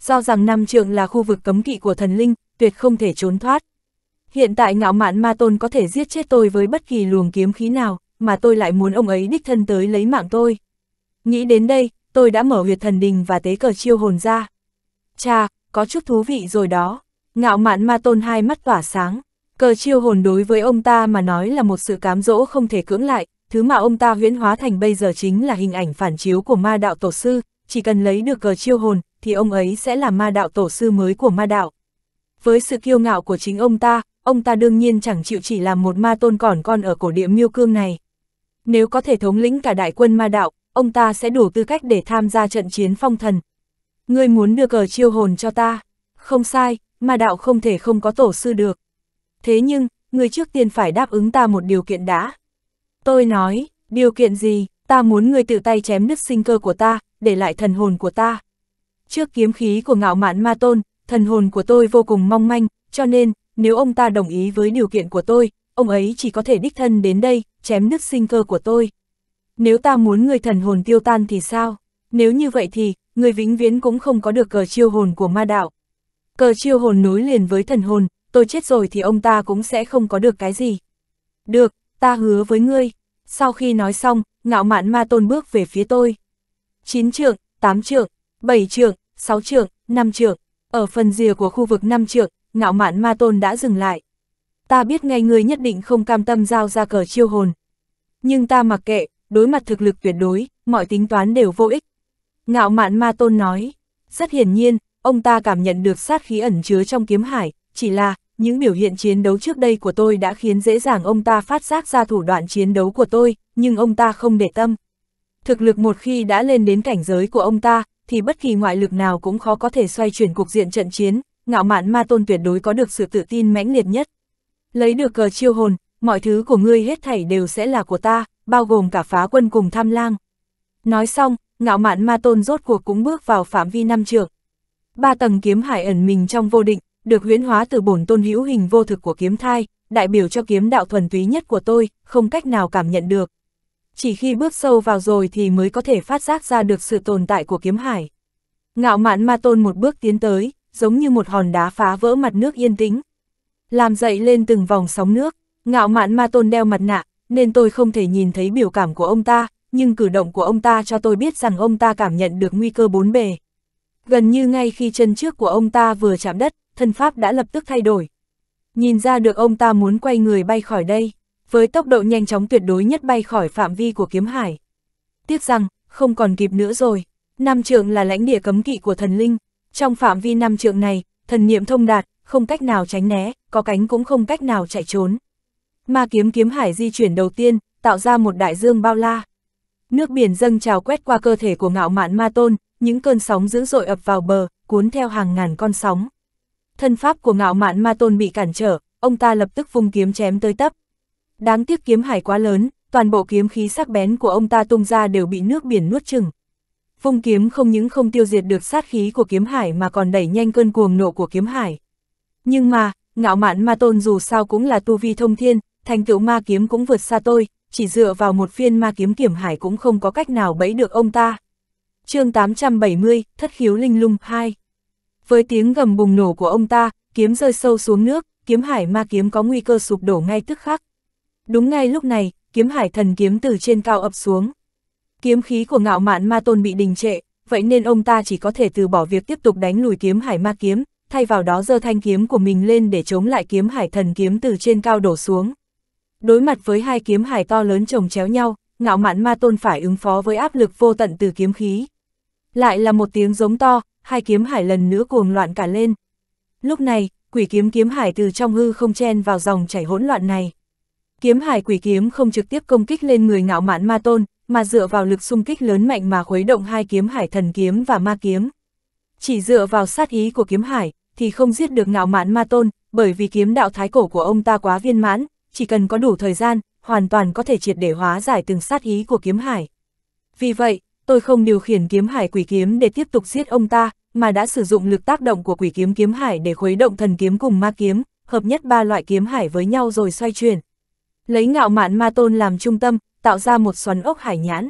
Do rằng năm trượng là khu vực cấm kỵ của thần linh, tuyệt không thể trốn thoát. Hiện tại ngạo mạn ma tôn có thể giết chết tôi với bất kỳ luồng kiếm khí nào, mà tôi lại muốn ông ấy đích thân tới lấy mạng tôi. Nghĩ đến đây, tôi đã mở huyệt thần đình và tế cờ chiêu hồn ra. Chà, có chút thú vị rồi đó. Ngạo mạn ma tôn hai mắt tỏa sáng, cờ chiêu hồn đối với ông ta mà nói là một sự cám dỗ không thể cưỡng lại, thứ mà ông ta huyễn hóa thành bây giờ chính là hình ảnh phản chiếu của ma đạo tổ sư, chỉ cần lấy được cờ chiêu hồn thì ông ấy sẽ là ma đạo tổ sư mới của ma đạo. Với sự kiêu ngạo của chính ông ta, ông ta đương nhiên chẳng chịu chỉ làm một ma tôn còn con ở cổ địa miêu cương này. Nếu có thể thống lĩnh cả đại quân ma đạo, ông ta sẽ đủ tư cách để tham gia trận chiến phong thần, Ngươi muốn đưa cờ chiêu hồn cho ta. Không sai, mà đạo không thể không có tổ sư được. Thế nhưng, ngươi trước tiên phải đáp ứng ta một điều kiện đã. Tôi nói, điều kiện gì, ta muốn ngươi tự tay chém nứt sinh cơ của ta, để lại thần hồn của ta. Trước kiếm khí của ngạo mạn ma tôn, thần hồn của tôi vô cùng mong manh, cho nên, nếu ông ta đồng ý với điều kiện của tôi, ông ấy chỉ có thể đích thân đến đây, chém nứt sinh cơ của tôi. Nếu ta muốn người thần hồn tiêu tan thì sao? Nếu như vậy thì, người vĩnh viễn cũng không có được cờ chiêu hồn của ma đạo. Cờ chiêu hồn nối liền với thần hồn, tôi chết rồi thì ông ta cũng sẽ không có được cái gì. Được, ta hứa với ngươi. Sau khi nói xong, ngạo mạn ma tôn bước về phía tôi. 9 trượng, 8 trượng, 7 trượng, 6 trượng, 5 trượng. Ở phần rìa của khu vực 5 trượng, ngạo mạn ma tôn đã dừng lại. Ta biết ngay ngươi nhất định không cam tâm giao ra cờ chiêu hồn. Nhưng ta mặc kệ, đối mặt thực lực tuyệt đối, mọi tính toán đều vô ích, Ngạo mạn ma tôn nói, rất hiển nhiên, ông ta cảm nhận được sát khí ẩn chứa trong kiếm hải, chỉ là, những biểu hiện chiến đấu trước đây của tôi đã khiến dễ dàng ông ta phát giác ra thủ đoạn chiến đấu của tôi, nhưng ông ta không để tâm. Thực lực một khi đã lên đến cảnh giới của ông ta, thì bất kỳ ngoại lực nào cũng khó có thể xoay chuyển cục diện trận chiến, ngạo mạn ma tôn tuyệt đối có được sự tự tin mãnh liệt nhất. Lấy được cờ chiêu hồn, mọi thứ của ngươi hết thảy đều sẽ là của ta, bao gồm cả phá quân cùng tham lang. Nói xong, ngạo mạn ma tôn rốt cuộc cũng bước vào phạm vi năm trượng. Ba tầng kiếm hải ẩn mình trong vô định, được huyễn hóa từ bổn tôn hữu hình vô thực của kiếm thai, đại biểu cho kiếm đạo thuần túy nhất của tôi, không cách nào cảm nhận được. Chỉ khi bước sâu vào rồi thì mới có thể phát giác ra được sự tồn tại của kiếm hải. Ngạo mạn ma tôn một bước tiến tới, giống như một hòn đá phá vỡ mặt nước yên tĩnh. Làm dậy lên từng vòng sóng nước, ngạo mạn ma tôn đeo mặt nạ, nên tôi không thể nhìn thấy biểu cảm của ông ta, nhưng cử động của ông ta cho tôi biết rằng ông ta cảm nhận được nguy cơ bốn bề. Gần như ngay khi chân trước của ông ta vừa chạm đất, thân pháp đã lập tức thay đổi. Nhìn ra được ông ta muốn quay người bay khỏi đây, với tốc độ nhanh chóng tuyệt đối nhất bay khỏi phạm vi của kiếm hải. Tiếc rằng, không còn kịp nữa rồi. Nam trượng là lãnh địa cấm kỵ của thần linh. Trong phạm vi nam trượng này, thần niệm thông đạt, không cách nào tránh né, có cánh cũng không cách nào chạy trốn. Ma kiếm kiếm hải di chuyển đầu tiên, tạo ra một đại dương bao la. Nước biển dâng trào quét qua cơ thể của ngạo mạn ma tôn, những cơn sóng dữ dội ập vào bờ, cuốn theo hàng ngàn con sóng. Thân pháp của ngạo mạn ma tôn bị cản trở, ông ta lập tức vung kiếm chém tới tấp. Đáng tiếc kiếm hải quá lớn, toàn bộ kiếm khí sắc bén của ông ta tung ra đều bị nước biển nuốt chừng. Vung kiếm không những không tiêu diệt được sát khí của kiếm hải mà còn đẩy nhanh cơn cuồng nộ của kiếm hải. Nhưng mà, ngạo mạn ma tôn dù sao cũng là tu vi thông thiên, thành tựu ma kiếm cũng vượt xa tôi, chỉ dựa vào một viên ma kiếm kiểm hải cũng không có cách nào bẫy được ông ta. chương 870, Thất khiếu linh lung 2 Với tiếng gầm bùng nổ của ông ta, kiếm rơi sâu xuống nước, kiếm hải ma kiếm có nguy cơ sụp đổ ngay tức khắc. Đúng ngay lúc này, kiếm hải thần kiếm từ trên cao ập xuống. Kiếm khí của ngạo mạn ma tôn bị đình trệ, vậy nên ông ta chỉ có thể từ bỏ việc tiếp tục đánh lùi kiếm hải ma kiếm, thay vào đó giơ thanh kiếm của mình lên để chống lại kiếm hải thần kiếm từ trên cao đổ xuống. Đối mặt với hai kiếm hải to lớn chồng chéo nhau, ngạo mạn ma tôn phải ứng phó với áp lực vô tận từ kiếm khí. Lại là một tiếng giống to, hai kiếm hải lần nữa cuồng loạn cả lên. Lúc này, quỷ kiếm kiếm hải từ trong hư không chen vào dòng chảy hỗn loạn này. Kiếm hải quỷ kiếm không trực tiếp công kích lên người ngạo mạn ma tôn, mà dựa vào lực xung kích lớn mạnh mà khuấy động hai kiếm hải thần kiếm và ma kiếm. Chỉ dựa vào sát ý của kiếm hải, thì không giết được ngạo mạn ma tôn, bởi vì kiếm đạo thái cổ của ông ta quá viên mãn, chỉ cần có đủ thời gian, hoàn toàn có thể triệt để hóa giải từng sát ý của kiếm hải. Vì vậy, tôi không điều khiển kiếm hải quỷ kiếm để tiếp tục giết ông ta, mà đã sử dụng lực tác động của quỷ kiếm kiếm hải để khuấy động thần kiếm cùng ma kiếm, hợp nhất ba loại kiếm hải với nhau rồi xoay chuyển. Lấy ngạo mạn ma tôn làm trung tâm, tạo ra một xoắn ốc hải nhãn.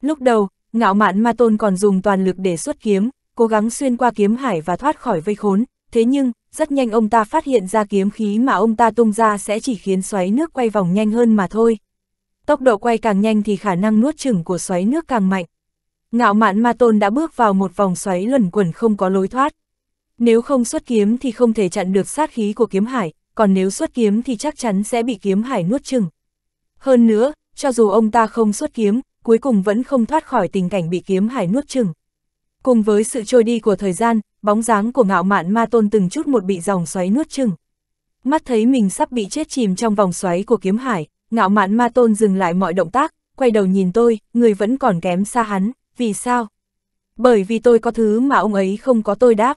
Lúc đầu, ngạo mạn ma tôn còn dùng toàn lực để xuất kiếm, cố gắng xuyên qua kiếm hải và thoát khỏi vây khốn, thế nhưng, rất nhanh ông ta phát hiện ra kiếm khí mà ông ta tung ra sẽ chỉ khiến xoáy nước quay vòng nhanh hơn mà thôi. Tốc độ quay càng nhanh thì khả năng nuốt chửng của xoáy nước càng mạnh. Ngạo mạn ma tôn đã bước vào một vòng xoáy luẩn quẩn không có lối thoát. Nếu không xuất kiếm thì không thể chặn được sát khí của kiếm hải, còn nếu xuất kiếm thì chắc chắn sẽ bị kiếm hải nuốt chửng Hơn nữa, cho dù ông ta không xuất kiếm, cuối cùng vẫn không thoát khỏi tình cảnh bị kiếm hải nuốt chửng Cùng với sự trôi đi của thời gian, bóng dáng của ngạo mạn ma tôn từng chút một bị dòng xoáy nuốt chừng. Mắt thấy mình sắp bị chết chìm trong vòng xoáy của kiếm hải, ngạo mạn ma tôn dừng lại mọi động tác, quay đầu nhìn tôi, người vẫn còn kém xa hắn, vì sao? Bởi vì tôi có thứ mà ông ấy không có tôi đáp.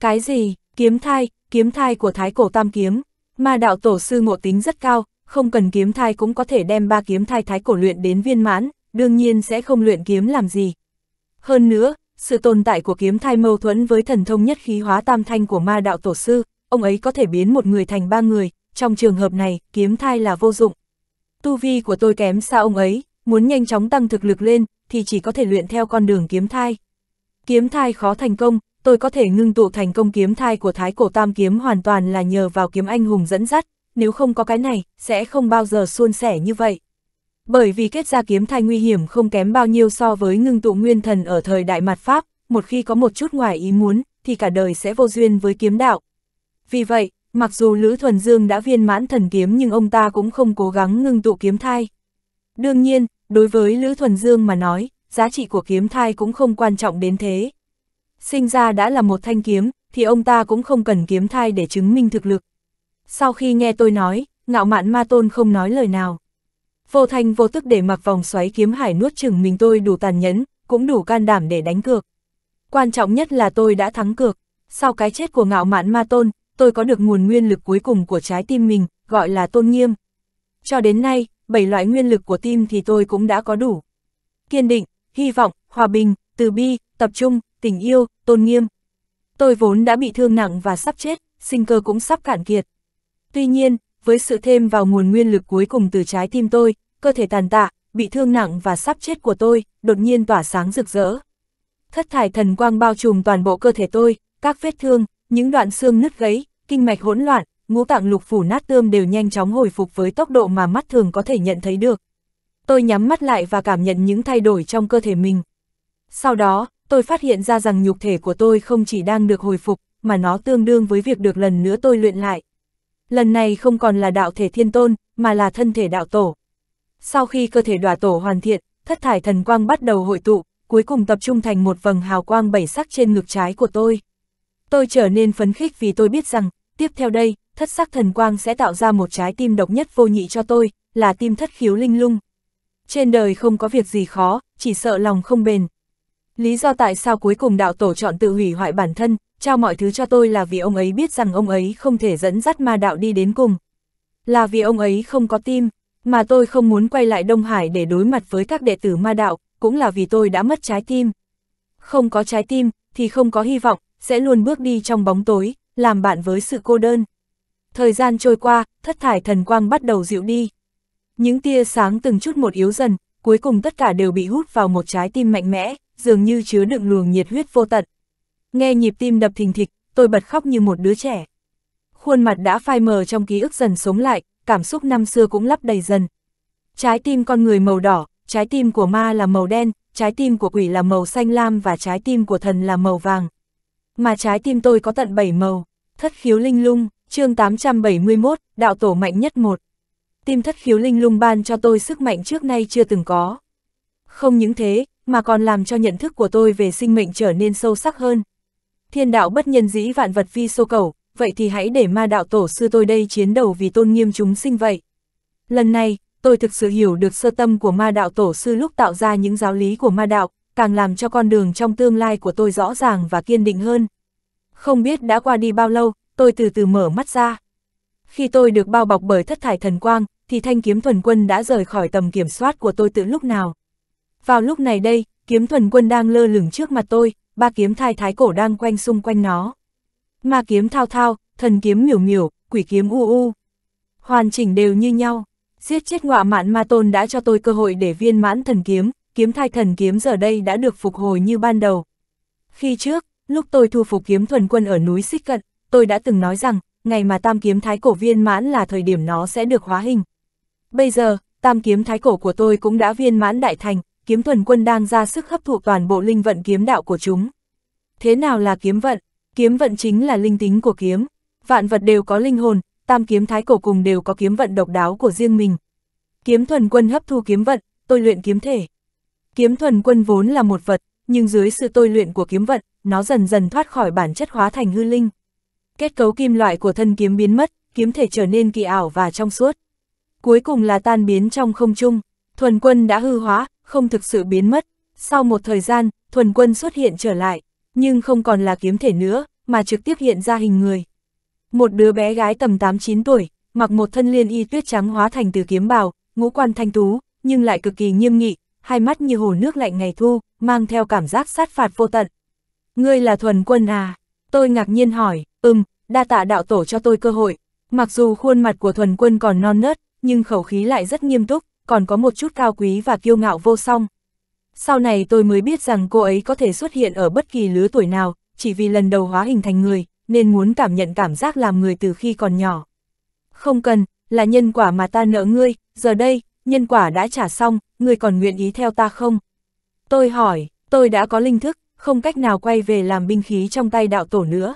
Cái gì, kiếm thai, kiếm thai của thái cổ tam kiếm, ma đạo tổ sư ngộ tính rất cao, không cần kiếm thai cũng có thể đem ba kiếm thai thái cổ luyện đến viên mãn, đương nhiên sẽ không luyện kiếm làm gì. Hơn nữa, sự tồn tại của kiếm thai mâu thuẫn với thần thông nhất khí hóa tam thanh của ma đạo tổ sư, ông ấy có thể biến một người thành ba người, trong trường hợp này, kiếm thai là vô dụng. Tu vi của tôi kém xa ông ấy, muốn nhanh chóng tăng thực lực lên, thì chỉ có thể luyện theo con đường kiếm thai. Kiếm thai khó thành công, tôi có thể ngưng tụ thành công kiếm thai của thái cổ tam kiếm hoàn toàn là nhờ vào kiếm anh hùng dẫn dắt, nếu không có cái này, sẽ không bao giờ suôn sẻ như vậy bởi vì kết ra kiếm thai nguy hiểm không kém bao nhiêu so với ngưng tụ nguyên thần ở thời đại mặt Pháp, một khi có một chút ngoài ý muốn, thì cả đời sẽ vô duyên với kiếm đạo. Vì vậy, mặc dù Lữ Thuần Dương đã viên mãn thần kiếm nhưng ông ta cũng không cố gắng ngưng tụ kiếm thai. Đương nhiên, đối với Lữ Thuần Dương mà nói, giá trị của kiếm thai cũng không quan trọng đến thế. Sinh ra đã là một thanh kiếm, thì ông ta cũng không cần kiếm thai để chứng minh thực lực. Sau khi nghe tôi nói, ngạo mạn ma tôn không nói lời nào. Vô thanh vô tức để mặc vòng xoáy kiếm hải nuốt chừng mình tôi đủ tàn nhẫn, cũng đủ can đảm để đánh cược. Quan trọng nhất là tôi đã thắng cược. Sau cái chết của ngạo mạn ma tôn, tôi có được nguồn nguyên lực cuối cùng của trái tim mình, gọi là tôn nghiêm. Cho đến nay, bảy loại nguyên lực của tim thì tôi cũng đã có đủ. Kiên định, hy vọng, hòa bình, từ bi, tập trung, tình yêu, tôn nghiêm. Tôi vốn đã bị thương nặng và sắp chết, sinh cơ cũng sắp cạn kiệt. Tuy nhiên, với sự thêm vào nguồn nguyên lực cuối cùng từ trái tim tôi, cơ thể tàn tạ, bị thương nặng và sắp chết của tôi, đột nhiên tỏa sáng rực rỡ. Thất thải thần quang bao trùm toàn bộ cơ thể tôi, các vết thương, những đoạn xương nứt gãy, kinh mạch hỗn loạn, ngũ tạng lục phủ nát tươm đều nhanh chóng hồi phục với tốc độ mà mắt thường có thể nhận thấy được. Tôi nhắm mắt lại và cảm nhận những thay đổi trong cơ thể mình. Sau đó, tôi phát hiện ra rằng nhục thể của tôi không chỉ đang được hồi phục, mà nó tương đương với việc được lần nữa tôi luyện lại lần này không còn là đạo thể thiên tôn, mà là thân thể đạo tổ. Sau khi cơ thể đoà tổ hoàn thiện, thất thải thần quang bắt đầu hội tụ, cuối cùng tập trung thành một vầng hào quang bảy sắc trên ngực trái của tôi. Tôi trở nên phấn khích vì tôi biết rằng, tiếp theo đây, thất sắc thần quang sẽ tạo ra một trái tim độc nhất vô nhị cho tôi, là tim thất khiếu linh lung. Trên đời không có việc gì khó, chỉ sợ lòng không bền. Lý do tại sao cuối cùng đạo tổ chọn tự hủy hoại bản thân, trao mọi thứ cho tôi là vì ông ấy biết rằng ông ấy không thể dẫn dắt ma đạo đi đến cùng. Là vì ông ấy không có tim, mà tôi không muốn quay lại Đông Hải để đối mặt với các đệ tử ma đạo, cũng là vì tôi đã mất trái tim. Không có trái tim, thì không có hy vọng, sẽ luôn bước đi trong bóng tối, làm bạn với sự cô đơn. Thời gian trôi qua, thất thải thần quang bắt đầu dịu đi. Những tia sáng từng chút một yếu dần, cuối cùng tất cả đều bị hút vào một trái tim mạnh mẽ, dường như chứa đựng luồng nhiệt huyết vô tận. Nghe nhịp tim đập thình thịch, tôi bật khóc như một đứa trẻ. Khuôn mặt đã phai mờ trong ký ức dần sống lại, cảm xúc năm xưa cũng lấp đầy dần. Trái tim con người màu đỏ, trái tim của ma là màu đen, trái tim của quỷ là màu xanh lam và trái tim của thần là màu vàng. Mà trái tim tôi có tận 7 màu, thất khiếu linh lung, chương 871, đạo tổ mạnh nhất một. Tim thất khiếu linh lung ban cho tôi sức mạnh trước nay chưa từng có. Không những thế, mà còn làm cho nhận thức của tôi về sinh mệnh trở nên sâu sắc hơn, Thiên đạo bất nhân dĩ vạn vật vi sô cầu, vậy thì hãy để ma đạo tổ sư tôi đây chiến đầu vì tôn nghiêm chúng sinh vậy. Lần này, tôi thực sự hiểu được sơ tâm của ma đạo tổ sư lúc tạo ra những giáo lý của ma đạo, càng làm cho con đường trong tương lai của tôi rõ ràng và kiên định hơn. Không biết đã qua đi bao lâu, tôi từ từ mở mắt ra. Khi tôi được bao bọc bởi thất thải thần quang, thì thanh kiếm thuần quân đã rời khỏi tầm kiểm soát của tôi từ lúc nào. Vào lúc này đây, kiếm thuần quân đang lơ lửng trước mặt tôi, ba kiếm thai thái cổ đang quanh xung quanh nó. Ma kiếm thao thao, thần kiếm miểu miểu, quỷ kiếm u u. Hoàn chỉnh đều như nhau. Giết chết ngọa mạn ma tôn đã cho tôi cơ hội để viên mãn thần kiếm, kiếm thai thần kiếm giờ đây đã được phục hồi như ban đầu. Khi trước, lúc tôi thu phục kiếm thuần quân ở núi Xích Cận, tôi đã từng nói rằng, ngày mà tam kiếm thái cổ viên mãn là thời điểm nó sẽ được hóa hình. Bây giờ, tam kiếm thái cổ của tôi cũng đã viên mãn đại thành, kiếm thuần quân đang ra sức hấp thụ toàn bộ linh vận kiếm đạo của chúng. Thế nào là kiếm vận? Kiếm vận chính là linh tính của kiếm. Vạn vật đều có linh hồn, tam kiếm thái cổ cùng đều có kiếm vận độc đáo của riêng mình. Kiếm thuần quân hấp thu kiếm vận, tôi luyện kiếm thể. Kiếm thuần quân vốn là một vật, nhưng dưới sự tôi luyện của kiếm vận, nó dần dần thoát khỏi bản chất hóa thành hư linh. Kết cấu kim loại của thân kiếm biến mất, kiếm thể trở nên kỳ ảo và trong suốt. Cuối cùng là tan biến trong không trung, thuần quân đã hư hóa, không thực sự biến mất. Sau một thời gian, thuần quân xuất hiện trở lại, nhưng không còn là kiếm thể nữa, mà trực tiếp hiện ra hình người. Một đứa bé gái tầm 8-9 tuổi, mặc một thân liên y tuyết trắng hóa thành từ kiếm bào, ngũ quan thanh tú, nhưng lại cực kỳ nghiêm nghị, hai mắt như hồ nước lạnh ngày thu, mang theo cảm giác sát phạt vô tận. Ngươi là thuần quân à? Tôi ngạc nhiên hỏi, ừm, đa tạ đạo tổ cho tôi cơ hội. Mặc dù khuôn mặt của thuần quân còn non nớt, nhưng khẩu khí lại rất nghiêm túc, còn có một chút cao quý và kiêu ngạo vô song. Sau này tôi mới biết rằng cô ấy có thể xuất hiện ở bất kỳ lứa tuổi nào, chỉ vì lần đầu hóa hình thành người, nên muốn cảm nhận cảm giác làm người từ khi còn nhỏ. Không cần, là nhân quả mà ta nợ ngươi, giờ đây, nhân quả đã trả xong, ngươi còn nguyện ý theo ta không? Tôi hỏi, tôi đã có linh thức, không cách nào quay về làm binh khí trong tay đạo tổ nữa.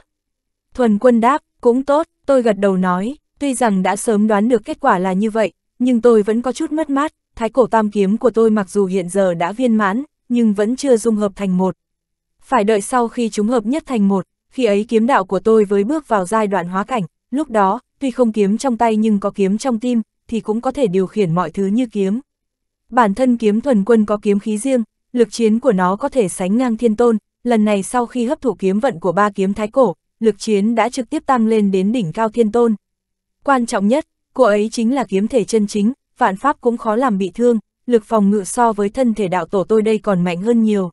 Thuần quân đáp, cũng tốt, tôi gật đầu nói, tuy rằng đã sớm đoán được kết quả là như vậy, nhưng tôi vẫn có chút mất mát, thái cổ tam kiếm của tôi mặc dù hiện giờ đã viên mãn, nhưng vẫn chưa dung hợp thành một. Phải đợi sau khi chúng hợp nhất thành một, khi ấy kiếm đạo của tôi với bước vào giai đoạn hóa cảnh, lúc đó, tuy không kiếm trong tay nhưng có kiếm trong tim, thì cũng có thể điều khiển mọi thứ như kiếm. Bản thân kiếm thuần quân có kiếm khí riêng, lực chiến của nó có thể sánh ngang thiên tôn, lần này sau khi hấp thụ kiếm vận của ba kiếm thái cổ, lực chiến đã trực tiếp tăng lên đến đỉnh cao thiên tôn. Quan trọng nhất, cô ấy chính là kiếm thể chân chính, vạn pháp cũng khó làm bị thương, lực phòng ngự so với thân thể đạo tổ tôi đây còn mạnh hơn nhiều.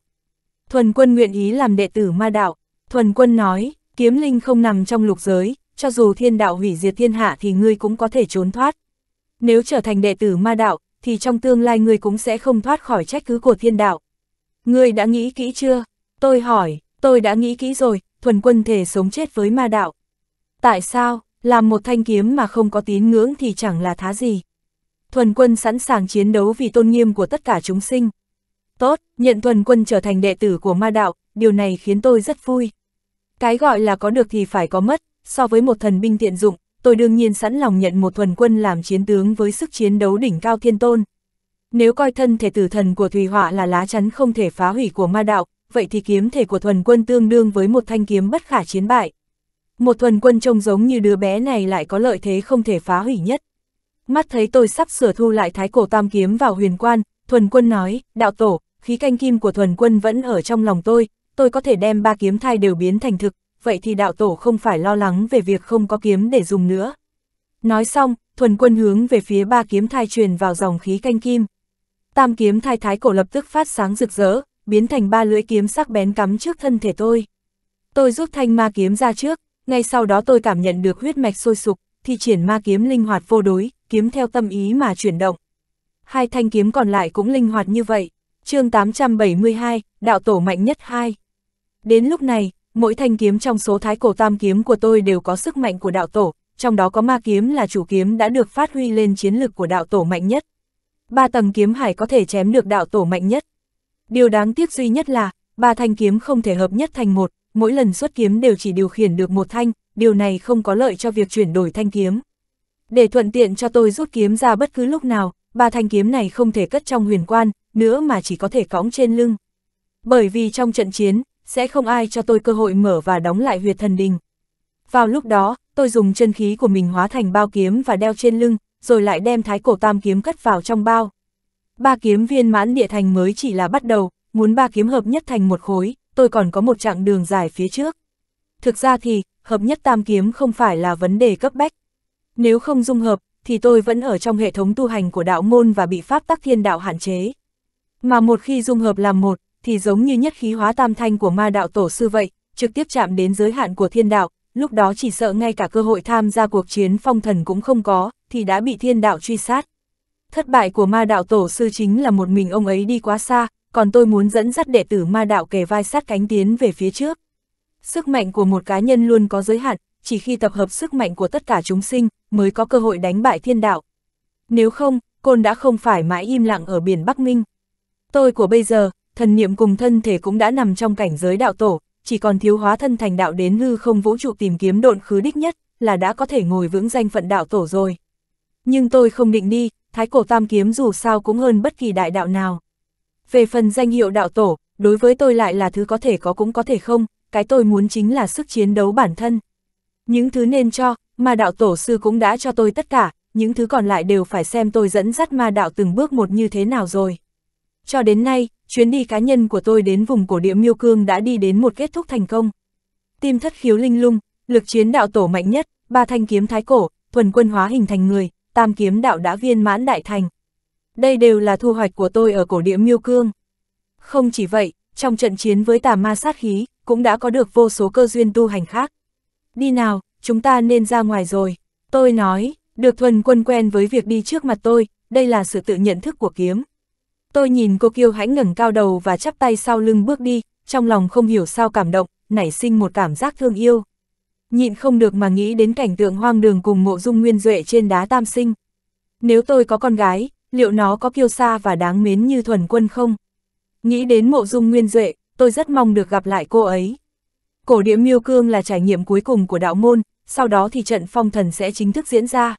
Thuần quân nguyện ý làm đệ tử ma đạo, thuần quân nói, kiếm linh không nằm trong lục giới, cho dù thiên đạo hủy diệt thiên hạ thì ngươi cũng có thể trốn thoát. Nếu trở thành đệ tử ma đạo, thì trong tương lai ngươi cũng sẽ không thoát khỏi trách cứ của thiên đạo. Ngươi đã nghĩ kỹ chưa? Tôi hỏi, tôi đã nghĩ kỹ rồi, thuần quân thể sống chết với ma đạo. Tại sao? Làm một thanh kiếm mà không có tín ngưỡng thì chẳng là thá gì. Thuần quân sẵn sàng chiến đấu vì tôn nghiêm của tất cả chúng sinh. Tốt, nhận thuần quân trở thành đệ tử của ma đạo, điều này khiến tôi rất vui. Cái gọi là có được thì phải có mất, so với một thần binh tiện dụng, tôi đương nhiên sẵn lòng nhận một thuần quân làm chiến tướng với sức chiến đấu đỉnh cao thiên tôn. Nếu coi thân thể tử thần của Thùy Họa là lá chắn không thể phá hủy của ma đạo, vậy thì kiếm thể của thuần quân tương đương với một thanh kiếm bất khả chiến bại một thuần quân trông giống như đứa bé này lại có lợi thế không thể phá hủy nhất. Mắt thấy tôi sắp sửa thu lại thái cổ tam kiếm vào huyền quan, thuần quân nói, đạo tổ, khí canh kim của thuần quân vẫn ở trong lòng tôi, tôi có thể đem ba kiếm thai đều biến thành thực, vậy thì đạo tổ không phải lo lắng về việc không có kiếm để dùng nữa. Nói xong, thuần quân hướng về phía ba kiếm thai truyền vào dòng khí canh kim. Tam kiếm thai thái cổ lập tức phát sáng rực rỡ, biến thành ba lưỡi kiếm sắc bén cắm trước thân thể tôi. Tôi rút thanh ma kiếm ra trước, ngay sau đó tôi cảm nhận được huyết mạch sôi sục, thi triển ma kiếm linh hoạt vô đối, kiếm theo tâm ý mà chuyển động. Hai thanh kiếm còn lại cũng linh hoạt như vậy. chương 872, đạo tổ mạnh nhất 2. Đến lúc này, mỗi thanh kiếm trong số thái cổ tam kiếm của tôi đều có sức mạnh của đạo tổ, trong đó có ma kiếm là chủ kiếm đã được phát huy lên chiến lực của đạo tổ mạnh nhất. Ba tầng kiếm hải có thể chém được đạo tổ mạnh nhất. Điều đáng tiếc duy nhất là, ba thanh kiếm không thể hợp nhất thành một, mỗi lần xuất kiếm đều chỉ điều khiển được một thanh, điều này không có lợi cho việc chuyển đổi thanh kiếm. Để thuận tiện cho tôi rút kiếm ra bất cứ lúc nào, ba thanh kiếm này không thể cất trong huyền quan, nữa mà chỉ có thể cõng trên lưng. Bởi vì trong trận chiến, sẽ không ai cho tôi cơ hội mở và đóng lại huyệt thần đình. Vào lúc đó, tôi dùng chân khí của mình hóa thành bao kiếm và đeo trên lưng, rồi lại đem thái cổ tam kiếm cất vào trong bao. Ba kiếm viên mãn địa thành mới chỉ là bắt đầu, muốn ba kiếm hợp nhất thành một khối, tôi còn có một chặng đường dài phía trước. Thực ra thì, hợp nhất tam kiếm không phải là vấn đề cấp bách. Nếu không dung hợp, thì tôi vẫn ở trong hệ thống tu hành của đạo môn và bị pháp tắc thiên đạo hạn chế. Mà một khi dung hợp làm một, thì giống như nhất khí hóa tam thanh của ma đạo tổ sư vậy, trực tiếp chạm đến giới hạn của thiên đạo, lúc đó chỉ sợ ngay cả cơ hội tham gia cuộc chiến phong thần cũng không có, thì đã bị thiên đạo truy sát. Thất bại của ma đạo tổ sư chính là một mình ông ấy đi quá xa, còn tôi muốn dẫn dắt đệ tử ma đạo kề vai sát cánh tiến về phía trước. Sức mạnh của một cá nhân luôn có giới hạn, chỉ khi tập hợp sức mạnh của tất cả chúng sinh mới có cơ hội đánh bại thiên đạo. Nếu không, côn đã không phải mãi im lặng ở biển Bắc Minh. Tôi của bây giờ, thần niệm cùng thân thể cũng đã nằm trong cảnh giới đạo tổ, chỉ còn thiếu hóa thân thành đạo đến hư không vũ trụ tìm kiếm độn khứ đích nhất là đã có thể ngồi vững danh phận đạo tổ rồi. Nhưng tôi không định đi, thái cổ tam kiếm dù sao cũng hơn bất kỳ đại đạo nào. Về phần danh hiệu đạo tổ, đối với tôi lại là thứ có thể có cũng có thể không, cái tôi muốn chính là sức chiến đấu bản thân. Những thứ nên cho, mà đạo tổ sư cũng đã cho tôi tất cả, những thứ còn lại đều phải xem tôi dẫn dắt ma đạo từng bước một như thế nào rồi. Cho đến nay, chuyến đi cá nhân của tôi đến vùng cổ địa miêu cương đã đi đến một kết thúc thành công. Tim thất khiếu linh lung, lực chiến đạo tổ mạnh nhất, ba thanh kiếm thái cổ, thuần quân hóa hình thành người, tam kiếm đạo đã viên mãn đại thành, đây đều là thu hoạch của tôi ở cổ địa miêu cương. Không chỉ vậy, trong trận chiến với tà ma sát khí, cũng đã có được vô số cơ duyên tu hành khác. Đi nào, chúng ta nên ra ngoài rồi. Tôi nói, được thuần quân quen với việc đi trước mặt tôi, đây là sự tự nhận thức của kiếm. Tôi nhìn cô kiêu hãnh ngẩng cao đầu và chắp tay sau lưng bước đi, trong lòng không hiểu sao cảm động, nảy sinh một cảm giác thương yêu. Nhịn không được mà nghĩ đến cảnh tượng hoang đường cùng mộ dung nguyên duệ trên đá tam sinh. Nếu tôi có con gái, liệu nó có kiêu sa và đáng mến như thuần quân không? Nghĩ đến mộ dung nguyên duệ, tôi rất mong được gặp lại cô ấy. Cổ địa miêu cương là trải nghiệm cuối cùng của đạo môn, sau đó thì trận phong thần sẽ chính thức diễn ra.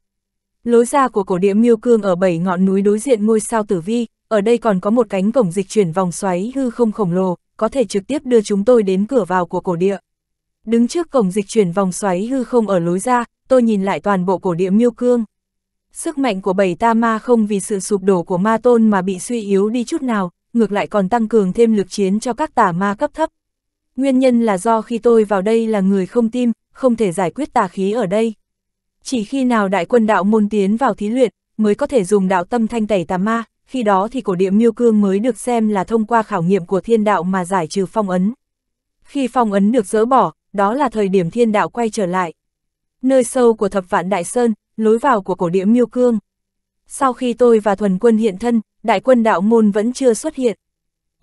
Lối ra của cổ địa miêu cương ở bảy ngọn núi đối diện ngôi sao tử vi, ở đây còn có một cánh cổng dịch chuyển vòng xoáy hư không khổng lồ, có thể trực tiếp đưa chúng tôi đến cửa vào của cổ địa. Đứng trước cổng dịch chuyển vòng xoáy hư không ở lối ra, tôi nhìn lại toàn bộ cổ địa miêu cương. Sức mạnh của bảy ta ma không vì sự sụp đổ của ma tôn mà bị suy yếu đi chút nào, ngược lại còn tăng cường thêm lực chiến cho các tà ma cấp thấp. Nguyên nhân là do khi tôi vào đây là người không tim, không thể giải quyết tà khí ở đây. Chỉ khi nào đại quân đạo môn tiến vào thí luyện, mới có thể dùng đạo tâm thanh tẩy tà ma, khi đó thì cổ địa miêu cương mới được xem là thông qua khảo nghiệm của thiên đạo mà giải trừ phong ấn. Khi phong ấn được dỡ bỏ, đó là thời điểm thiên đạo quay trở lại. Nơi sâu của thập vạn đại sơn, lối vào của cổ địa miêu cương. Sau khi tôi và thuần quân hiện thân, đại quân đạo môn vẫn chưa xuất hiện.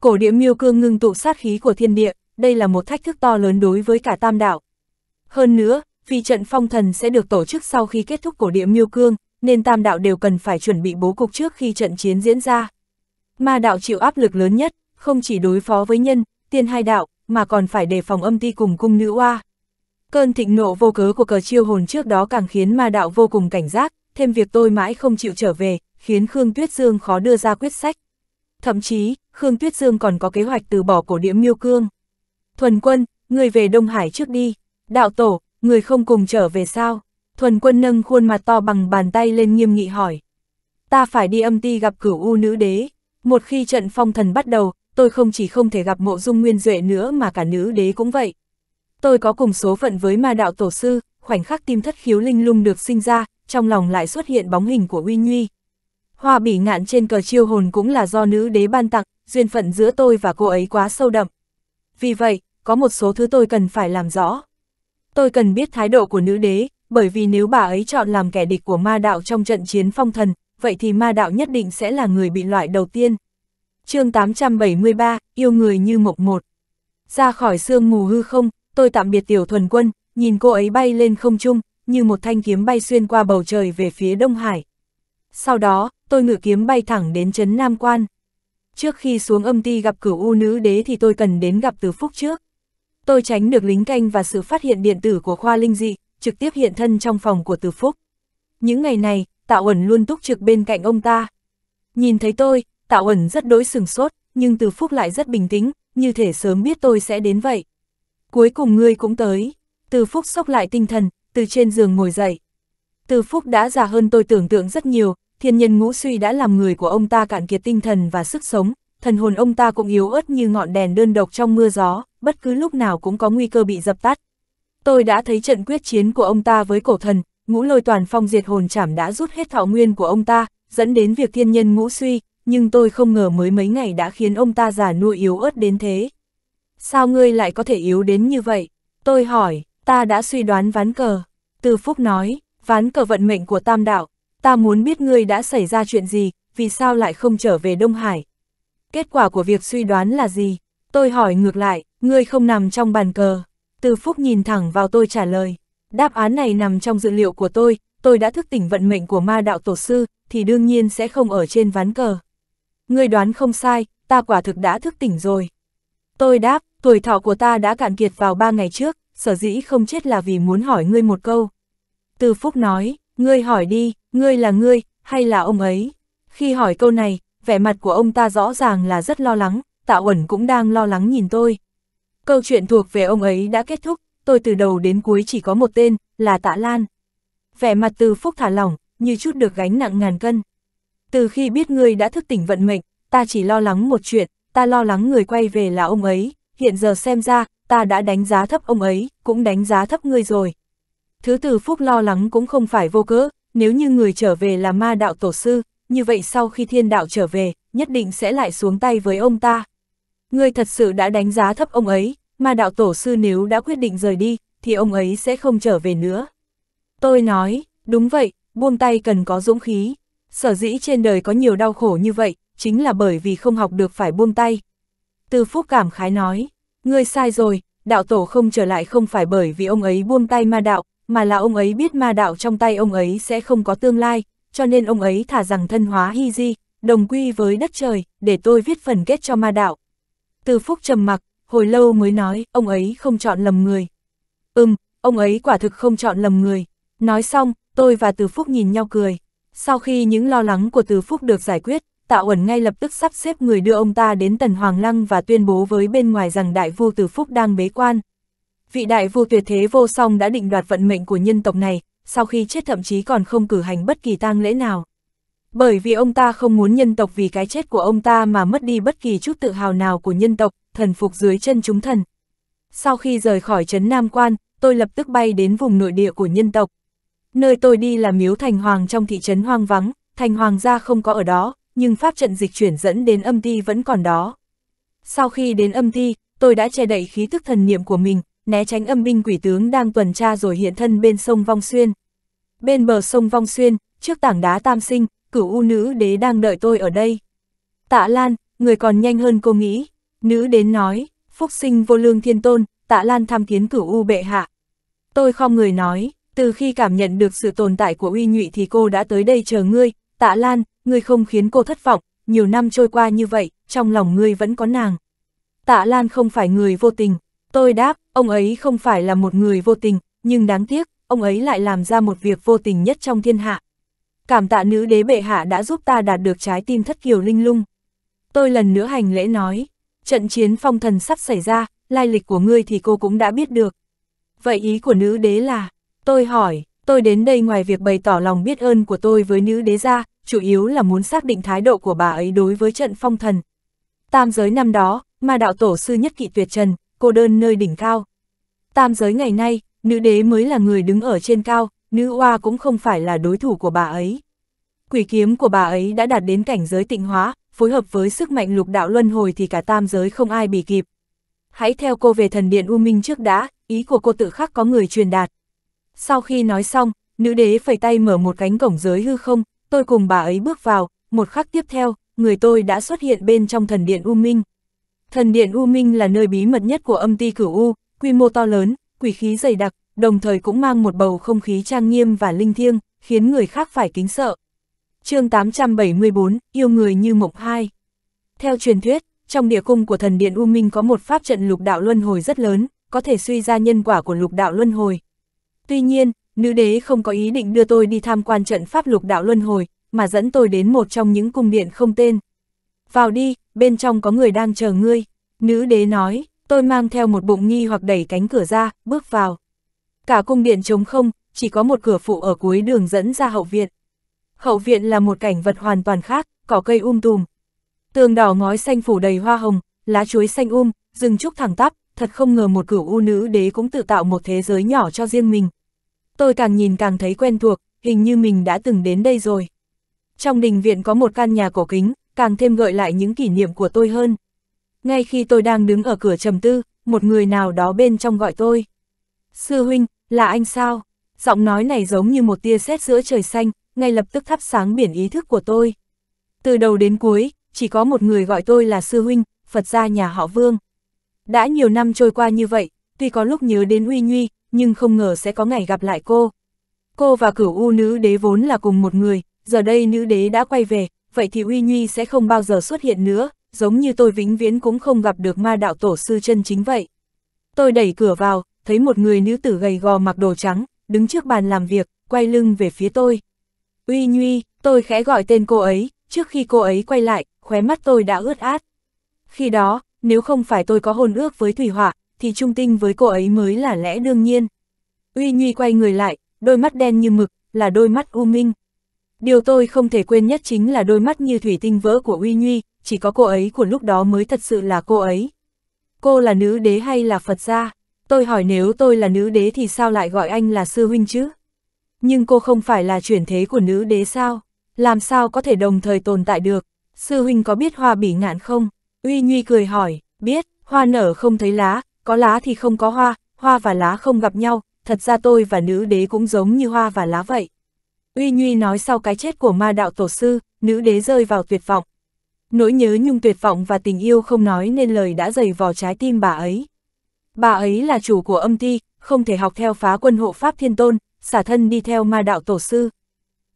Cổ địa miêu cương ngưng tụ sát khí của thiên địa, đây là một thách thức to lớn đối với cả tam đạo. Hơn nữa, vì trận phong thần sẽ được tổ chức sau khi kết thúc cổ địa miêu cương, nên tam đạo đều cần phải chuẩn bị bố cục trước khi trận chiến diễn ra. Ma đạo chịu áp lực lớn nhất, không chỉ đối phó với nhân, tiên hai đạo, mà còn phải đề phòng âm ti cùng cung nữ oa. Cơn thịnh nộ vô cớ của cờ chiêu hồn trước đó càng khiến ma đạo vô cùng cảnh giác, thêm việc tôi mãi không chịu trở về, khiến Khương Tuyết Dương khó đưa ra quyết sách. Thậm chí, Khương Tuyết Dương còn có kế hoạch từ bỏ cổ điểm miêu cương. Thuần quân, người về Đông Hải trước đi. Đạo tổ, người không cùng trở về sao? Thuần quân nâng khuôn mặt to bằng bàn tay lên nghiêm nghị hỏi. Ta phải đi âm ti gặp cửu u nữ đế. Một khi trận phong thần bắt đầu, tôi không chỉ không thể gặp mộ dung nguyên duệ nữa mà cả nữ đế cũng vậy. Tôi có cùng số phận với ma đạo tổ sư, khoảnh khắc tim thất khiếu linh lung được sinh ra, trong lòng lại xuất hiện bóng hình của Uy Nhuy. Hoa bỉ ngạn trên cờ chiêu hồn cũng là do nữ đế ban tặng, duyên phận giữa tôi và cô ấy quá sâu đậm. Vì vậy, có một số thứ tôi cần phải làm rõ. Tôi cần biết thái độ của nữ đế, bởi vì nếu bà ấy chọn làm kẻ địch của ma đạo trong trận chiến phong thần, vậy thì ma đạo nhất định sẽ là người bị loại đầu tiên. chương 873, yêu người như mộc một. Ra khỏi sương mù hư không, tôi tạm biệt tiểu thuần quân, nhìn cô ấy bay lên không trung, như một thanh kiếm bay xuyên qua bầu trời về phía Đông Hải. Sau đó, tôi ngự kiếm bay thẳng đến chấn Nam Quan. Trước khi xuống âm ti gặp cửu u nữ đế thì tôi cần đến gặp từ phúc trước. Tôi tránh được lính canh và sự phát hiện điện tử của khoa linh dị, trực tiếp hiện thân trong phòng của từ phúc. Những ngày này, Tạo ẩn luôn túc trực bên cạnh ông ta. Nhìn thấy tôi, Tạo ẩn rất đối sừng sốt, nhưng từ phúc lại rất bình tĩnh, như thể sớm biết tôi sẽ đến vậy. Cuối cùng ngươi cũng tới. Từ Phúc sốc lại tinh thần, từ trên giường ngồi dậy. Từ Phúc đã già hơn tôi tưởng tượng rất nhiều, thiên nhân ngũ suy đã làm người của ông ta cạn kiệt tinh thần và sức sống, thần hồn ông ta cũng yếu ớt như ngọn đèn đơn độc trong mưa gió, bất cứ lúc nào cũng có nguy cơ bị dập tắt. Tôi đã thấy trận quyết chiến của ông ta với cổ thần, ngũ lôi toàn phong diệt hồn chảm đã rút hết thọ nguyên của ông ta, dẫn đến việc thiên nhân ngũ suy, nhưng tôi không ngờ mới mấy ngày đã khiến ông ta già nuôi yếu ớt đến thế sao ngươi lại có thể yếu đến như vậy? Tôi hỏi, ta đã suy đoán ván cờ. Từ Phúc nói, ván cờ vận mệnh của Tam Đạo, ta muốn biết ngươi đã xảy ra chuyện gì, vì sao lại không trở về Đông Hải? Kết quả của việc suy đoán là gì? Tôi hỏi ngược lại, ngươi không nằm trong bàn cờ. Từ Phúc nhìn thẳng vào tôi trả lời, đáp án này nằm trong dự liệu của tôi, tôi đã thức tỉnh vận mệnh của ma đạo tổ sư, thì đương nhiên sẽ không ở trên ván cờ. Ngươi đoán không sai, ta quả thực đã thức tỉnh rồi. Tôi đáp, tuổi thọ của ta đã cạn kiệt vào ba ngày trước, sở dĩ không chết là vì muốn hỏi ngươi một câu. Từ Phúc nói, ngươi hỏi đi, ngươi là ngươi, hay là ông ấy? Khi hỏi câu này, vẻ mặt của ông ta rõ ràng là rất lo lắng, tạ ẩn cũng đang lo lắng nhìn tôi. Câu chuyện thuộc về ông ấy đã kết thúc, tôi từ đầu đến cuối chỉ có một tên, là tạ Lan. Vẻ mặt từ Phúc thả lỏng, như chút được gánh nặng ngàn cân. Từ khi biết ngươi đã thức tỉnh vận mệnh, ta chỉ lo lắng một chuyện, ta lo lắng người quay về là ông ấy, hiện giờ xem ra, ta đã đánh giá thấp ông ấy, cũng đánh giá thấp ngươi rồi. Thứ tử Phúc lo lắng cũng không phải vô cớ, nếu như người trở về là ma đạo tổ sư, như vậy sau khi thiên đạo trở về, nhất định sẽ lại xuống tay với ông ta. Ngươi thật sự đã đánh giá thấp ông ấy, ma đạo tổ sư nếu đã quyết định rời đi, thì ông ấy sẽ không trở về nữa. Tôi nói, đúng vậy, buông tay cần có dũng khí. Sở dĩ trên đời có nhiều đau khổ như vậy, chính là bởi vì không học được phải buông tay. Từ Phúc cảm khái nói, ngươi sai rồi, đạo tổ không trở lại không phải bởi vì ông ấy buông tay ma đạo, mà là ông ấy biết ma đạo trong tay ông ấy sẽ không có tương lai, cho nên ông ấy thả rằng thân hóa hy di, đồng quy với đất trời, để tôi viết phần kết cho ma đạo. Từ Phúc trầm mặc, hồi lâu mới nói, ông ấy không chọn lầm người. Ừm, ông ấy quả thực không chọn lầm người. Nói xong, tôi và Từ Phúc nhìn nhau cười. Sau khi những lo lắng của Từ Phúc được giải quyết, Tạ Uẩn ngay lập tức sắp xếp người đưa ông ta đến Tần Hoàng Lăng và tuyên bố với bên ngoài rằng Đại vua Tử Phúc đang bế quan. Vị Đại vua tuyệt thế vô song đã định đoạt vận mệnh của nhân tộc này, sau khi chết thậm chí còn không cử hành bất kỳ tang lễ nào. Bởi vì ông ta không muốn nhân tộc vì cái chết của ông ta mà mất đi bất kỳ chút tự hào nào của nhân tộc, thần phục dưới chân chúng thần. Sau khi rời khỏi trấn Nam Quan, tôi lập tức bay đến vùng nội địa của nhân tộc. Nơi tôi đi là miếu Thành Hoàng trong thị trấn hoang vắng, Thành Hoàng gia không có ở đó, nhưng pháp trận dịch chuyển dẫn đến âm ti vẫn còn đó. Sau khi đến âm ti, tôi đã che đậy khí thức thần niệm của mình, né tránh âm binh quỷ tướng đang tuần tra rồi hiện thân bên sông Vong Xuyên. Bên bờ sông Vong Xuyên, trước tảng đá tam sinh, cửu u nữ đế đang đợi tôi ở đây. Tạ Lan, người còn nhanh hơn cô nghĩ, nữ đến nói, phúc sinh vô lương thiên tôn, tạ Lan tham kiến cửu u bệ hạ. Tôi không người nói, từ khi cảm nhận được sự tồn tại của uy nhụy thì cô đã tới đây chờ ngươi, Tạ Lan, ngươi không khiến cô thất vọng, nhiều năm trôi qua như vậy, trong lòng ngươi vẫn có nàng. Tạ Lan không phải người vô tình, tôi đáp, ông ấy không phải là một người vô tình, nhưng đáng tiếc, ông ấy lại làm ra một việc vô tình nhất trong thiên hạ. Cảm tạ nữ đế bệ hạ đã giúp ta đạt được trái tim thất kiều linh lung. Tôi lần nữa hành lễ nói, trận chiến phong thần sắp xảy ra, lai lịch của ngươi thì cô cũng đã biết được. Vậy ý của nữ đế là, tôi hỏi, tôi đến đây ngoài việc bày tỏ lòng biết ơn của tôi với nữ đế gia, chủ yếu là muốn xác định thái độ của bà ấy đối với trận phong thần. Tam giới năm đó, mà đạo tổ sư nhất kỵ tuyệt trần, cô đơn nơi đỉnh cao. Tam giới ngày nay, nữ đế mới là người đứng ở trên cao, nữ oa cũng không phải là đối thủ của bà ấy. Quỷ kiếm của bà ấy đã đạt đến cảnh giới tịnh hóa, phối hợp với sức mạnh lục đạo luân hồi thì cả tam giới không ai bị kịp. Hãy theo cô về thần điện U Minh trước đã, ý của cô tự khắc có người truyền đạt. Sau khi nói xong, nữ đế phẩy tay mở một cánh cổng giới hư không, tôi cùng bà ấy bước vào, một khắc tiếp theo, người tôi đã xuất hiện bên trong thần điện U Minh. Thần điện U Minh là nơi bí mật nhất của âm ti cửu U, quy mô to lớn, quỷ khí dày đặc, đồng thời cũng mang một bầu không khí trang nghiêm và linh thiêng, khiến người khác phải kính sợ. chương 874, Yêu Người Như mộc 2 Theo truyền thuyết, trong địa cung của thần điện U Minh có một pháp trận lục đạo luân hồi rất lớn, có thể suy ra nhân quả của lục đạo luân hồi, Tuy nhiên, nữ đế không có ý định đưa tôi đi tham quan trận pháp lục đạo luân hồi, mà dẫn tôi đến một trong những cung điện không tên. Vào đi, bên trong có người đang chờ ngươi. Nữ đế nói, tôi mang theo một bụng nghi hoặc đẩy cánh cửa ra, bước vào. Cả cung điện trống không, chỉ có một cửa phụ ở cuối đường dẫn ra hậu viện. Hậu viện là một cảnh vật hoàn toàn khác, cỏ cây um tùm. Tường đỏ ngói xanh phủ đầy hoa hồng, lá chuối xanh um, rừng trúc thẳng tắp, thật không ngờ một cửu u nữ đế cũng tự tạo một thế giới nhỏ cho riêng mình tôi càng nhìn càng thấy quen thuộc, hình như mình đã từng đến đây rồi. Trong đình viện có một căn nhà cổ kính, càng thêm gợi lại những kỷ niệm của tôi hơn. Ngay khi tôi đang đứng ở cửa trầm tư, một người nào đó bên trong gọi tôi. Sư huynh, là anh sao? Giọng nói này giống như một tia sét giữa trời xanh, ngay lập tức thắp sáng biển ý thức của tôi. Từ đầu đến cuối, chỉ có một người gọi tôi là sư huynh, Phật gia nhà họ Vương. Đã nhiều năm trôi qua như vậy, tuy có lúc nhớ đến Huy nhuy, nhưng không ngờ sẽ có ngày gặp lại cô. Cô và cửu u nữ đế vốn là cùng một người, giờ đây nữ đế đã quay về, vậy thì uy nhuy sẽ không bao giờ xuất hiện nữa, giống như tôi vĩnh viễn cũng không gặp được ma đạo tổ sư chân chính vậy. Tôi đẩy cửa vào, thấy một người nữ tử gầy gò mặc đồ trắng, đứng trước bàn làm việc, quay lưng về phía tôi. Uy nhuy, tôi khẽ gọi tên cô ấy, trước khi cô ấy quay lại, khóe mắt tôi đã ướt át. Khi đó, nếu không phải tôi có hồn ước với Thủy họa thì trung tinh với cô ấy mới là lẽ đương nhiên. Uy Nhi quay người lại, đôi mắt đen như mực, là đôi mắt u minh. Điều tôi không thể quên nhất chính là đôi mắt như thủy tinh vỡ của Uy Nhi, chỉ có cô ấy của lúc đó mới thật sự là cô ấy. Cô là nữ đế hay là Phật gia? Tôi hỏi nếu tôi là nữ đế thì sao lại gọi anh là sư huynh chứ? Nhưng cô không phải là chuyển thế của nữ đế sao? Làm sao có thể đồng thời tồn tại được? Sư huynh có biết hoa bỉ ngạn không? Uy Nhi cười hỏi, biết, hoa nở không thấy lá, có lá thì không có hoa, hoa và lá không gặp nhau, thật ra tôi và nữ đế cũng giống như hoa và lá vậy. Uy Nhuy nói sau cái chết của ma đạo tổ sư, nữ đế rơi vào tuyệt vọng. Nỗi nhớ nhung tuyệt vọng và tình yêu không nói nên lời đã dày vò trái tim bà ấy. Bà ấy là chủ của âm ti, không thể học theo phá quân hộ pháp thiên tôn, xả thân đi theo ma đạo tổ sư.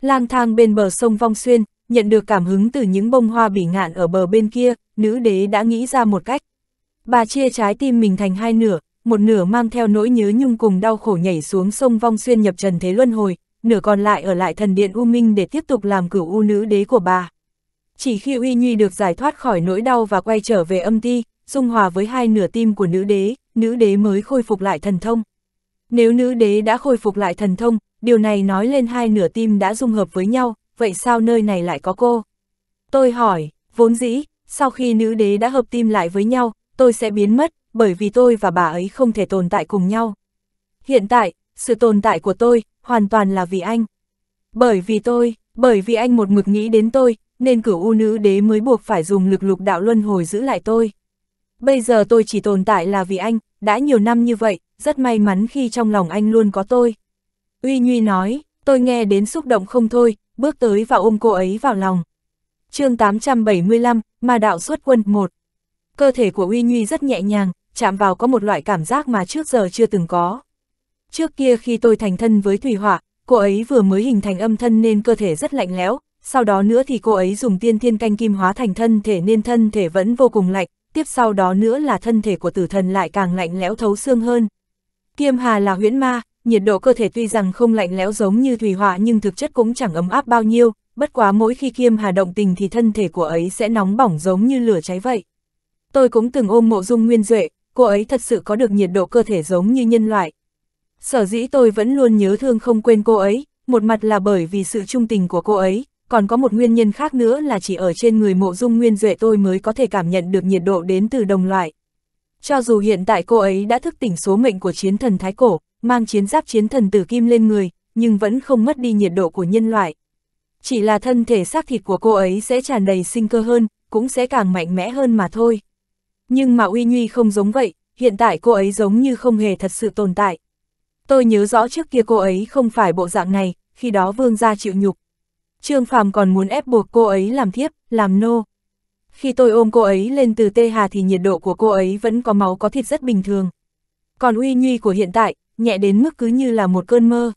Lang thang bên bờ sông Vong Xuyên, nhận được cảm hứng từ những bông hoa bỉ ngạn ở bờ bên kia, nữ đế đã nghĩ ra một cách. Bà chia trái tim mình thành hai nửa, một nửa mang theo nỗi nhớ nhung cùng đau khổ nhảy xuống sông vong xuyên nhập trần thế luân hồi, nửa còn lại ở lại thần điện U Minh để tiếp tục làm cửu U nữ đế của bà. Chỉ khi Uy Nhi được giải thoát khỏi nỗi đau và quay trở về âm ti, dung hòa với hai nửa tim của nữ đế, nữ đế mới khôi phục lại thần thông. Nếu nữ đế đã khôi phục lại thần thông, điều này nói lên hai nửa tim đã dung hợp với nhau, vậy sao nơi này lại có cô? Tôi hỏi, vốn dĩ, sau khi nữ đế đã hợp tim lại với nhau, tôi sẽ biến mất, bởi vì tôi và bà ấy không thể tồn tại cùng nhau. Hiện tại, sự tồn tại của tôi, hoàn toàn là vì anh. Bởi vì tôi, bởi vì anh một mực nghĩ đến tôi, nên cửu u nữ đế mới buộc phải dùng lực lục đạo luân hồi giữ lại tôi. Bây giờ tôi chỉ tồn tại là vì anh, đã nhiều năm như vậy, rất may mắn khi trong lòng anh luôn có tôi. Uy Nhuy nói, tôi nghe đến xúc động không thôi, bước tới và ôm cô ấy vào lòng. chương 875, Ma Đạo Xuất Quân 1 cơ thể của Uy Nhuy rất nhẹ nhàng, chạm vào có một loại cảm giác mà trước giờ chưa từng có. Trước kia khi tôi thành thân với Thủy Hỏa, cô ấy vừa mới hình thành âm thân nên cơ thể rất lạnh lẽo, sau đó nữa thì cô ấy dùng tiên thiên canh kim hóa thành thân thể nên thân thể vẫn vô cùng lạnh, tiếp sau đó nữa là thân thể của tử thần lại càng lạnh lẽo thấu xương hơn. Kiêm Hà là huyễn ma, nhiệt độ cơ thể tuy rằng không lạnh lẽo giống như Thủy Hỏa nhưng thực chất cũng chẳng ấm áp bao nhiêu, bất quá mỗi khi Kiêm Hà động tình thì thân thể của ấy sẽ nóng bỏng giống như lửa cháy vậy. Tôi cũng từng ôm mộ dung nguyên duệ, cô ấy thật sự có được nhiệt độ cơ thể giống như nhân loại. Sở dĩ tôi vẫn luôn nhớ thương không quên cô ấy, một mặt là bởi vì sự trung tình của cô ấy, còn có một nguyên nhân khác nữa là chỉ ở trên người mộ dung nguyên duệ tôi mới có thể cảm nhận được nhiệt độ đến từ đồng loại. Cho dù hiện tại cô ấy đã thức tỉnh số mệnh của chiến thần Thái Cổ, mang chiến giáp chiến thần tử kim lên người, nhưng vẫn không mất đi nhiệt độ của nhân loại. Chỉ là thân thể xác thịt của cô ấy sẽ tràn đầy sinh cơ hơn, cũng sẽ càng mạnh mẽ hơn mà thôi. Nhưng mà Uy Nhuy không giống vậy, hiện tại cô ấy giống như không hề thật sự tồn tại. Tôi nhớ rõ trước kia cô ấy không phải bộ dạng này, khi đó vương gia chịu nhục. Trương Phàm còn muốn ép buộc cô ấy làm thiếp, làm nô. Khi tôi ôm cô ấy lên từ Tê Hà thì nhiệt độ của cô ấy vẫn có máu có thịt rất bình thường. Còn uy nhuy của hiện tại, nhẹ đến mức cứ như là một cơn mơ.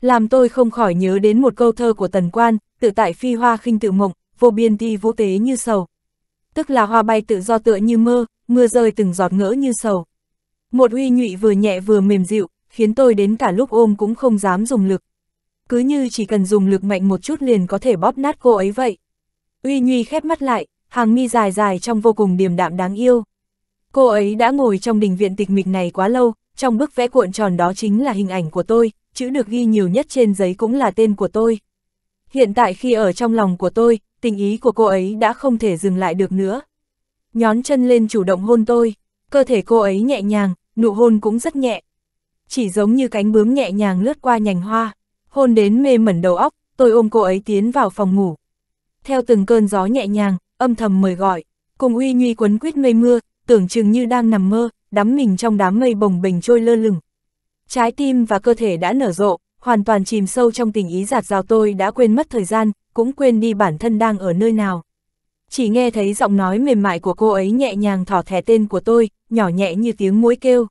Làm tôi không khỏi nhớ đến một câu thơ của Tần Quan, tự tại phi hoa khinh tự mộng, vô biên ti vô tế như sầu tức là hoa bay tự do tựa như mơ, mưa rơi từng giọt ngỡ như sầu. Một uy nhụy vừa nhẹ vừa mềm dịu, khiến tôi đến cả lúc ôm cũng không dám dùng lực. Cứ như chỉ cần dùng lực mạnh một chút liền có thể bóp nát cô ấy vậy. Uy nhụy khép mắt lại, hàng mi dài dài trong vô cùng điềm đạm đáng yêu. Cô ấy đã ngồi trong đình viện tịch mịch này quá lâu, trong bức vẽ cuộn tròn đó chính là hình ảnh của tôi, chữ được ghi nhiều nhất trên giấy cũng là tên của tôi. Hiện tại khi ở trong lòng của tôi, tình ý của cô ấy đã không thể dừng lại được nữa. Nhón chân lên chủ động hôn tôi, cơ thể cô ấy nhẹ nhàng, nụ hôn cũng rất nhẹ. Chỉ giống như cánh bướm nhẹ nhàng lướt qua nhành hoa, hôn đến mê mẩn đầu óc, tôi ôm cô ấy tiến vào phòng ngủ. Theo từng cơn gió nhẹ nhàng, âm thầm mời gọi, cùng uy nhuy quấn quýt mây mưa, tưởng chừng như đang nằm mơ, đắm mình trong đám mây bồng bềnh trôi lơ lửng. Trái tim và cơ thể đã nở rộ, hoàn toàn chìm sâu trong tình ý giạt rào tôi đã quên mất thời gian, cũng quên đi bản thân đang ở nơi nào. Chỉ nghe thấy giọng nói mềm mại của cô ấy nhẹ nhàng thỏ thẻ tên của tôi, nhỏ nhẹ như tiếng mũi kêu.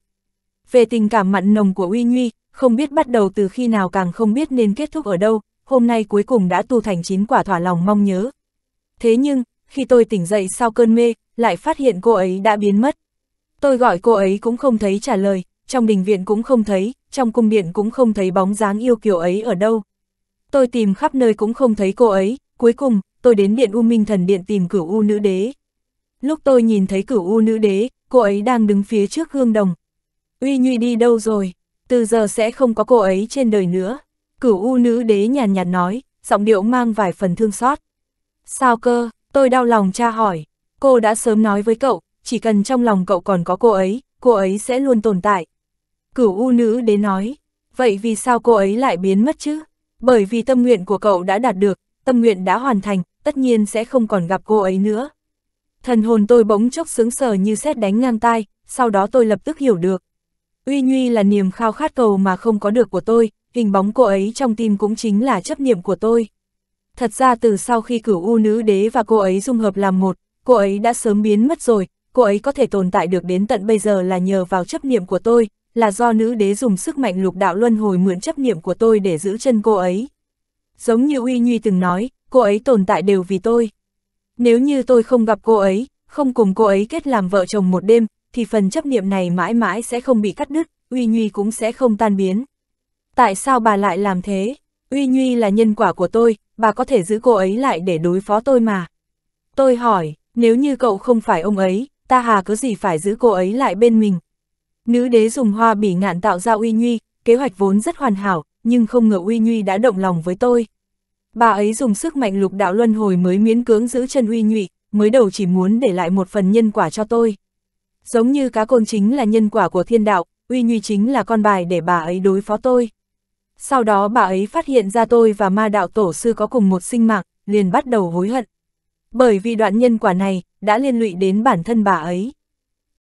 Về tình cảm mặn nồng của Uy Nguy, không biết bắt đầu từ khi nào càng không biết nên kết thúc ở đâu, hôm nay cuối cùng đã tu thành chín quả thỏa lòng mong nhớ. Thế nhưng, khi tôi tỉnh dậy sau cơn mê, lại phát hiện cô ấy đã biến mất. Tôi gọi cô ấy cũng không thấy trả lời, trong đình viện cũng không thấy, trong cung điện cũng không thấy bóng dáng yêu kiều ấy ở đâu tôi tìm khắp nơi cũng không thấy cô ấy, cuối cùng, tôi đến điện U Minh Thần Điện tìm cửu U Nữ Đế. Lúc tôi nhìn thấy cửu U Nữ Đế, cô ấy đang đứng phía trước gương đồng. Uy Nhuy đi đâu rồi? Từ giờ sẽ không có cô ấy trên đời nữa. Cửu U Nữ Đế nhàn nhạt nói, giọng điệu mang vài phần thương xót. Sao cơ, tôi đau lòng cha hỏi. Cô đã sớm nói với cậu, chỉ cần trong lòng cậu còn có cô ấy, cô ấy sẽ luôn tồn tại. Cửu U Nữ Đế nói, vậy vì sao cô ấy lại biến mất chứ? Bởi vì tâm nguyện của cậu đã đạt được, tâm nguyện đã hoàn thành, tất nhiên sẽ không còn gặp cô ấy nữa. Thần hồn tôi bỗng chốc sướng sờ như xét đánh ngang tai, sau đó tôi lập tức hiểu được. Uy Nhuy là niềm khao khát cầu mà không có được của tôi, hình bóng cô ấy trong tim cũng chính là chấp niệm của tôi. Thật ra từ sau khi cửu u nữ đế và cô ấy dung hợp làm một, cô ấy đã sớm biến mất rồi, cô ấy có thể tồn tại được đến tận bây giờ là nhờ vào chấp niệm của tôi, là do nữ đế dùng sức mạnh lục đạo luân hồi mượn chấp niệm của tôi để giữ chân cô ấy. Giống như Uy Nhuy từng nói, cô ấy tồn tại đều vì tôi. Nếu như tôi không gặp cô ấy, không cùng cô ấy kết làm vợ chồng một đêm, thì phần chấp niệm này mãi mãi sẽ không bị cắt đứt, Uy Nhuy cũng sẽ không tan biến. Tại sao bà lại làm thế? Uy Nhuy là nhân quả của tôi, bà có thể giữ cô ấy lại để đối phó tôi mà. Tôi hỏi, nếu như cậu không phải ông ấy, ta hà có gì phải giữ cô ấy lại bên mình, Nữ đế dùng hoa bỉ ngạn tạo ra uy nhuy, kế hoạch vốn rất hoàn hảo, nhưng không ngờ uy nhuy đã động lòng với tôi. Bà ấy dùng sức mạnh lục đạo luân hồi mới miễn cưỡng giữ chân uy nhụy, mới đầu chỉ muốn để lại một phần nhân quả cho tôi. Giống như cá côn chính là nhân quả của thiên đạo, uy nhuy chính là con bài để bà ấy đối phó tôi. Sau đó bà ấy phát hiện ra tôi và ma đạo tổ sư có cùng một sinh mạng, liền bắt đầu hối hận. Bởi vì đoạn nhân quả này, đã liên lụy đến bản thân bà ấy.